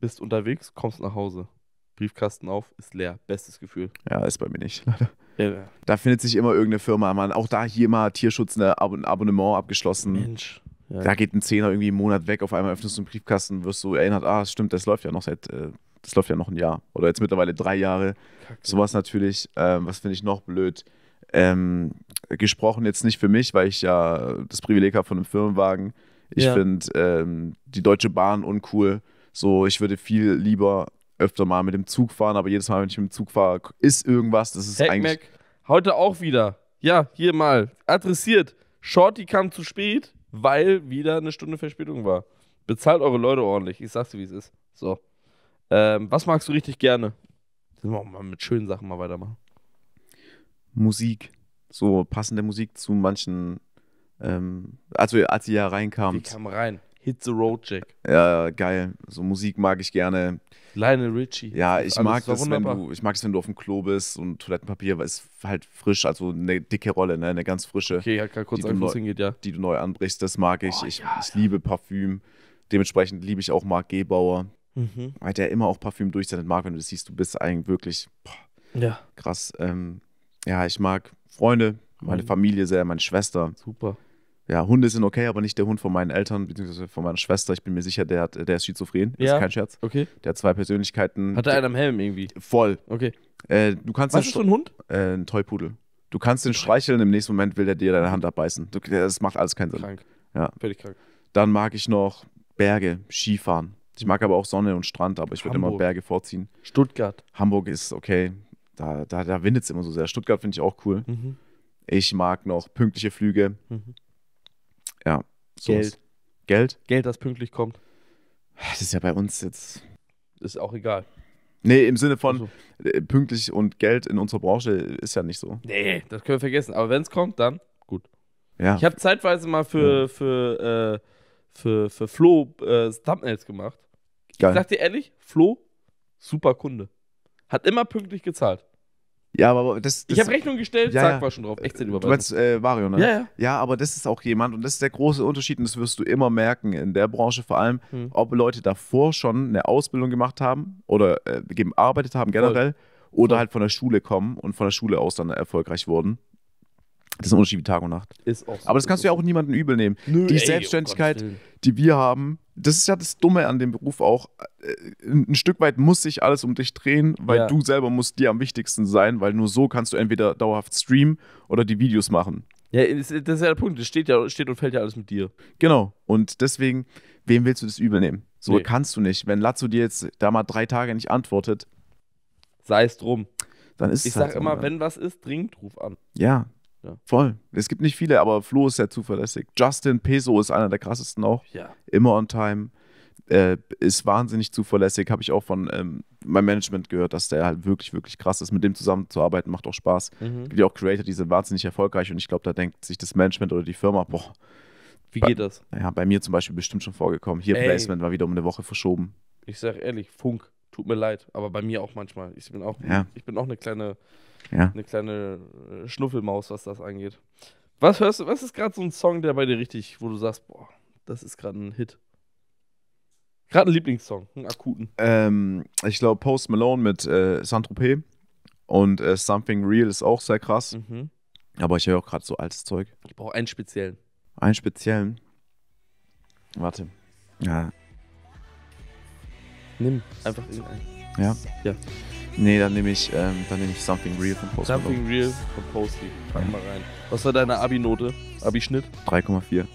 bist unterwegs, kommst nach Hause. Briefkasten auf, ist leer. Bestes Gefühl. Ja, ist bei mir nicht, leider. Äh, da findet sich immer irgendeine Firma, Mann. Auch da hier mal Tierschutz ein ne, Ab Abonnement abgeschlossen. Mensch. Ja. Da geht ein Zehner irgendwie im Monat weg, auf einmal öffnest du einen Briefkasten, wirst du erinnert, ah, stimmt, das läuft ja noch seit, äh, das läuft ja noch ein Jahr. Oder jetzt mittlerweile drei Jahre. Kacke. Sowas natürlich, ähm, was finde ich noch blöd. Ähm, gesprochen jetzt nicht für mich, weil ich ja das Privileg habe von einem Firmenwagen. Ich ja. finde ähm, die Deutsche Bahn uncool. So, ich würde viel lieber öfter mal mit dem Zug fahren, aber jedes Mal, wenn ich mit dem Zug fahre, ist irgendwas. Das ist Heck, eigentlich. Mac, heute auch wieder. Ja, hier mal. Adressiert. Shorty kam zu spät, weil wieder eine Stunde Verspätung war. Bezahlt eure Leute ordentlich. Ich sag's dir, wie es ist. So. Ähm, was magst du richtig gerne? Dann wir mal mit schönen Sachen mal weitermachen. Musik. So passende Musik zu manchen. Ähm, also, als sie ja reinkamen. Die kam rein. Hit the Road Jack. Ja, geil. So Musik mag ich gerne. Lionel Richie. Ja, ich mag, das, wenn du, ich mag das, wenn du auf dem Klo bist und Toilettenpapier weil es halt frisch, also eine dicke Rolle, ne? eine ganz frische. Okay, ja, kann kurz sagen, wo hingeht, ja. Die du neu anbrichst, das mag ich. Oh, ich, ja, ich liebe Parfüm. Dementsprechend liebe ich auch Marc Gebauer, mhm. weil der immer auch Parfüm durchsendet. Marc, wenn du das siehst, du bist eigentlich wirklich boah, ja. krass. Ähm, ja, ich mag Freunde, meine mhm. Familie sehr, meine Schwester. Super ja, Hunde sind okay, aber nicht der Hund von meinen Eltern bzw. von meiner Schwester. Ich bin mir sicher, der, hat, äh, der ist schizophren. Ja. Ist kein Scherz. Okay. Der hat zwei Persönlichkeiten. Hat er einen am Helm irgendwie? Voll. Okay. Äh, du kannst Was ist für ein Hund? Äh, ein Tollpudel. Du kannst den streicheln, im nächsten Moment will der dir deine Hand abbeißen. Du, das macht alles keinen Sinn. Krank. Ja. Völlig krank. Dann mag ich noch Berge, Skifahren. Ich mag aber auch Sonne und Strand, aber ich würde immer Berge vorziehen. Stuttgart. Hamburg ist okay. Da, da, da windet es immer so sehr. Stuttgart finde ich auch cool. Mhm. Ich mag noch pünktliche Flüge. Mhm. Ja. So Geld. Ist. Geld? Geld, das pünktlich kommt. Das ist ja bei uns jetzt. Ist auch egal. Nee, im Sinne von also. pünktlich und Geld in unserer Branche ist ja nicht so. Nee, das können wir vergessen. Aber wenn es kommt, dann gut. Ja. Ich habe zeitweise mal für, ja. für, äh, für, für Flo äh, Thumbnails gemacht. Geil. Ich sag dir ehrlich, Flo, super Kunde. Hat immer pünktlich gezahlt. Ja, aber das. das ich habe Rechnung gestellt, ja, zack, war schon drauf. Echt überweisen. Du meinst äh, Vario, ne? Ja, ja. Ja, aber das ist auch jemand und das ist der große Unterschied und das wirst du immer merken in der Branche vor allem, hm. ob Leute davor schon eine Ausbildung gemacht haben oder äh, gearbeitet haben generell Voll. oder Voll. halt von der Schule kommen und von der Schule aus dann erfolgreich wurden. Das ist ein Unterschied wie Tag und Nacht. Ist auch so Aber das kannst du ja auch niemandem übel nehmen. Nö, die ey, Selbstständigkeit, oh die wir haben, das ist ja das Dumme an dem Beruf auch. Äh, ein Stück weit muss sich alles um dich drehen, weil ja. du selber musst dir am wichtigsten sein, weil nur so kannst du entweder dauerhaft streamen oder die Videos machen. Ja, das ist ja der Punkt. Das steht ja, steht und fällt ja alles mit dir. Genau. Und deswegen, wem willst du das übel nehmen? So nee. kannst du nicht. Wenn Lazo dir jetzt da mal drei Tage nicht antwortet, sei es drum. Dann ist ich es halt sag so immer, dann. Ne? wenn was ist, dringend ruf an. Ja, ja. Voll. Es gibt nicht viele, aber Flo ist sehr zuverlässig. Justin Peso ist einer der krassesten auch. Ja. Immer on time. Äh, ist wahnsinnig zuverlässig. Habe ich auch von ähm, meinem Management gehört, dass der halt wirklich, wirklich krass ist. Mit dem zusammenzuarbeiten macht auch Spaß. Mhm. Es gibt ja auch Creator, die sind wahnsinnig erfolgreich und ich glaube, da denkt sich das Management oder die Firma, boah. Wie geht bei, das? Ja, bei mir zum Beispiel bestimmt schon vorgekommen. Hier Ey. Placement war wieder um eine Woche verschoben. Ich sage ehrlich, Funk, tut mir leid, aber bei mir auch manchmal. Ich bin auch, ja. ich bin auch eine kleine ja. Eine kleine äh, Schnuffelmaus, was das angeht. Was hörst du, was ist gerade so ein Song, der bei dir richtig, wo du sagst, boah, das ist gerade ein Hit? Gerade ein Lieblingssong, einen akuten. Ähm, ich glaube Post Malone mit äh, Saint-Tropez und äh, Something Real ist auch sehr krass. Mhm. Aber ich höre auch gerade so altes Zeug. Ich brauche einen speziellen. Einen speziellen? Warte. Ja. Nimm einfach irgendeinen. Ja. Ja. Nee, dann nehme ich, ähm, dann ich Something Real von Post Something Real von Posty. Fang ja. mal rein. Was war deine Abi-Note? Abi-Schnitt? 3,4.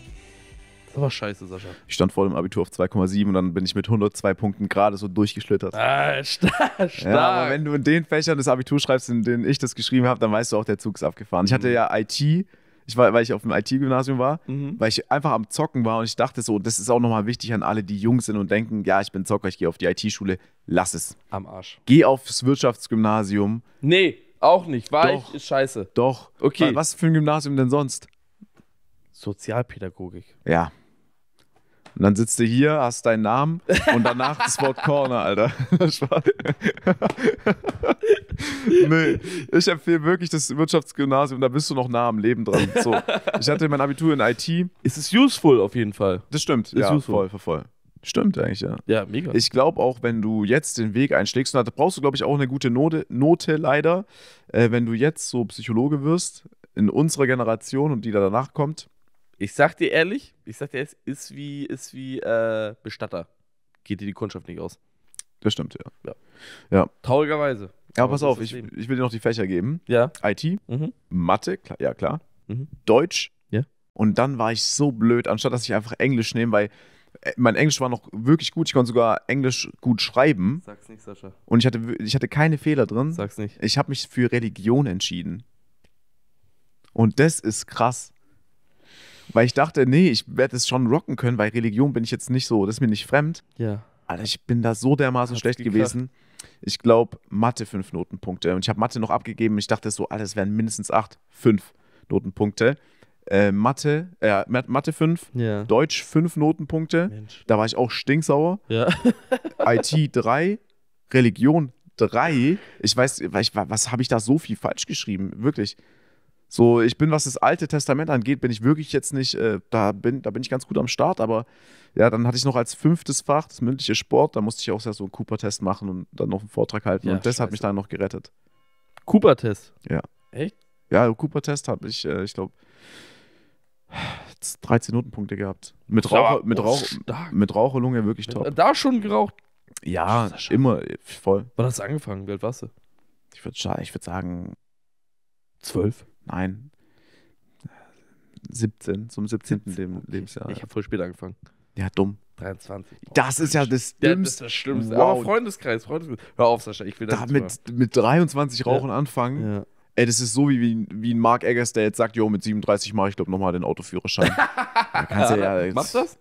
Das war scheiße, Sascha. Ich stand vor dem Abitur auf 2,7 und dann bin ich mit 102 Punkten gerade so durchgeschlittert. Ah, stark, stark. Ja, aber wenn du in den Fächern das Abitur schreibst, in denen ich das geschrieben habe, dann weißt du auch, der Zug ist abgefahren. Ich hatte mhm. ja IT, ich war, weil ich auf dem IT-Gymnasium war, mhm. weil ich einfach am Zocken war und ich dachte so, das ist auch nochmal wichtig an alle, die jung sind und denken, ja, ich bin Zocker, ich gehe auf die IT-Schule, lass es. Am Arsch. Geh aufs Wirtschaftsgymnasium. Nee, auch nicht, war doch, ich, ist scheiße. Doch. Okay. Was für ein Gymnasium denn sonst? Sozialpädagogik. Ja, und dann sitzt du hier, hast deinen Namen und danach das Wort Corner, Alter. nee, ich empfehle wirklich das Wirtschaftsgymnasium, da bist du noch nah am Leben dran. So. Ich hatte mein Abitur in IT. Es ist useful auf jeden Fall. Das stimmt, It's ja, useful. voll, voll. Stimmt eigentlich, ja. Ja, mega. Ich glaube auch, wenn du jetzt den Weg einschlägst, und da brauchst du, glaube ich, auch eine gute Note, Note leider, äh, wenn du jetzt so Psychologe wirst, in unserer Generation und die da danach kommt, ich sag dir ehrlich, ich sag dir ehrlich, ist wie, ist wie äh, Bestatter. Geht dir die Kundschaft nicht aus. Das stimmt, ja. Ja. ja. Traurigerweise. Ja, pass auf, ich, ich, will dir noch die Fächer geben. Ja. IT, mhm. Mathe, klar, ja klar. Mhm. Deutsch. Ja. Und dann war ich so blöd, anstatt dass ich einfach Englisch nehme, weil äh, mein Englisch war noch wirklich gut. Ich konnte sogar Englisch gut schreiben. Sag's nicht, Sascha. Und ich hatte, ich hatte keine Fehler drin. Sag's nicht. Ich habe mich für Religion entschieden. Und das ist krass. Weil ich dachte, nee, ich werde es schon rocken können, weil Religion bin ich jetzt nicht so, das ist mir nicht fremd. Ja. Alter, ich bin da so dermaßen Hat's schlecht gewesen. Ich glaube, Mathe fünf Notenpunkte. Und ich habe Mathe noch abgegeben. Ich dachte so, alles wären mindestens acht, fünf Notenpunkte. Äh, Mathe, äh, Mathe 5, ja. Deutsch 5 Notenpunkte. Mensch. Da war ich auch stinksauer. Ja. IT 3, Religion 3. Ich weiß, ich, was habe ich da so viel falsch geschrieben? Wirklich. So, ich bin, was das Alte Testament angeht, bin ich wirklich jetzt nicht, äh, da, bin, da bin ich ganz gut am Start, aber ja, dann hatte ich noch als fünftes Fach das mündliche Sport, da musste ich auch so einen Cooper-Test machen und dann noch einen Vortrag halten ja, und das hat mich dann noch gerettet. Cooper-Test? Ja. Echt? Ja, also Cooper-Test habe ich, äh, ich glaube, 13 Notenpunkte gehabt. Mit Raucher, mit oh, Rauch, mit Raucherlunge wirklich top. Da schon geraucht? Ja, schon. immer, voll. Wann hast du angefangen? Wie alt warst du? Ich würde ich würd sagen, zwölf. Nein. 17, zum 17. 17. Lebensjahr. Ich habe voll spät angefangen. Ja, dumm. 23. Oh, das ist ja das Dümmste. das ist das Schlimmste. Wow. Aber Freundeskreis, Freundeskreis. Hör auf, Sascha, ich will das da mit, mit 23 Rauchen ja. anfangen. Ja. Ey, das ist so wie, wie, ein Mark Eggers, der jetzt sagt, jo, mit 37 mache ich, glaube nochmal den Autoführerschein. da kannst ja, ja jetzt... Machst das?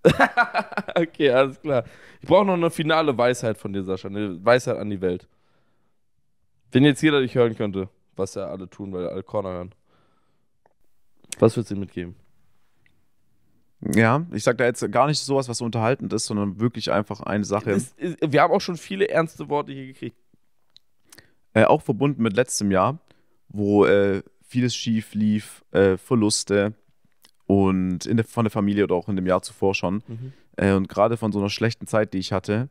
okay, alles klar. Ich brauche noch eine finale Weisheit von dir, Sascha. Eine Weisheit an die Welt. Wenn jetzt jeder dich hören könnte was ja alle tun, weil alle Corner hören. Was würdest du ihm mitgeben? Ja, ich sag da jetzt gar nicht sowas, was so unterhaltend ist, sondern wirklich einfach eine Sache. Ist, ist, wir haben auch schon viele ernste Worte hier gekriegt. Äh, auch verbunden mit letztem Jahr, wo äh, vieles schief lief, äh, Verluste und der, von der Familie oder auch in dem Jahr zuvor schon. Mhm. Äh, und gerade von so einer schlechten Zeit, die ich hatte,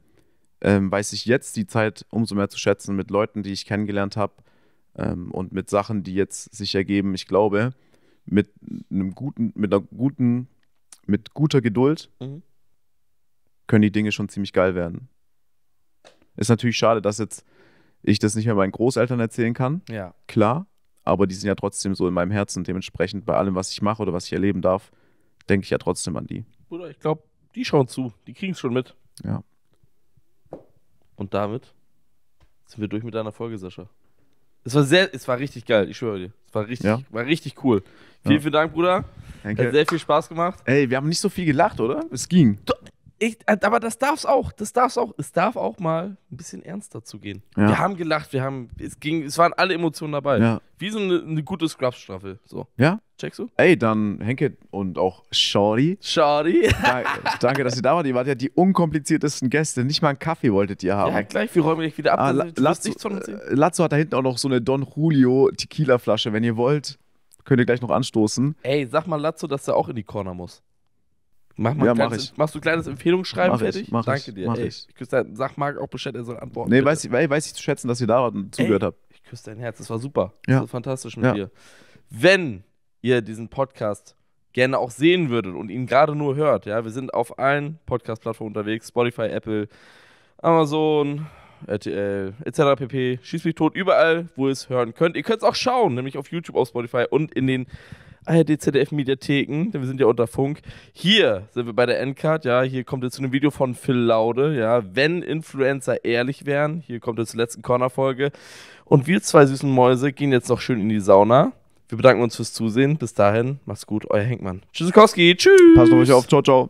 ähm, weiß ich jetzt die Zeit umso mehr zu schätzen mit Leuten, die ich kennengelernt habe, ähm, und mit Sachen, die jetzt sich ergeben. Ich glaube, mit einem guten, mit einer guten, mit guter Geduld mhm. können die Dinge schon ziemlich geil werden. Ist natürlich schade, dass jetzt ich das nicht mehr meinen Großeltern erzählen kann. Ja. Klar, aber die sind ja trotzdem so in meinem Herzen. Dementsprechend bei allem, was ich mache oder was ich erleben darf, denke ich ja trotzdem an die. Bruder, ich glaube, die schauen zu. Die kriegen es schon mit. Ja. Und damit sind wir durch mit deiner Folge, Sascha. Es war sehr, es war richtig geil, ich schwöre dir. Es war richtig, ja? war richtig cool. Vielen, ja. vielen Dank, Bruder. Danke. Hat sehr viel Spaß gemacht. Ey, wir haben nicht so viel gelacht, oder? Es ging. Ich, äh, aber das darf's auch, das darf's auch, es darf auch mal ein bisschen ernster zugehen. Ja. Wir haben gelacht, wir haben, es ging, es waren alle Emotionen dabei. Ja. Wie so eine, eine gute Scrubs-Staffel. So. Ja. Checkst du? Ey, dann Henke und auch Shorty. Shorty. Da, danke, dass ihr da wart. Ihr wart ja die unkompliziertesten Gäste. Nicht mal einen Kaffee wolltet ihr haben. Ja, gleich, wir räumen gleich wieder ab. Ah, La Lazzo, Lazzo äh, hat da hinten auch noch so eine Don Julio Tequila-Flasche. Wenn ihr wollt, könnt ihr gleich noch anstoßen. Ey, sag mal Lazzo, dass er auch in die Corner muss. Mach mal ja, kleines, mach ich. Machst du ein kleines Empfehlungsschreiben mach fertig? Ich, mach Danke dir. Mach Ey, ich. ich küsse dein, sag Marc auch Bescheid, er soll antworten. Nee, weiß ich, weiß ich zu schätzen, dass ihr da wart und zugehört habt. Ich küsse dein Herz, das war super. Ja. Das war fantastisch mit ja. dir. Wenn ihr diesen Podcast gerne auch sehen würdet und ihn gerade nur hört, ja, wir sind auf allen Podcast-Plattformen unterwegs, Spotify, Apple, Amazon, RTL, etc. pp. Schieß mich tot, überall, wo ihr es hören könnt. Ihr könnt es auch schauen, nämlich auf YouTube, auf Spotify und in den ARD, ZDF, Mediatheken, denn wir sind ja unter Funk. Hier sind wir bei der Endcard, ja, hier kommt jetzt zu einem Video von Phil Laude, ja, wenn Influencer ehrlich wären, hier kommt jetzt zur letzten Corner-Folge. Und wir zwei süßen Mäuse gehen jetzt noch schön in die Sauna. Wir bedanken uns fürs Zusehen. Bis dahin, macht's gut, euer Henkmann. Tschüssikowski, tschüss. Passt auf euch auf, ciao, ciao.